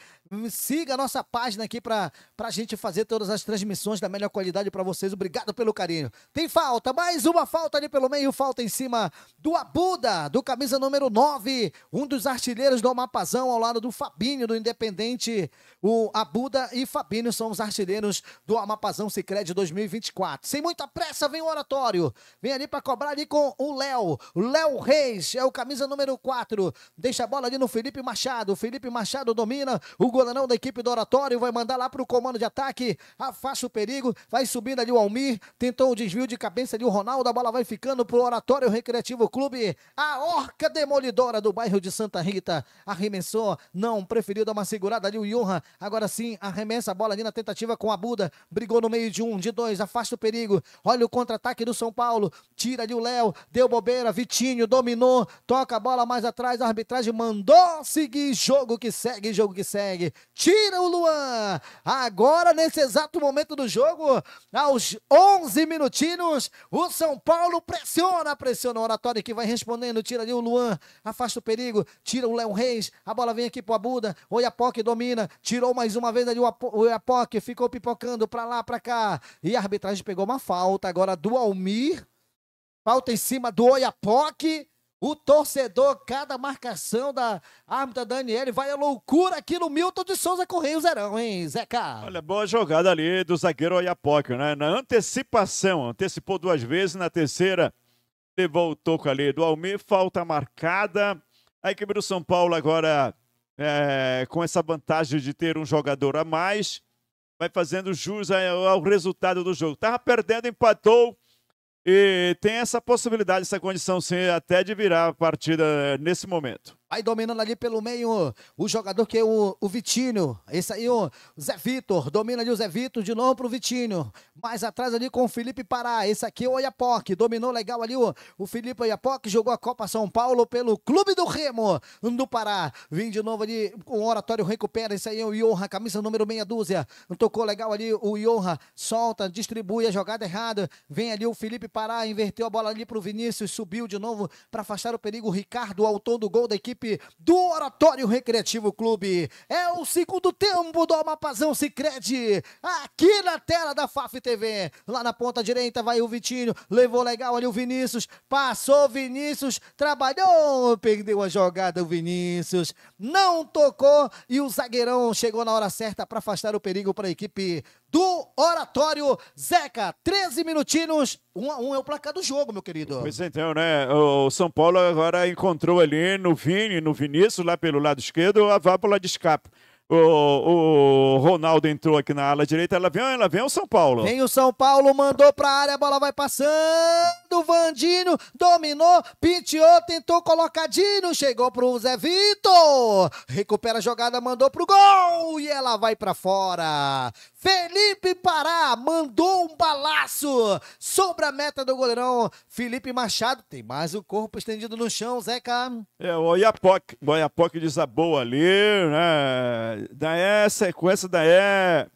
[SPEAKER 2] Siga a nossa página aqui para a gente fazer todas as transmissões da melhor qualidade para vocês. Obrigado pelo carinho. Tem falta, mais uma falta ali pelo meio, falta em cima do Abuda, do camisa número 9, um dos artilheiros do Amapazão, ao lado do Fabinho, do Independente. O Abuda e Fabinho são os artilheiros do Amapazão Sicredi 2024. Sem muita pressa, vem o oratório. Vem ali para cobrar ali com o Léo. Léo Reis é o camisa número 4. Deixa a bola ali no Felipe Machado. O Felipe Machado domina. O goleiro goleirão da equipe do Oratório, vai mandar lá pro comando de ataque, afasta o perigo, vai subindo ali o Almir, tentou o desvio de cabeça ali o Ronaldo, a bola vai ficando pro Oratório Recreativo Clube, a Orca Demolidora do bairro de Santa Rita, arremessou, não, preferiu dar uma segurada ali o Johan, agora sim, arremessa a bola ali na tentativa com a Buda, brigou no meio de um, de dois, afasta o perigo, olha o contra-ataque do São Paulo, tira ali o Léo, deu bobeira, Vitinho dominou, toca a bola mais atrás, a arbitragem mandou seguir, jogo que segue, jogo que segue, consegue. Tira o Luan. Agora, nesse exato momento do jogo, aos 11 minutinhos, o São Paulo pressiona, pressiona o Oratório que vai respondendo. Tira ali o Luan, afasta o perigo, tira o Léo Reis. A bola vem aqui pro Abuda. O Iapoque domina, tirou mais uma vez ali o Iapoque, ficou pipocando pra lá, pra cá. E a arbitragem pegou uma falta agora do Almir. Falta em cima do Oiapoque. O torcedor, cada marcação da árbitra Daniele, vai à loucura aqui no Milton de Souza Correio Zerão, hein,
[SPEAKER 3] Zeca? Olha, boa jogada ali do zagueiro Oiapoque, né? Na antecipação, antecipou duas vezes, na terceira levou o toco ali do Almir, falta marcada. A equipe do São Paulo agora, é, com essa vantagem de ter um jogador a mais, vai fazendo jus ao resultado do jogo. Tava perdendo, empatou, e tem essa possibilidade, essa condição sim, até de virar a partida eh, nesse momento.
[SPEAKER 2] Aí dominando ali pelo meio o jogador que é o, o Vitinho. Esse aí, o Zé Vitor. Domina ali o Zé Vitor de novo pro Vitinho. Mais atrás ali com o Felipe Pará. Esse aqui é o Oiapoque. Dominou legal ali o, o Felipe Oiapoque. Jogou a Copa São Paulo pelo Clube do Remo do Pará. Vem de novo ali o Oratório recupera. Esse aí é o Ioha, camisa número meia dúzia. Tocou legal ali o Ioha. Solta, distribui a jogada errada. Vem ali o Felipe Pará. Inverteu a bola ali pro Vinícius. Subiu de novo para afastar o perigo. O Ricardo, autor do gol da equipe equipe do Oratório Recreativo Clube. É o segundo tempo do Amapazão Sicredi aqui na tela da FAF TV. Lá na ponta direita vai o Vitinho, levou legal ali o Vinícius, passou o Vinícius, trabalhou, perdeu a jogada o Vinícius, não tocou e o zagueirão chegou na hora certa para afastar o perigo para a equipe do Oratório Zeca. 13 minutinhos, 1 um a 1 um é o placar do jogo, meu querido.
[SPEAKER 3] Pois então, né? O São Paulo agora encontrou ali no Vini, no Vinícius, lá pelo lado esquerdo, a válvula de escape. O, o Ronaldo entrou aqui na ala direita. Ela vem, ela vem o São Paulo.
[SPEAKER 2] Vem o São Paulo, mandou pra área, a bola vai passando. Vandinho dominou, pitiou, tentou colocar Dino. Chegou pro Zé Vitor. Recupera a jogada, mandou pro gol. E ela vai pra fora. Felipe Pará mandou um balaço sobre a meta do goleirão Felipe Machado. Tem mais o corpo estendido no chão, Zeca.
[SPEAKER 3] É, o Iapoc. O Iapoc desabou ali, né? daí é sequência, daí é,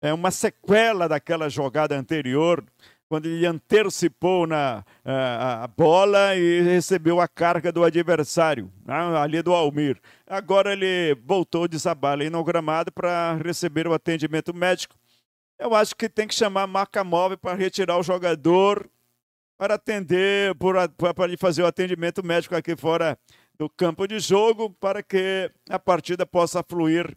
[SPEAKER 3] é uma sequela daquela jogada anterior, quando ele antecipou na, eh, a, a, bola e recebeu a carga do adversário, né, ali do Almir. Agora ele voltou de Zabala no gramado para receber o atendimento médico. Eu acho que tem que chamar a marca móvel para retirar o jogador para atender, para lhe fazer o atendimento médico aqui fora do campo de jogo para que a partida possa fluir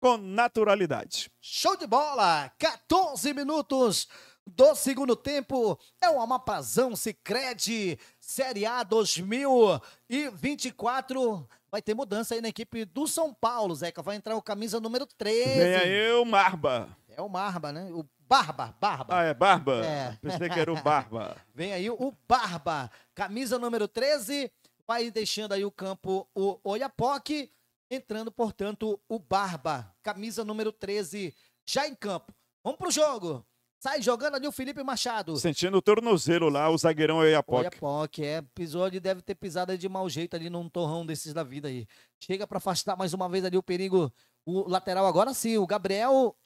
[SPEAKER 3] com naturalidade. Show de bola! 14 minutos do segundo tempo. É o
[SPEAKER 2] Amapazão Sicredi Série A 2024. Vai ter mudança aí na equipe do São Paulo, Zeca. Vai entrar o camisa número 13. Vem aí o
[SPEAKER 3] Marba. É
[SPEAKER 2] o Marba, né? O Barba,
[SPEAKER 3] Barba. Ah, é Barba? É. Pensei que era o Barba.
[SPEAKER 2] Vem aí o Barba. Camisa número 13 Vai deixando aí o campo o Oiapoque. Entrando, portanto, o Barba. Camisa número 13, já em campo. Vamos pro jogo. Sai jogando ali o Felipe Machado. Sentindo
[SPEAKER 3] o tornozelo lá, o zagueirão Oiapoque.
[SPEAKER 2] Oiapoque, é. é Pisou, ali, deve ter pisado de mau jeito ali num torrão desses da vida aí. Chega para afastar mais uma vez ali o perigo. O lateral agora sim, o Gabriel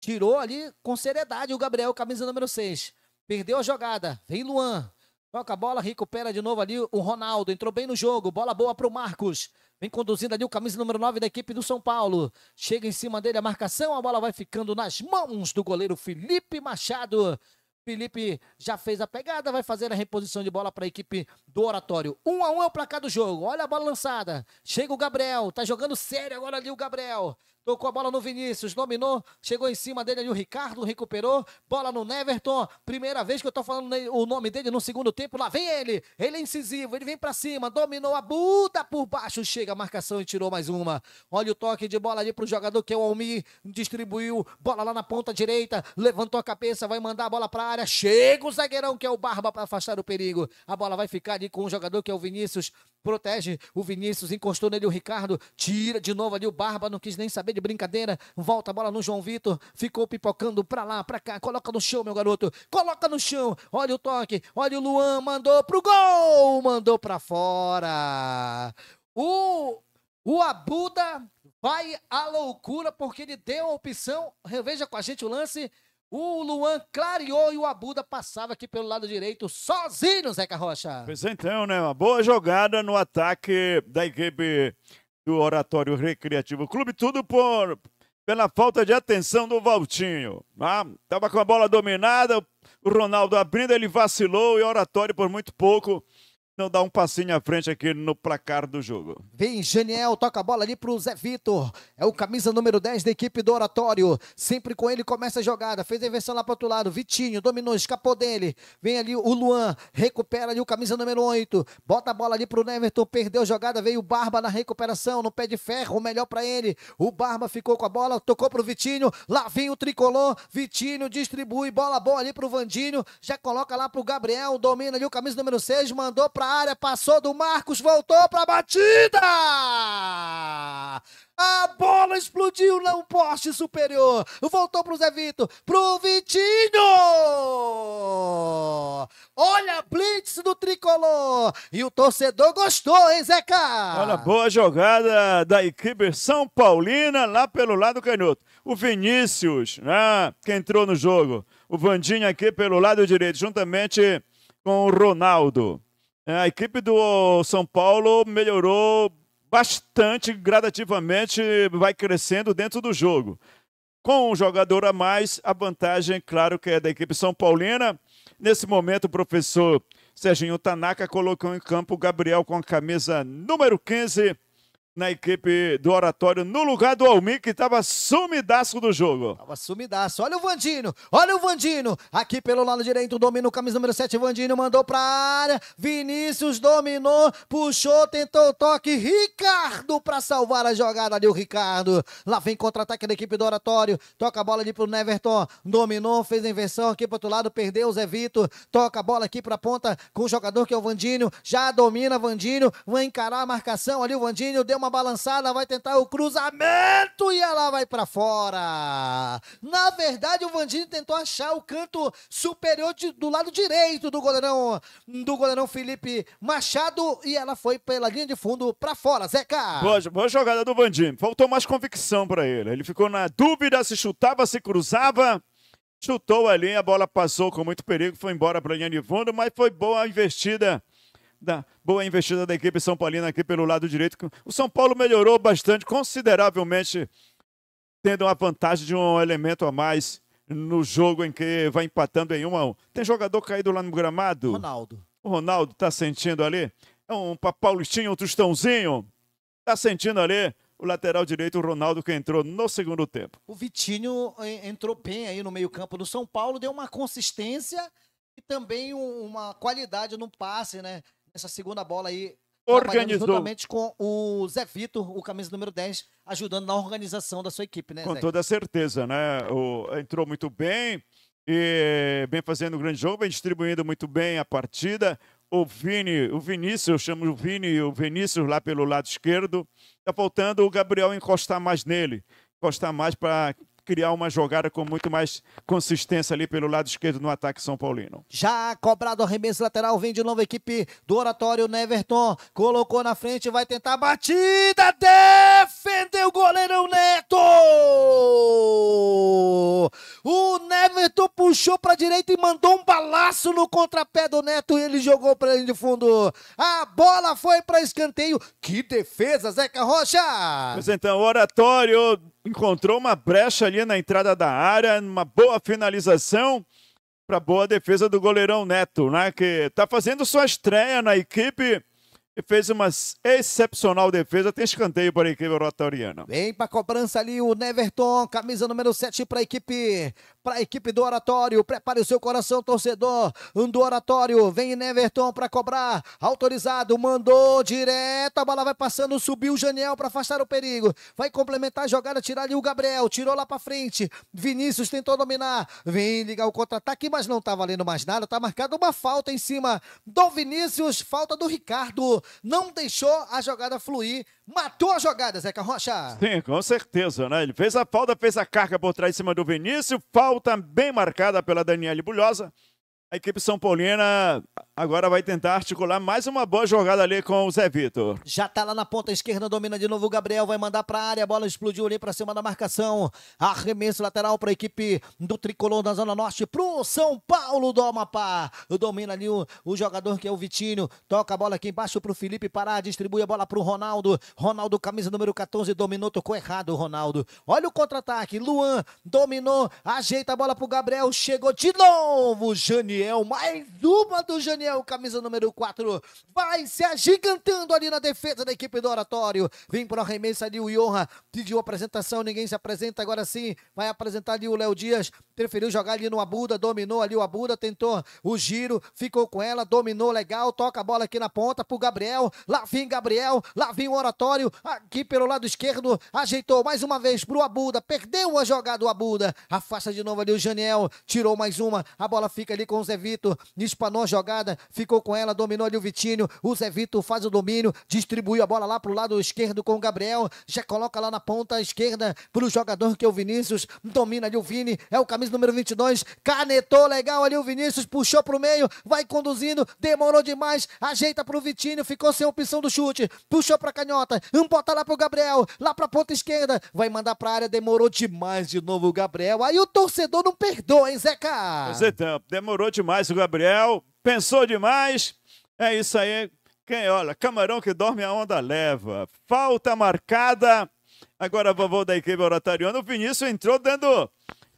[SPEAKER 2] tirou ali com seriedade o Gabriel, camisa número 6. Perdeu a jogada. Vem Luan. Toca a bola, recupera de novo ali o Ronaldo. Entrou bem no jogo. Bola boa para o Marcos. Vem conduzindo ali o camisa número 9 da equipe do São Paulo. Chega em cima dele a marcação. A bola vai ficando nas mãos do goleiro Felipe Machado. Felipe já fez a pegada, vai fazer a reposição de bola para a equipe do Oratório. 1 um a 1 um é o placar do jogo. Olha a bola lançada. Chega o Gabriel, tá jogando sério agora ali o Gabriel. Tocou a bola no Vinícius, dominou, chegou em cima dele ali o Ricardo, recuperou, bola no Neverton. Primeira vez que eu tô falando o nome dele no segundo tempo, lá vem ele. Ele é incisivo, ele vem para cima, dominou a Buda por baixo, chega a marcação e tirou mais uma. Olha o toque de bola ali pro jogador que é o Almi, distribuiu, bola lá na ponta direita, levantou a cabeça, vai mandar a bola para área. Chega o zagueirão que é o Barba para afastar o perigo. A bola vai ficar ali com o jogador que é o Vinícius, protege o Vinícius, encostou nele o Ricardo, tira de novo ali o Barba, não quis nem saber de brincadeira. Volta a bola no João Vitor. Ficou pipocando pra lá, pra cá. Coloca no chão, meu garoto. Coloca no chão. Olha o toque. Olha o Luan. Mandou pro gol. Mandou pra fora. O, o Abuda vai à loucura porque ele deu a opção. Reveja com a gente o lance. O Luan clareou e o Abuda passava aqui pelo lado direito sozinho, Zeca Rocha.
[SPEAKER 3] Pois então, né? Uma boa jogada no ataque da equipe do Oratório Recreativo Clube, tudo por pela falta de atenção do Valtinho. Ah, tava com a bola dominada, o Ronaldo abrindo, ele vacilou e o Oratório por muito pouco não dá um passinho à frente aqui no placar do jogo. Vem Janiel, toca a bola ali pro Zé Vitor. É o camisa número 10 da equipe do Oratório.
[SPEAKER 2] Sempre com ele começa a jogada. Fez a inversão lá pro outro lado. Vitinho dominou, escapou dele. Vem ali o Luan, recupera ali o camisa número 8. Bota a bola ali pro Neverton. Perdeu a jogada, veio o Barba na recuperação, no pé de ferro. O melhor para ele. O Barba ficou com a bola, tocou pro Vitinho. Lá vem o tricolor. Vitinho distribui, bola boa ali pro Vandinho. Já coloca lá pro Gabriel. Domina ali o camisa número 6, mandou pra pra área, passou do Marcos, voltou pra batida! A bola explodiu no poste superior. Voltou pro Zé Vitor, pro Vitinho! Olha a blitz do tricolor! E o torcedor gostou, hein, Zeca?
[SPEAKER 3] Olha, boa jogada da equipe São Paulina lá pelo lado canhoto. O Vinícius, né, que entrou no jogo. O Vandinho aqui pelo lado direito, juntamente com o Ronaldo. É, a equipe do São Paulo melhorou bastante, gradativamente, vai crescendo dentro do jogo. Com um jogador a mais, a vantagem, claro, que é da equipe São Paulina. Nesse momento, o professor Serginho Tanaka colocou em campo o Gabriel com a camisa número 15 na equipe do Oratório, no lugar do Almir, que estava sumidaço do jogo. Tava
[SPEAKER 2] sumidaço. Olha o Vandino, olha o
[SPEAKER 3] Vandino. Aqui pelo lado direito, domina o camisa número 7, Vandino
[SPEAKER 2] mandou pra área. Vinícius dominou, puxou, tentou o toque. Ricardo pra salvar a jogada ali, o Ricardo. Lá vem contra-ataque da equipe do Oratório. Toca a bola ali pro Neverton. Dominou, fez a inversão aqui pro outro lado, perdeu o Zé Vitor. Toca a bola aqui pra ponta com o jogador que é o Vandinho. Já domina Vandinho, vai encarar a marcação ali, o Vandinho deu uma uma balançada, vai tentar o cruzamento e ela vai para fora. Na verdade, o Vandini tentou achar o canto superior de, do lado direito do goleirão do goleirão Felipe Machado e ela foi pela linha de fundo para fora.
[SPEAKER 3] Zeca. Boa, boa jogada do Vandini. Faltou mais convicção para ele. Ele ficou na dúvida se chutava, se cruzava. Chutou ali, a bola passou com muito perigo, foi embora para a linha de fundo, mas foi boa a investida da boa investida da equipe São Paulina aqui pelo lado direito. O São Paulo melhorou bastante, consideravelmente, tendo uma vantagem de um elemento a mais no jogo em que vai empatando em 1 um a 1 Tem jogador caído lá no gramado? Ronaldo. O Ronaldo tá sentindo ali. É um paulistinho, um tostãozinho. Tá sentindo ali o lateral direito, o Ronaldo, que entrou no segundo tempo. O Vitinho
[SPEAKER 2] entrou bem aí no meio-campo do São Paulo, deu uma consistência e também uma qualidade no passe, né? essa segunda bola aí organizou. Juntamente com o Zé Vitor, o camisa número 10, ajudando na organização da sua equipe, né? Com Zé? toda
[SPEAKER 3] certeza, né? O, entrou muito bem, e bem fazendo um grande jogo, bem distribuindo muito bem a partida. O Vini, o Vinícius, eu chamo o Vini e o Vinícius lá pelo lado esquerdo. Tá faltando o Gabriel encostar mais nele. Encostar mais para criar uma jogada com muito mais consistência ali pelo lado esquerdo no ataque São Paulino. Já cobrado o
[SPEAKER 2] arremesso lateral, vem de novo a equipe do Oratório Neverton. Né, Colocou na frente, vai tentar a batida. Defendeu o goleirão Neto! O Neverton puxou para direita e mandou um balaço no contrapé do Neto e ele jogou para ele de fundo. A bola foi para escanteio. Que defesa, Zeca Rocha!
[SPEAKER 3] Pois então, Oratório encontrou uma brecha ali na entrada da área, uma boa finalização para boa defesa do goleirão Neto, né? Que está fazendo sua estreia na equipe e fez uma excepcional defesa. Tem escanteio para a equipe rotatoriana. Vem
[SPEAKER 2] para cobrança ali o Neverton, camisa número 7 para a equipe para a equipe do Oratório. Prepare o seu coração, torcedor do Oratório. Vem Neverton para cobrar. Autorizado, mandou direto. A bola vai passando, subiu o Janiel para afastar o perigo. Vai complementar a jogada, tirar ali o Gabriel. Tirou lá para frente. Vinícius tentou dominar. Vem ligar o contra-ataque, mas não tá valendo mais nada. Tá marcada uma falta em cima do Vinícius. Falta do Ricardo. Não deixou a jogada fluir Matou a jogada, Zeca Rocha.
[SPEAKER 3] Sim, com certeza, né? Ele fez a falta, fez a carga por trás em cima do Vinícius. Falta bem marcada pela Daniele Bulhosa. A equipe São Paulina agora vai tentar articular mais uma boa jogada ali com o Zé Vitor. Já tá lá na ponta esquerda,
[SPEAKER 2] domina de novo o Gabriel, vai mandar pra área, a bola explodiu ali pra cima da marcação. Arremesso lateral pra equipe do Tricolor da Zona Norte pro São Paulo do Amapá. Domina ali o, o jogador que é o Vitinho, toca a bola aqui embaixo pro Felipe Pará, distribui a bola pro Ronaldo. Ronaldo, camisa número 14, dominou, tocou errado o Ronaldo. Olha o contra-ataque, Luan dominou, ajeita a bola pro Gabriel, chegou de novo, Jani Janiel. Mais uma do Janiel, camisa número 4. Vai se agigantando ali na defesa da equipe do Oratório. Vem para o arremesso ali o Iorra. Pediu apresentação, ninguém se apresenta. Agora sim, vai apresentar ali o Léo Dias. Preferiu jogar ali no Abuda, dominou ali o Abuda, tentou o giro, ficou com ela, dominou legal. Toca a bola aqui na ponta pro Gabriel. Lá vem Gabriel, lá vem o Oratório. Aqui pelo lado esquerdo, ajeitou mais uma vez pro Abuda. Perdeu a jogada do Abuda. Afasta de novo ali o Janiel. Tirou mais uma. A bola fica ali com Zé Vitor, espanou jogada, ficou com ela, dominou ali o Vitinho, o Zé Vitor faz o domínio, distribui a bola lá pro lado esquerdo com o Gabriel, já coloca lá na ponta esquerda pro jogador que é o Vinícius, domina ali o Vini, é o camisa número 22, canetou legal ali o Vinícius, puxou pro meio, vai conduzindo, demorou demais, ajeita pro Vitinho, ficou sem opção do chute, puxou pra canhota, um bota lá pro Gabriel, lá pra ponta esquerda, vai mandar pra área, demorou demais de novo o Gabriel, aí o torcedor não perdoa, hein, Zeca?
[SPEAKER 3] Zé Damp, então, demorou demais demais o Gabriel, pensou demais. É isso aí. Quem olha, camarão que dorme a onda leva. Falta marcada. Agora vovô da equipe Oratariana. O Vinícius entrou dando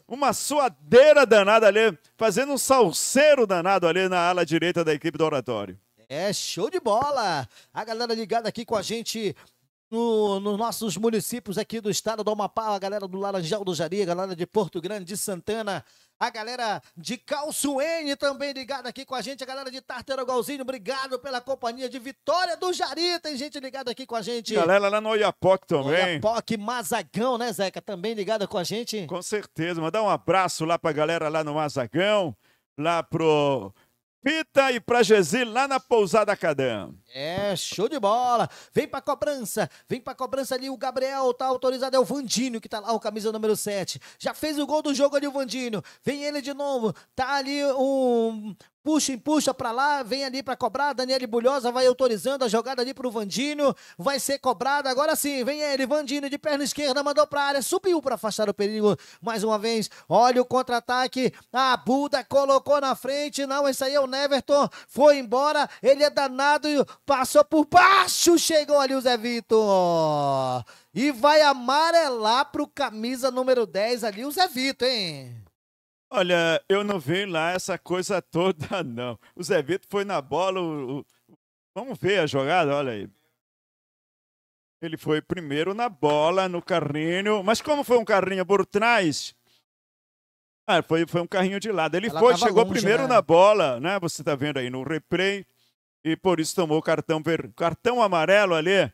[SPEAKER 3] uma suadeira danada ali, fazendo um salseiro danado ali na ala direita da equipe do Oratório.
[SPEAKER 2] É show de bola! A galera ligada aqui com a gente no, nos nossos municípios aqui do estado do Amapá, a galera do Laranjal do Jari, a galera de Porto Grande, de Santana, a galera de N também ligada aqui com a gente, a galera de Tarteiro Golzinho, obrigado pela companhia de Vitória do Jari, tem gente ligada aqui com a gente. Galera
[SPEAKER 3] lá no Oiapoque também. Oiapoque, Mazagão, né, Zeca, também ligada com a gente. Com certeza, mandar um abraço lá pra galera lá no Mazagão, lá pro Pita e para Gesi lá na Pousada Cadam.
[SPEAKER 2] É, show de bola. Vem pra cobrança. Vem pra cobrança ali. O Gabriel tá autorizado. É o Vandinho que tá lá, o camisa número 7. Já fez o gol do jogo ali, o Vandinho. Vem ele de novo. Tá ali um puxa, empuxa para lá, vem ali para cobrar, Daniel Bulhosa vai autorizando a jogada ali pro Vandinho, vai ser cobrada, agora sim, vem ele, Vandinho de perna esquerda, mandou pra área, subiu para afastar o perigo, mais uma vez, olha o contra-ataque, a Buda colocou na frente, não, esse aí é o Neverton, foi embora, ele é danado, passou por baixo, chegou ali o Zé Vitor, e vai amarelar pro camisa número 10 ali o Zé Vitor,
[SPEAKER 3] hein? Olha, eu não vi lá essa coisa toda, não. O Zé Vitor foi na bola. O, o... Vamos ver a jogada, olha aí. Ele foi primeiro na bola, no carrinho. Mas como foi um carrinho por trás? Ah, foi, foi um carrinho de lado. Ele Ela foi, chegou longe, primeiro né? na bola, né? Você está vendo aí no replay. E por isso tomou cartão ver... cartão amarelo ali. Zé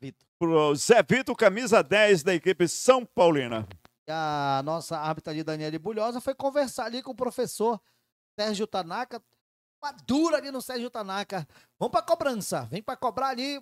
[SPEAKER 3] Vitor. Pro Zé Vitor, camisa 10 da equipe São Paulina
[SPEAKER 2] a nossa árbitra ali, Daniele Bulhosa, foi conversar ali com o professor Sérgio Tanaka. Uma dura ali no Sérgio Tanaka. Vamos pra cobrança. Vem pra cobrar ali.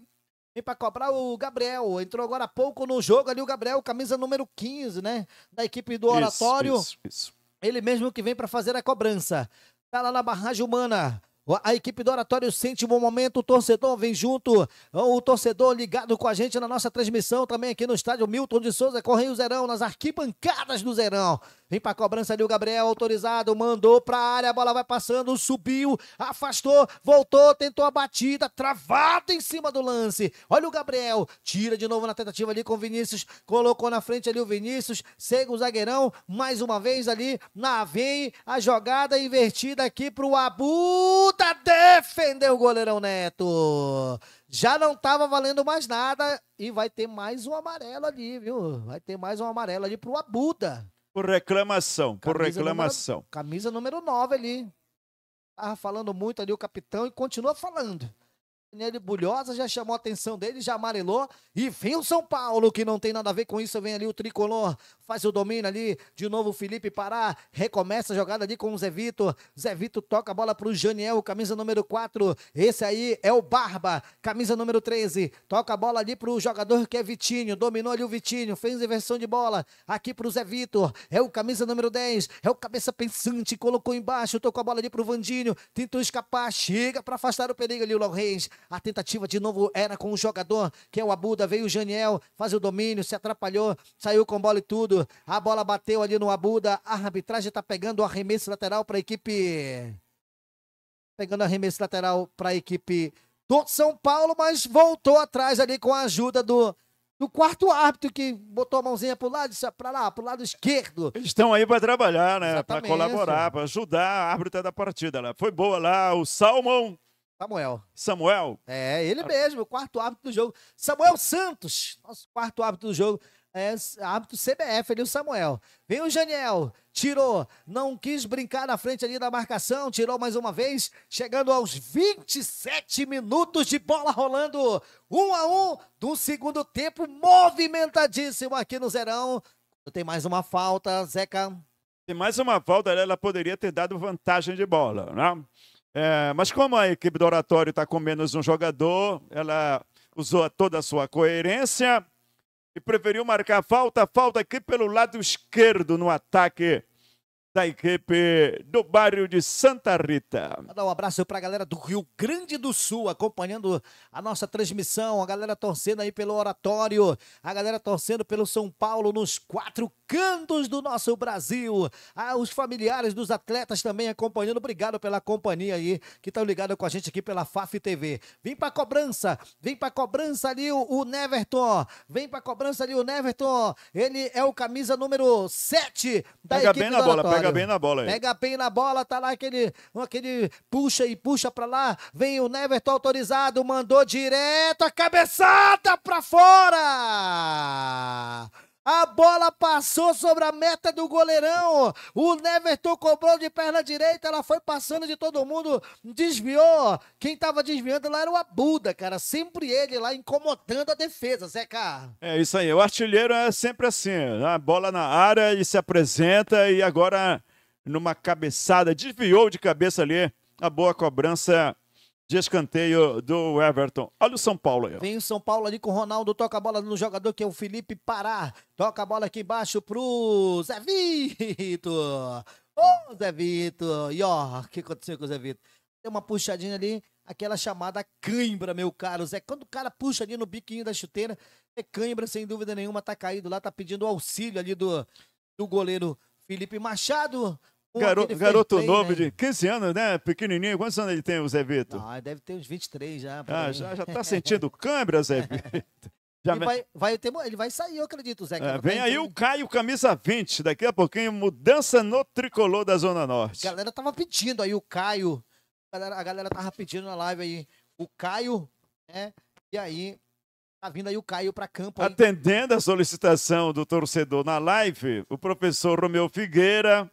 [SPEAKER 2] Vem pra cobrar o Gabriel. Entrou agora há pouco no jogo ali o Gabriel, camisa número 15, né? Da equipe do Oratório. Isso, isso, isso. Ele mesmo que vem para fazer a cobrança. Tá lá na barragem humana. A equipe do Oratório sente um bom momento, o torcedor vem junto, o torcedor ligado com a gente na nossa transmissão, também aqui no estádio Milton de Souza, Correio Zerão, nas arquibancadas do Zerão. Vem pra cobrança ali o Gabriel, autorizado, mandou pra área, a bola vai passando, subiu, afastou, voltou, tentou a batida, travado em cima do lance. Olha o Gabriel, tira de novo na tentativa ali com o Vinícius, colocou na frente ali o Vinícius, segue o zagueirão, mais uma vez ali, na vem a jogada invertida aqui pro Abuda, tá defendeu o goleirão Neto. Já não tava valendo mais nada e vai ter mais um amarelo ali, viu? Vai ter mais um amarelo ali pro Abuda.
[SPEAKER 3] Por reclamação, por reclamação. Número,
[SPEAKER 2] camisa número 9 ali. Tava falando muito ali o capitão e continua falando nele bulhosa, já chamou a atenção dele, já amarelou. E vem o São Paulo, que não tem nada a ver com isso. Vem ali o tricolor, faz o domínio ali. De novo o Felipe Pará, recomeça a jogada ali com o Zé Vitor. Zé Vitor toca a bola para o Janiel, camisa número 4. Esse aí é o Barba, camisa número 13. Toca a bola ali para o jogador que é Vitinho. Dominou ali o Vitinho, fez inversão de bola aqui para o Zé Vitor. É o camisa número 10, é o cabeça pensante, colocou embaixo, tocou a bola ali para o Vandinho. Tentou escapar, chega para afastar o perigo ali o Léo Reis. A tentativa de novo era com o jogador, que é o Abuda. Veio o Janiel, faz o domínio, se atrapalhou, saiu com bola e tudo. A bola bateu ali no Abuda. A arbitragem está pegando o arremesso lateral para a equipe. Pegando arremesso lateral para a equipe do São Paulo, mas voltou atrás ali com a ajuda do do quarto árbitro que botou a mãozinha pro lado, ah, para lá, pro lado esquerdo.
[SPEAKER 3] Eles estão aí para trabalhar, né? Para colaborar, para ajudar a árbitra da partida. Né? Foi boa lá o Salmon Samuel. Samuel? É, ele ah. mesmo, o quarto árbitro do jogo.
[SPEAKER 2] Samuel Santos, nosso quarto árbitro do jogo. É, árbitro CBF ali, o Samuel. Vem o Janiel, tirou, não quis brincar na frente ali da marcação, tirou mais uma vez, chegando aos 27 minutos de bola rolando, um a um, do segundo tempo, movimentadíssimo aqui no Zerão. Tem mais uma falta, Zeca.
[SPEAKER 3] Tem mais uma falta, ela poderia ter dado vantagem de bola, né? É, mas como a equipe do Oratório está com menos um jogador, ela usou toda a sua coerência e preferiu marcar falta, falta aqui pelo lado esquerdo no ataque da equipe do bairro de Santa Rita. dar um
[SPEAKER 2] abraço para a galera do Rio Grande do Sul, acompanhando a nossa transmissão, a galera torcendo aí pelo Oratório, a galera torcendo pelo São Paulo nos quatro cantos do nosso Brasil, ah, os familiares dos atletas também acompanhando, obrigado pela companhia aí, que estão tá ligados com a gente aqui pela FAF TV. Vem para cobrança, vem para cobrança ali o, o Neverton, vem para cobrança ali o Neverton, ele é o camisa número 7 da pega equipe bem na do bola, Oratório. Pega bem na bola aí. Pega bem na bola, tá lá aquele, aquele puxa e puxa pra lá. Vem o Neverton autorizado, mandou direto a cabeçada pra fora! A bola passou sobre a meta do goleirão. O Neverton cobrou de perna direita. Ela foi passando de todo mundo. Desviou. Quem estava desviando lá era o Abuda, cara. Sempre ele lá incomodando a defesa, Zeca.
[SPEAKER 3] É isso aí. O artilheiro é sempre assim. A bola na área e se apresenta. E agora, numa cabeçada, desviou de cabeça ali. A boa cobrança de escanteio do Everton. Olha o São Paulo aí. Vem o São Paulo ali com
[SPEAKER 2] o Ronaldo, toca a bola no jogador que é o Felipe Pará. Toca a bola aqui embaixo pro Zé Vitor. Ô, oh, Zé Vitor. E ó, o que aconteceu com o Zé Vitor? Tem uma puxadinha ali, aquela chamada cãibra, meu caro Zé. Quando o cara puxa ali no biquinho da chuteira, é cãibra, sem dúvida nenhuma, tá caído lá, tá pedindo auxílio ali do, do goleiro Felipe Machado garoto play, novo né? de
[SPEAKER 3] 15 anos, né? Pequenininho. Quantos anos ele tem, o Zé Vitor?
[SPEAKER 2] Ah, deve ter uns 23 já. Ah, já, já
[SPEAKER 3] tá sentindo câimbra, Zé Vitor. Já ele, vai,
[SPEAKER 2] vai ter, ele vai sair, eu acredito, Zé. É, vem aí o
[SPEAKER 3] Caio, camisa 20. Daqui a pouquinho, mudança no tricolor da Zona Norte. A
[SPEAKER 2] galera tava pedindo aí o Caio. A galera, a galera tava pedindo na live aí o Caio, né? E aí, Tá vindo aí o Caio para campo.
[SPEAKER 3] Aí. Atendendo a solicitação do torcedor na live, o professor Romeu Figueira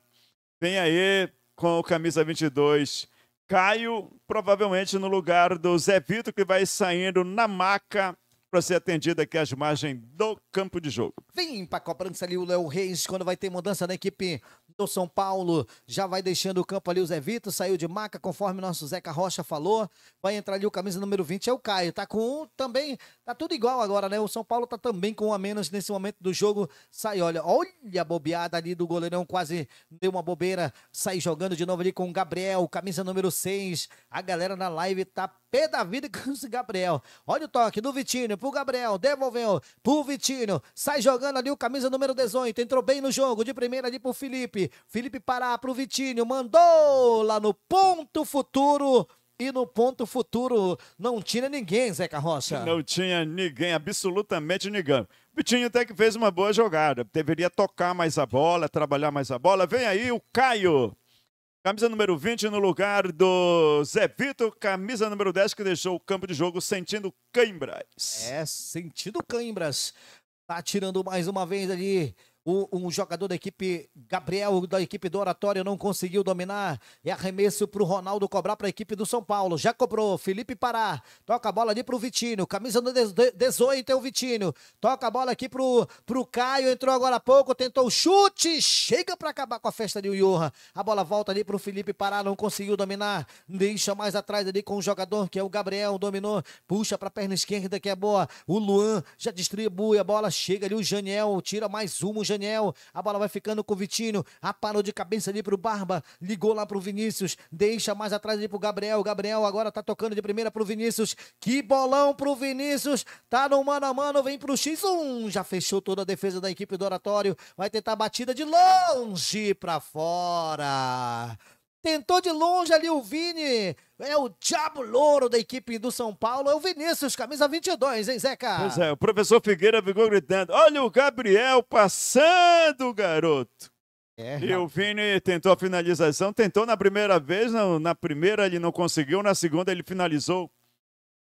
[SPEAKER 3] Vem aí com o camisa 22, Caio, provavelmente no lugar do Zé Vitor, que vai saindo na maca para ser atendido aqui às margens do campo de jogo.
[SPEAKER 2] Vem para a cobrança ali o Léo Reis, quando vai ter mudança na equipe o São Paulo já vai deixando o campo ali o Zé Vitor, saiu de maca, conforme nosso Zeca Rocha falou. Vai entrar ali o camisa número 20, é o Caio. Tá com um também, tá tudo igual agora, né? O São Paulo tá também com um a menos nesse momento do jogo. Sai, olha, olha a bobeada ali do goleirão, quase deu uma bobeira. Sai jogando de novo ali com o Gabriel, camisa número 6. A galera na live tá pé da vida com o Gabriel. Olha o toque do Vitinho pro Gabriel, devolveu pro Vitinho. Sai jogando ali o camisa número 18, entrou bem no jogo, de primeira ali pro Felipe. Felipe. Pará para o Vitinho. Mandou lá no ponto futuro
[SPEAKER 3] e no ponto futuro não tinha ninguém, Zé Carroça. Não tinha ninguém, absolutamente ninguém. Vitinho até que fez uma boa jogada. Deveria tocar mais a bola, trabalhar mais a bola. Vem aí o Caio. Camisa número 20 no lugar do Zé Vitor, camisa número 10 que deixou o campo de jogo sentindo cãibras. É,
[SPEAKER 2] sentindo cãibras. Tá tirando mais uma vez ali o, um jogador da equipe, Gabriel, da equipe do Oratório, não conseguiu dominar. É arremesso para o Ronaldo cobrar para a equipe do São Paulo. Já cobrou. Felipe Pará. Toca a bola ali para o Vitinho. Camisa do 18 é o Vitinho. Toca a bola aqui para o Caio. Entrou agora há pouco. Tentou o chute. Chega para acabar com a festa de Johan. A bola volta ali para o Felipe Pará. Não conseguiu dominar. Deixa mais atrás ali com o jogador que é o Gabriel. Dominou. Puxa para a perna esquerda que é boa. O Luan já distribui a bola. Chega ali o Janiel. Tira mais um O Janiel Daniel. A bola vai ficando com o Vitinho. parou de cabeça ali pro Barba. Ligou lá pro Vinícius. Deixa mais atrás ali pro Gabriel. Gabriel agora tá tocando de primeira pro Vinícius. Que bolão pro Vinícius. Tá no mano a mano. Vem pro X1. Já fechou toda a defesa da equipe do Oratório. Vai tentar a batida de longe pra fora. Tentou de longe ali o Vini. É o diabo louro da equipe do São Paulo. É o Vinícius, camisa 22, hein, Zeca? Pois
[SPEAKER 3] é, o professor Figueira ficou gritando: Olha o Gabriel passando, garoto. É, e o Vini tentou a finalização, tentou na primeira vez, na, na primeira ele não conseguiu, na segunda ele finalizou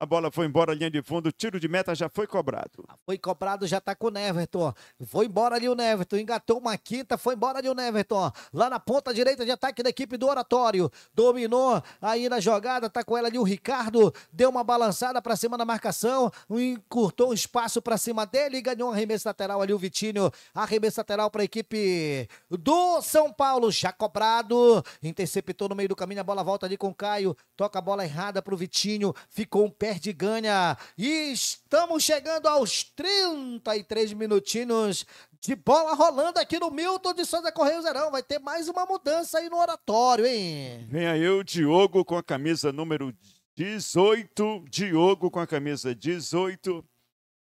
[SPEAKER 3] a bola foi embora, linha de fundo, tiro de meta já foi cobrado. Ah,
[SPEAKER 2] foi cobrado, já tá com o Neverton. Foi embora ali o Neverton, engatou uma quinta, foi embora ali o Neverton. Lá na ponta direita de ataque da equipe do Oratório. Dominou aí na jogada, tá com ela ali o Ricardo. Deu uma balançada para cima da marcação, encurtou um espaço para cima dele e ganhou um arremesso lateral ali o Vitinho. Arremesso lateral para a equipe do São Paulo, já cobrado. Interceptou no meio do caminho, a bola volta ali com o Caio. Toca a bola errada pro Vitinho, ficou um pé ganha E estamos chegando aos 33 minutinhos de bola rolando aqui no Milton de Souza Correio Zerão. Vai ter mais uma mudança aí no oratório,
[SPEAKER 3] hein? Vem aí o Diogo com a camisa número 18. Diogo com a camisa 18.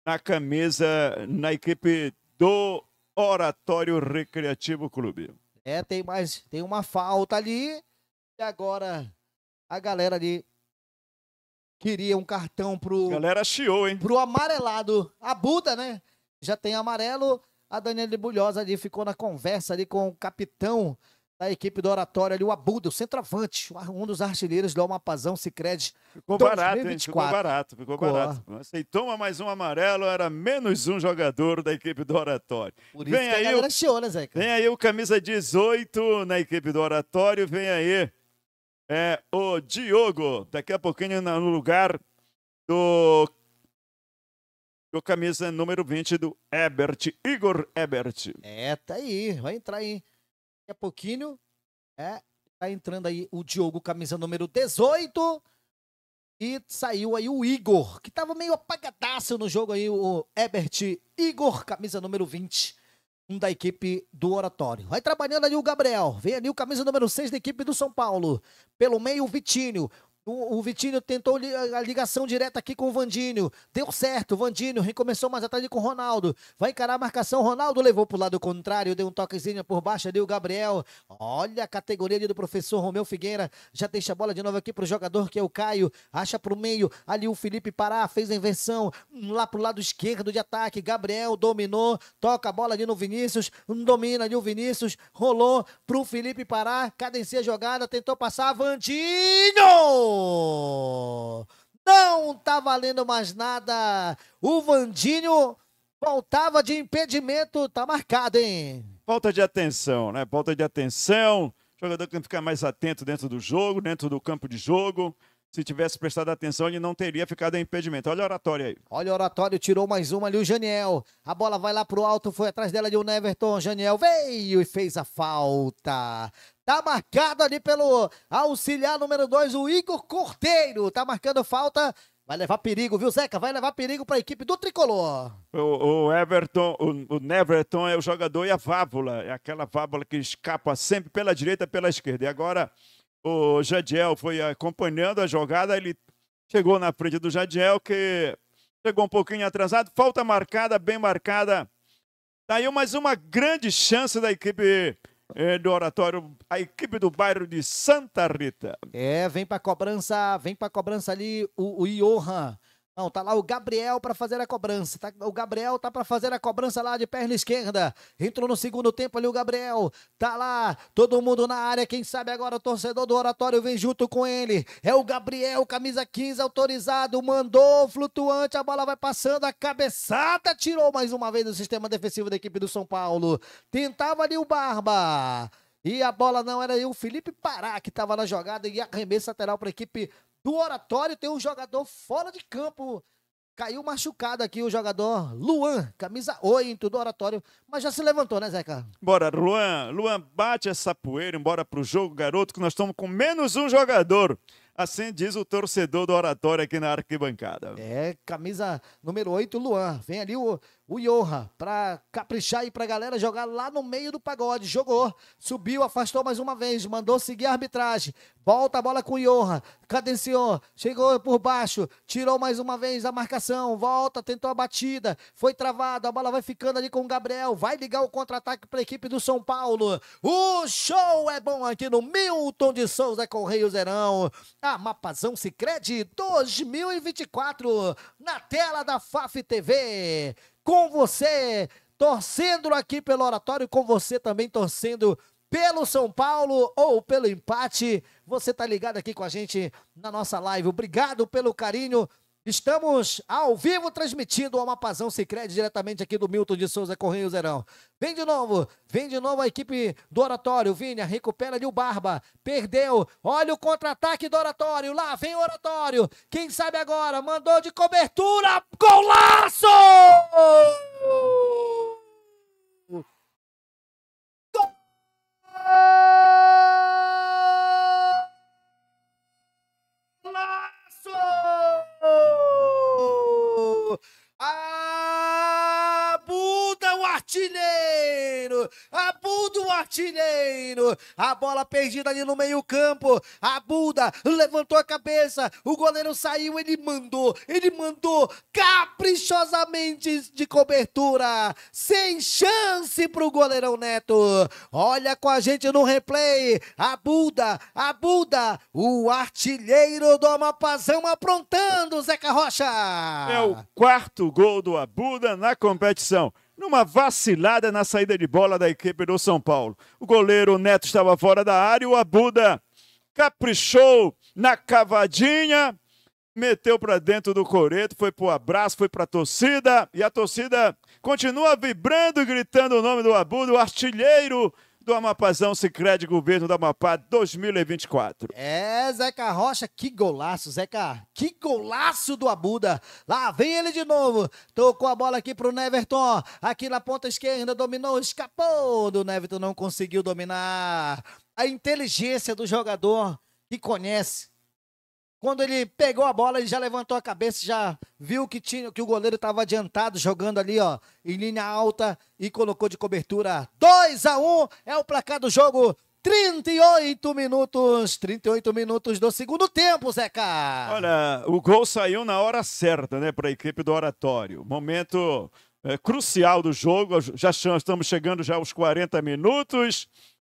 [SPEAKER 3] Na camisa, na equipe do Oratório Recreativo Clube.
[SPEAKER 2] É, tem mais, tem uma falta ali. E agora a galera ali queria um cartão pro. Galera chiou, hein? Pro amarelado. A Buda, né? Já tem amarelo. A Daniela de Bulhosa ali ficou na conversa ali com o capitão da equipe do Oratório ali, o Abuda, o centroavante, um dos artilheiros do Almapazão Cicred. Ficou 2024. barato, hein? Ficou barato, ficou barato.
[SPEAKER 3] Aceitou mais um amarelo, era menos um jogador da equipe do Oratório. Por isso vem que aí a galera o... chiou, né, Zeca? Vem aí o camisa 18 na equipe do Oratório, vem aí é o Diogo. Daqui a pouquinho no lugar do, do camisa número 20 do Ebert, Igor Ebert.
[SPEAKER 2] É, tá aí, vai entrar aí. Daqui a pouquinho é, tá entrando aí o Diogo, camisa número 18. E saiu aí o Igor, que tava meio apagadaço no jogo aí, o Ebert Igor, camisa número 20 um da equipe do Oratório. Vai trabalhando ali o Gabriel. Vem ali o camisa número 6 da equipe do São Paulo. Pelo meio, o Vitinho. O, o Vitinho tentou li, a ligação direta aqui com o Vandinho. Deu certo. Vandinho recomeçou mais atrás com o Ronaldo. Vai encarar a marcação. Ronaldo levou pro lado contrário. Deu um toquezinho por baixo ali o Gabriel. Olha a categoria ali do professor Romeu Figueira. Já deixa a bola de novo aqui pro jogador que é o Caio. Acha pro meio. Ali o Felipe Pará fez a inversão. Hum, lá pro lado esquerdo de ataque. Gabriel dominou. Toca a bola ali no Vinícius. Hum, domina ali o Vinícius. Rolou pro Felipe Pará. Cadencia a jogada. Tentou passar. Vandinho! Não tá valendo mais nada. O Vandinho faltava de impedimento. Tá marcado, hein?
[SPEAKER 3] Falta de atenção, né? Falta de atenção. O jogador tem que ficar mais atento dentro do jogo, dentro do campo de jogo. Se tivesse prestado atenção, ele não teria ficado em impedimento. Olha o oratório aí. Olha o oratório, tirou
[SPEAKER 2] mais uma ali o Janiel. A bola vai lá pro alto, foi atrás dela de um Neverton. Janiel veio e fez a falta. Tá marcado ali pelo auxiliar número 2, o Igor Corteiro. Tá marcando falta. Vai levar perigo, viu, Zeca? Vai levar perigo para a equipe do Tricolor.
[SPEAKER 3] O, o Everton, o, o, Neverton é o jogador e a válvula. É aquela válvula que escapa sempre pela direita, pela esquerda. E agora o Jadiel foi acompanhando a jogada, ele chegou na frente do Jadiel, que chegou um pouquinho atrasado, falta marcada, bem marcada. Daí tá mais uma grande chance da equipe eh, do Oratório, a equipe do bairro de Santa Rita. É, vem para
[SPEAKER 2] cobrança, vem para cobrança ali o, o Johan. Não, tá lá o Gabriel para fazer a cobrança. Tá, o Gabriel tá para fazer a cobrança lá de perna esquerda. Entrou no segundo tempo ali o Gabriel. Tá lá, todo mundo na área. Quem sabe agora o torcedor do Oratório vem junto com ele. É o Gabriel, camisa 15 autorizado, mandou flutuante, a bola vai passando, a cabeçada tirou mais uma vez do sistema defensivo da equipe do São Paulo. Tentava ali o Barba. E a bola não era aí o Felipe Pará que estava na jogada e arremesso lateral para a equipe do Oratório tem um jogador fora de campo. Caiu machucado aqui o jogador Luan, camisa 8 do Oratório, mas já se levantou, né, Zeca?
[SPEAKER 3] Bora, Luan. Luan, bate essa poeira, embora pro jogo, garoto, que nós estamos com menos um jogador. Assim diz o torcedor do Oratório aqui na arquibancada.
[SPEAKER 2] É, camisa número 8, Luan. Vem ali o, o Johan para caprichar e para a galera jogar lá no meio do pagode. Jogou, subiu, afastou mais uma vez, mandou seguir a arbitragem. Volta a bola com o Johan, cadenciou, chegou por baixo, tirou mais uma vez a marcação, volta, tentou a batida, foi travado, a bola vai ficando ali com o Gabriel, vai ligar o contra-ataque para a equipe do São Paulo. O show é bom aqui no Milton de Souza Correio Zerão. A Mapazão Sicredi 2024 na tela da FAF TV com você, torcendo aqui pelo Oratório, com você também torcendo pelo São Paulo ou pelo empate. Você tá ligado aqui com a gente na nossa live. Obrigado pelo carinho. Estamos ao vivo transmitindo o Amapazão Secret diretamente aqui do Milton de Souza Correio Zerão. Vem de novo, vem de novo a equipe do Oratório. Vinha recupera ali o Barba, perdeu. Olha o contra-ataque do Oratório. Lá vem o Oratório. Quem sabe agora mandou de cobertura. Golaço! Gol! Ah! artilheiro! A Buda, o artilheiro! A bola perdida ali no meio-campo. A Buda levantou a cabeça. O goleiro saiu, ele mandou, ele mandou caprichosamente de cobertura. Sem chance pro goleirão Neto. Olha com a gente no replay. A Buda, a Buda, o artilheiro do Amapazão aprontando, Zeca Rocha. É
[SPEAKER 3] o quarto gol do Abuda na competição numa vacilada na saída de bola da equipe do São Paulo. O goleiro Neto estava fora da área e o Abuda caprichou na cavadinha, meteu para dentro do coreto, foi pro abraço, foi para a torcida e a torcida continua vibrando, gritando o nome do Abuda, o artilheiro do Amapazão Sicredi Governo do Amapá 2024.
[SPEAKER 2] É, Zeca Rocha, que golaço, Zeca. Que golaço do Abuda. Lá vem ele de novo. Tocou a bola aqui pro Neverton. Aqui na ponta esquerda, dominou, escapou do Neverton, não conseguiu dominar. A inteligência do jogador que conhece quando ele pegou a bola, ele já levantou a cabeça, já viu que, tinha, que o goleiro estava adiantado, jogando ali, ó, em linha alta e colocou de cobertura. 2 a 1 um, é o placar do jogo. 38 minutos, 38 minutos do segundo tempo,
[SPEAKER 3] Zeca. Olha, o gol saiu na hora certa, né, para a equipe do Oratório. Momento é, crucial do jogo. Já estamos chegando já aos 40 minutos.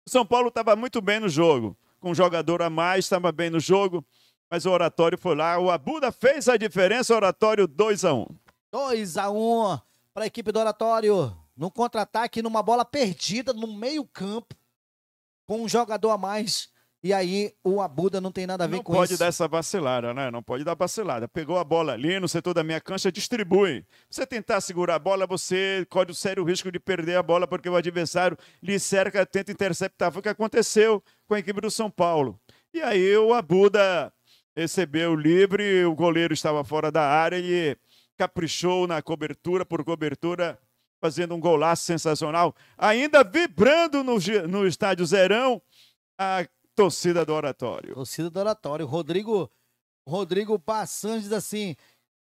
[SPEAKER 3] O São Paulo estava muito bem no jogo. Com um jogador a mais, estava bem no jogo mas o oratório foi lá. O Abuda fez a diferença. Oratório 2 a 1 um.
[SPEAKER 2] 2 a 1 um para a equipe do oratório. Num contra-ataque, numa bola perdida no meio-campo. Com um jogador a mais. E aí o Abuda não tem nada a ver não com isso. Não pode dar essa
[SPEAKER 3] vacilada, né? Não pode dar vacilada. Pegou a bola ali no setor da minha cancha, distribui. Você tentar segurar a bola, você corre o sério risco de perder a bola porque o adversário lhe cerca, tenta interceptar. Foi o que aconteceu com a equipe do São Paulo. E aí o Abuda recebeu livre, o goleiro estava fora da área e caprichou na cobertura por cobertura, fazendo um golaço sensacional. Ainda vibrando no, no estádio Zerão, a torcida do Oratório. Torcida do Oratório. Rodrigo,
[SPEAKER 2] Rodrigo Passanges assim,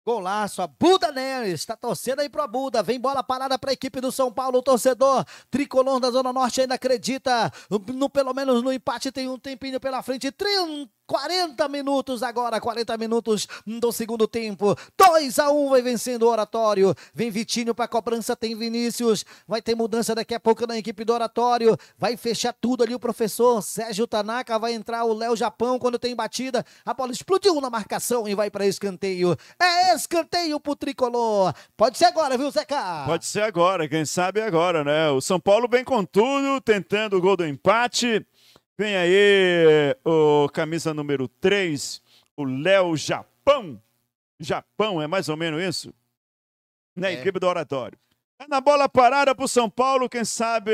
[SPEAKER 2] Golaço, a Buda Neres, tá torcendo aí pra Buda, vem bola parada pra equipe do São Paulo, o torcedor tricolor da Zona Norte ainda acredita, no, pelo menos no empate tem um tempinho pela frente, 30 40 minutos agora, 40 minutos do segundo tempo. 2 a 1 vai vencendo o Oratório. Vem Vitinho para cobrança, tem Vinícius. Vai ter mudança daqui a pouco na equipe do Oratório. Vai fechar tudo ali o professor Sérgio Tanaka. Vai entrar o Léo Japão quando tem batida. A bola explodiu na marcação e vai para escanteio. É escanteio pro tricolor. Pode ser agora, viu, Zeca?
[SPEAKER 3] Pode ser agora, quem sabe agora, né? O São Paulo bem com tudo, tentando o gol do empate. Vem aí o camisa número 3, o Léo Japão. Japão, é mais ou menos isso? Na é. equipe do Oratório. É na bola parada para o São Paulo, quem sabe.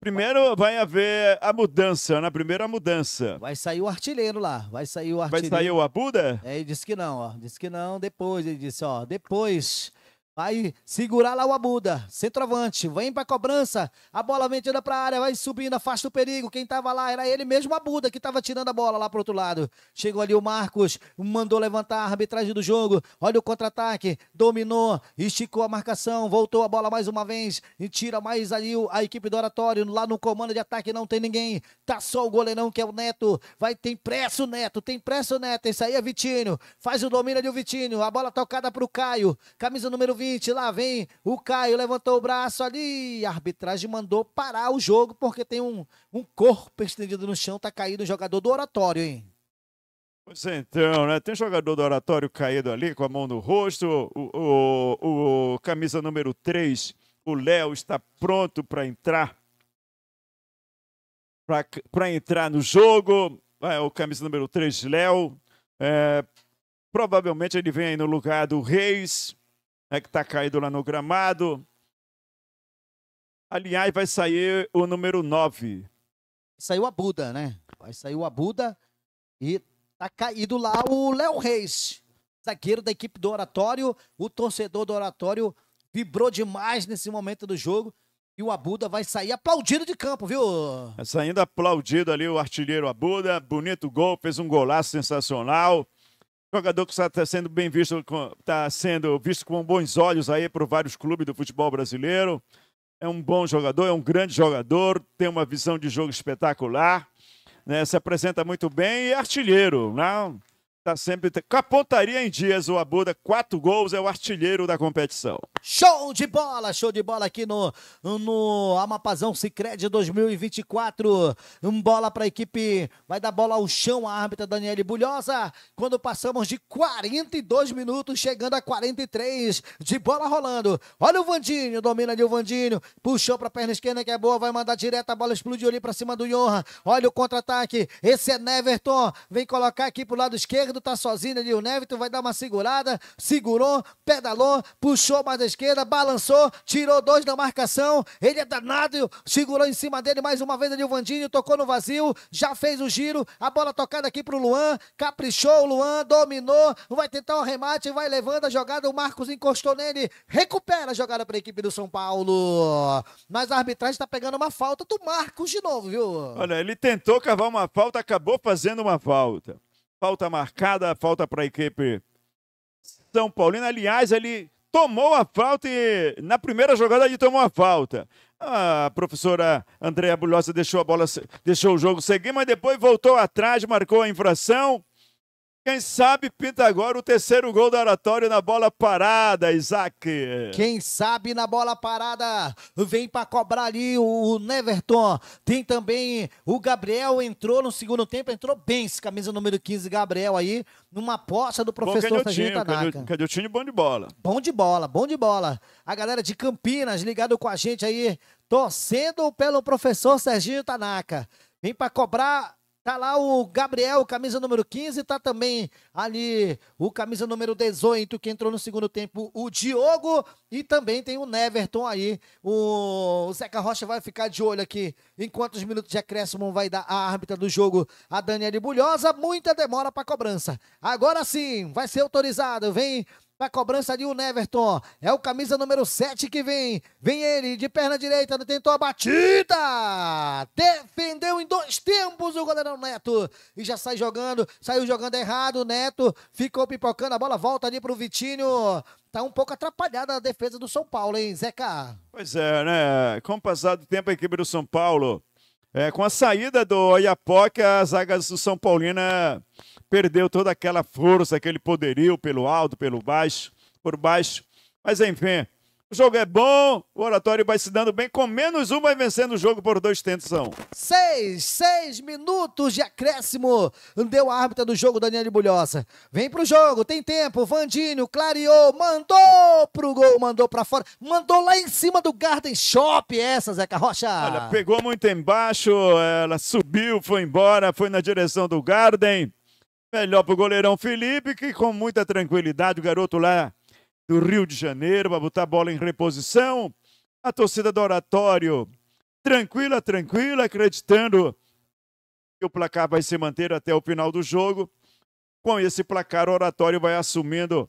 [SPEAKER 3] Primeiro vai haver a mudança, na né? primeira mudança.
[SPEAKER 2] Vai sair o artilheiro lá, vai sair o artilheiro. Vai sair o Abuda? É, ele disse que não, ó. Disse que não, depois. Ele disse, ó, depois Vai segurar lá o Abuda. Centroavante. Vem pra cobrança. A bola vem tirando pra área. Vai subindo. Afasta o perigo. Quem tava lá era ele mesmo, Abuda, que tava tirando a bola lá pro outro lado. Chegou ali o Marcos. Mandou levantar a arbitragem do jogo. Olha o contra-ataque. Dominou. Esticou a marcação. Voltou a bola mais uma vez. E tira mais ali a equipe do Oratório. Lá no comando de ataque não tem ninguém. Tá só o goleirão que é o Neto. Vai, tem pressa o Neto. Tem pressa o Neto. Isso aí é Vitinho. Faz o domínio ali o Vitinho. A bola tocada pro Caio. Camisa número 20 lá vem o Caio, levantou o braço ali. A arbitragem mandou parar o jogo porque tem um, um corpo estendido no chão, tá caído o jogador do oratório, hein?
[SPEAKER 3] Pois é, então, né? Tem jogador do oratório caído ali com a mão no rosto. O, o, o camisa número 3, o Léo, está pronto para entrar. Para entrar no jogo. É, o camisa número 3, Léo. É, provavelmente ele vem aí no lugar do Reis né, que está caído lá no gramado. Aliás, vai sair o número 9. Saiu a Buda, né? Vai sair o Buda e tá caído lá
[SPEAKER 2] o Léo Reis, zagueiro da equipe do Oratório. O torcedor do Oratório vibrou demais nesse momento do jogo. E o Abuda vai sair aplaudido de campo, viu?
[SPEAKER 3] Saindo aplaudido ali o artilheiro Abuda. Bonito gol, fez um golaço sensacional. Jogador que está tá sendo bem visto, está sendo visto com bons olhos aí por vários clubes do futebol brasileiro. É um bom jogador, é um grande jogador, tem uma visão de jogo espetacular, né? se apresenta muito bem e é artilheiro. Né? Tá sempre com a pontaria em dias, o Abuda, quatro gols, é o artilheiro da competição.
[SPEAKER 2] Show de bola, show de bola aqui no, no Amapazão Cicred 2024. Um bola para a equipe, vai dar bola ao chão a árbitra Daniele Bulhosa. Quando passamos de 42 minutos, chegando a 43, de bola rolando. Olha o Vandinho, domina ali o Vandinho, puxou para a perna esquerda que é boa, vai mandar direto, a bola explodiu ali para cima do Johan. Olha o contra-ataque, esse é Neverton, vem colocar aqui pro lado esquerdo quando tá sozinho ali o Neviton, vai dar uma segurada, segurou, pedalou, puxou mais da esquerda, balançou, tirou dois da marcação, ele é danado, segurou em cima dele mais uma vez ali o Vandinho, tocou no vazio, já fez o giro, a bola tocada aqui pro Luan, caprichou o Luan, dominou, vai tentar o um remate, vai levando a jogada, o Marcos encostou nele, recupera a jogada pra equipe do São Paulo, mas a arbitragem tá pegando uma falta do Marcos de novo,
[SPEAKER 3] viu? Olha, ele tentou cavar uma falta, acabou fazendo uma falta. Falta marcada, falta para a equipe São Paulino. Aliás, ele tomou a falta e na primeira jogada ele tomou a falta. A professora Andréa Bulhosa deixou a bola, deixou o jogo seguir, mas depois voltou atrás, marcou a infração. Quem sabe pinta agora o terceiro gol do oratória na bola parada, Isaac. Quem
[SPEAKER 2] sabe na bola parada vem para cobrar ali o Neverton. Tem também o Gabriel, entrou no segundo tempo, entrou bem esse camisa número 15, Gabriel aí, numa aposta do professor Cadê Tanaka.
[SPEAKER 3] time bom de bola.
[SPEAKER 2] Bom de bola, bom de bola. A galera de Campinas ligado com a gente aí, torcendo pelo professor Serginho Tanaka. Vem para cobrar Tá lá o Gabriel, camisa número 15, tá também ali o camisa número 18 que entrou no segundo tempo, o Diogo e também tem o Neverton aí. O, o Zeca Rocha vai ficar de olho aqui enquanto os minutos de acréscimo vai dar a árbitra do jogo, a Daniela Bulhosa, muita demora para cobrança. Agora sim, vai ser autorizado. Vem a cobrança de o Neverton É o camisa número 7 que vem. Vem ele de perna direita, tentou a batida. Defendeu em dois tempos o goleirão Neto. E já sai jogando, saiu jogando errado. Neto ficou pipocando, a bola volta ali para o Vitinho. Tá um pouco atrapalhada a defesa do São Paulo, hein, Zeca?
[SPEAKER 3] Pois é, né? Com o passar do tempo, a equipe do São Paulo. É, com a saída do Oiapoque, as zagas do São Paulina é perdeu toda aquela força, aquele poderio pelo alto, pelo baixo, por baixo. Mas enfim, o jogo é bom, o oratório vai se dando bem, com menos um vai vencendo o jogo por dois tentos. São
[SPEAKER 2] seis, seis minutos de acréscimo. Deu a árbitra do jogo, Daniel de Bulhosa. Vem pro jogo, tem tempo. Vandinho clareou, mandou pro gol, mandou pra fora,
[SPEAKER 3] mandou lá em cima do Garden Shop. Essa, Zeca Rocha. Olha, pegou muito embaixo, ela subiu, foi embora, foi na direção do Garden. Melhor para o goleirão Felipe, que com muita tranquilidade, o garoto lá do Rio de Janeiro, vai botar a bola em reposição. A torcida do Oratório, tranquila, tranquila, acreditando que o placar vai se manter até o final do jogo. Com esse placar, o Oratório vai assumindo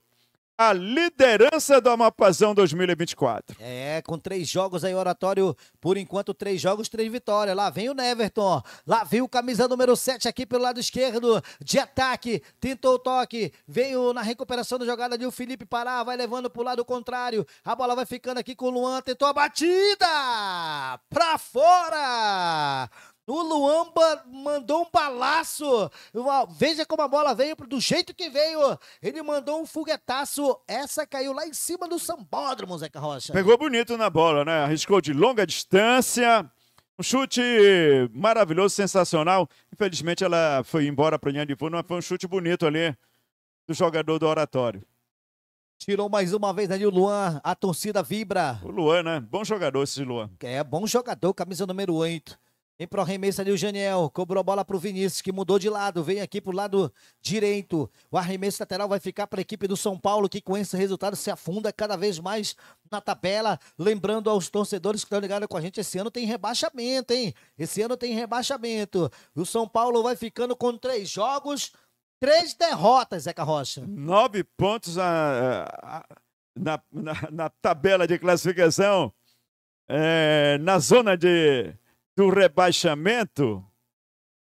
[SPEAKER 3] a liderança do Amapazão 2024.
[SPEAKER 2] É, com três jogos aí, Oratório, por enquanto, três jogos, três vitórias. Lá vem o Neverton, lá vem o camisa número 7 aqui pelo lado esquerdo, de ataque, tentou o toque, veio na recuperação da jogada de o Felipe Pará, vai levando pro lado contrário, a bola vai ficando aqui com o Luan, tentou a batida! Pra fora! O Luan mandou um balaço. Veja como a bola veio do jeito que veio. Ele mandou um foguetaço. Essa caiu lá em cima do sambódromo, Zeca Rocha.
[SPEAKER 3] Pegou bonito na bola, né? Arriscou de longa distância. Um chute maravilhoso, sensacional. Infelizmente ela foi embora para linha de fundo, mas foi um chute bonito ali do jogador do Oratório. Tirou mais uma vez ali o Luan, a torcida vibra. O Luan, né? Bom jogador esse Luan.
[SPEAKER 2] É, bom jogador, camisa número 8. Em pro arremesso ali o Janiel, cobrou a bola para o Vinícius, que mudou de lado, vem aqui para o lado direito. O arremesso lateral vai ficar para a equipe do São Paulo, que com esse resultado se afunda cada vez mais na tabela. Lembrando aos torcedores que estão ligados com a gente, esse ano tem rebaixamento, hein? Esse ano tem rebaixamento. O São Paulo vai ficando com três jogos, três derrotas, Zeca Rocha.
[SPEAKER 3] Nove pontos a, a, na, na, na, tabela de classificação, é, na zona de do rebaixamento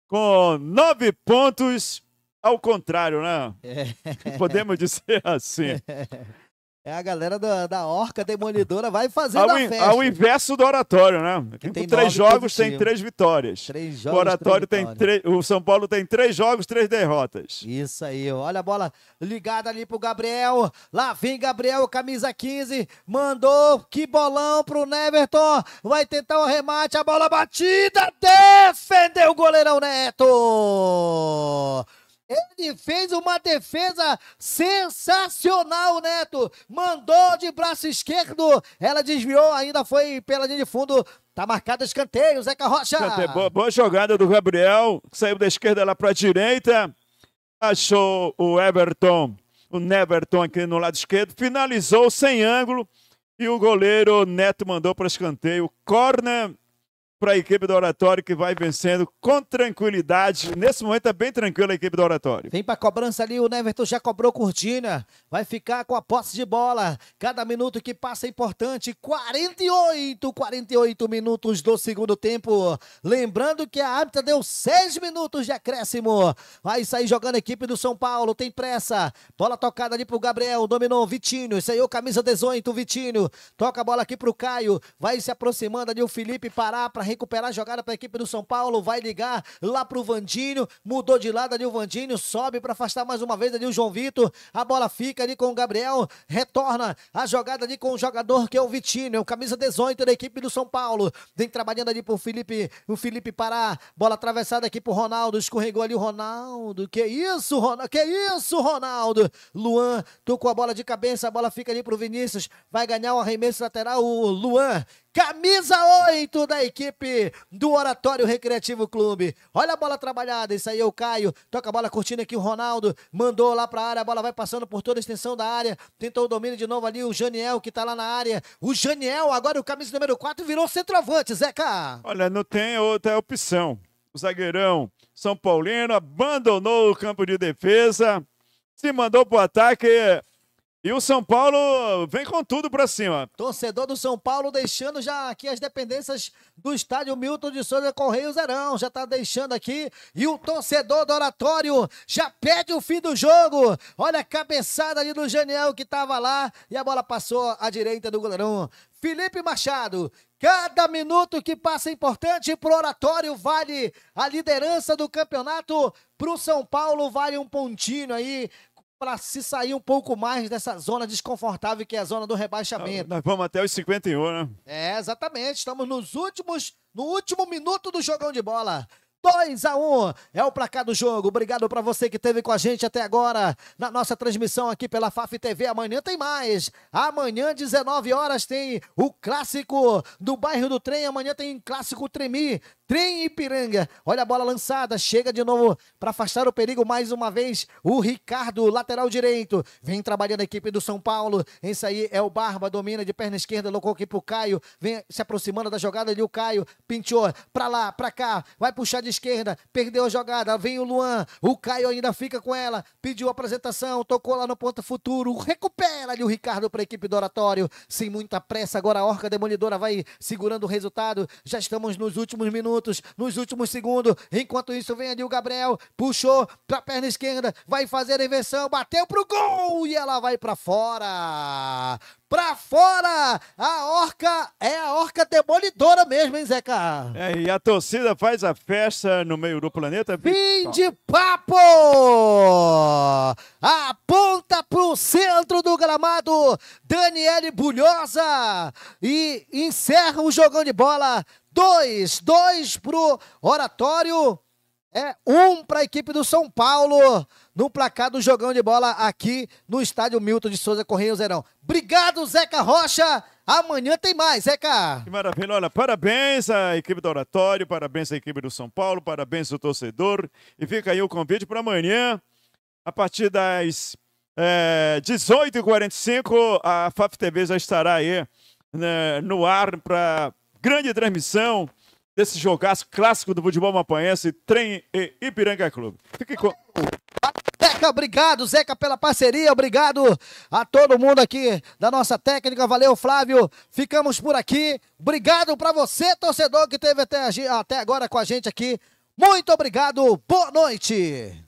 [SPEAKER 3] com nove pontos, ao contrário, né? É. Podemos dizer assim.
[SPEAKER 2] É a galera da, da Orca Demolidora vai fazer a in, festa. Ao
[SPEAKER 3] inverso do Oratório, né? Que tem três jogos, tem três vitórias. Três jogos, o Oratório tem três, o São Paulo tem três jogos, três derrotas. Isso aí. Olha
[SPEAKER 2] a bola ligada ali pro Gabriel. Lá vem Gabriel, camisa 15, mandou que bolão pro Neverton. Vai tentar o um remate, a bola batida, defendeu o goleirão Neto. Ele fez uma defesa sensacional, Neto. Mandou de braço esquerdo. Ela desviou, ainda foi pela linha de fundo. Tá marcado escanteio, Zeca Rocha. Escanteio, boa,
[SPEAKER 3] boa jogada do Gabriel. Saiu da esquerda lá para a direita. Achou o Everton, o Neverton aqui no lado esquerdo. Finalizou sem ângulo. E o goleiro Neto mandou para escanteio. Corner para a equipe do Oratório que vai vencendo com tranquilidade. Nesse momento é bem tranquila a equipe do Oratório. Vem para cobrança ali, o
[SPEAKER 2] Neverton já cobrou Cortina. Vai ficar com a posse de bola. Cada minuto que passa é importante. 48, 48 minutos do segundo tempo. Lembrando que a árbitra deu 6 minutos de acréscimo. Vai sair jogando a equipe do São Paulo, tem pressa. Bola tocada ali para o Gabriel, dominou Vitinho, saiu camisa 18, Vitinho. Toca a bola aqui para o Caio, vai se aproximando ali o Felipe Pará para recuperar a jogada para a equipe do São Paulo, vai ligar lá para o Vandinho, mudou de lado ali o Vandinho, sobe para afastar mais uma vez ali o João Vitor, a bola fica ali com o Gabriel, retorna a jogada ali com o jogador que é o Vitinho, é camisa 18 da equipe do São Paulo, vem trabalhando ali para o Felipe, o Felipe Pará, bola atravessada aqui para o Ronaldo, escorregou ali o Ronaldo, que isso Ronaldo, que isso Ronaldo, Luan tocou a bola de cabeça, a bola fica ali para o Vinícius, vai ganhar o um arremesso lateral, o Luan Camisa 8 da equipe do Oratório Recreativo Clube. Olha a bola trabalhada, isso aí é o Caio. Toca a bola curtindo aqui o Ronaldo. Mandou lá pra área, a bola vai passando por toda a extensão da área. Tentou o domínio de novo ali o Janiel que tá lá na área.
[SPEAKER 3] O Janiel, agora o camisa número 4, virou centroavante, Zeca. Olha, não tem outra opção. O zagueirão São Paulino abandonou o campo de defesa, se mandou pro ataque e o São Paulo vem com tudo para cima.
[SPEAKER 2] Torcedor do São Paulo deixando já aqui as dependências do estádio Milton de Souza Correio Zerão. Já está deixando aqui. E o torcedor do Oratório já pede o fim do jogo. Olha a cabeçada ali do Janiel que estava lá. E a bola passou à direita do goleirão. Felipe Machado, Cada minuto que passa é importante para o Oratório, vale a liderança do campeonato. Para o São Paulo, vale um pontinho aí para se sair um pouco mais dessa zona desconfortável que é a zona do rebaixamento.
[SPEAKER 3] Nós vamos até os 51, né?
[SPEAKER 2] É, exatamente. Estamos nos últimos, no último minuto do jogão de bola. 2 a 1 é o placar do jogo. Obrigado para você que esteve com a gente até agora na nossa transmissão aqui pela FAF TV. Amanhã tem mais. Amanhã, 19 horas, tem o clássico do bairro do trem. Amanhã tem clássico Tremi, trem Ipiranga. Olha a bola lançada, chega de novo para afastar o perigo mais uma vez. O Ricardo, lateral direito, vem trabalhando a equipe do São Paulo. Esse aí é o Barba, domina de perna esquerda, locou aqui pro Caio, vem se aproximando da jogada ali o Caio, pintou para lá, para cá, vai puxar de de esquerda, perdeu a jogada, vem o Luan, o Caio ainda fica com ela, pediu apresentação, tocou lá no ponto futuro, recupera ali o Ricardo para a equipe do Oratório, sem muita pressa, agora a Orca Demolidora vai segurando o resultado, já estamos nos últimos minutos, nos últimos segundos, enquanto isso vem ali o Gabriel, puxou para a perna esquerda, vai fazer a inversão, bateu pro gol e ela vai para fora pra fora. A orca
[SPEAKER 3] é a orca demolidora mesmo, hein, Zeca? É, e a torcida faz a festa no meio do planeta. Fim de papo!
[SPEAKER 2] Aponta pro centro do gramado, Daniele Bulhosa. E encerra o jogão de bola. 2, 2 pro Oratório. É um para a equipe do São Paulo no placar do jogão de bola aqui no estádio Milton de Souza Correia Zerão. Obrigado, Zeca Rocha.
[SPEAKER 3] Amanhã tem mais, Zeca. Que maravilha. Olha, parabéns à equipe do Oratório, parabéns à equipe do São Paulo, parabéns ao torcedor. E fica aí o convite para amanhã, a partir das é, 18h45, a FAF TV já estará aí né, no ar para grande transmissão desse jogaço clássico do futebol mapanhense, Trem e Ipiranga Clube. Fique com...
[SPEAKER 2] Zeca, obrigado, Zeca, pela parceria. Obrigado a todo mundo aqui da nossa técnica. Valeu, Flávio. Ficamos por aqui. Obrigado para você, torcedor, que esteve até, até agora com a gente
[SPEAKER 1] aqui. Muito obrigado. Boa noite.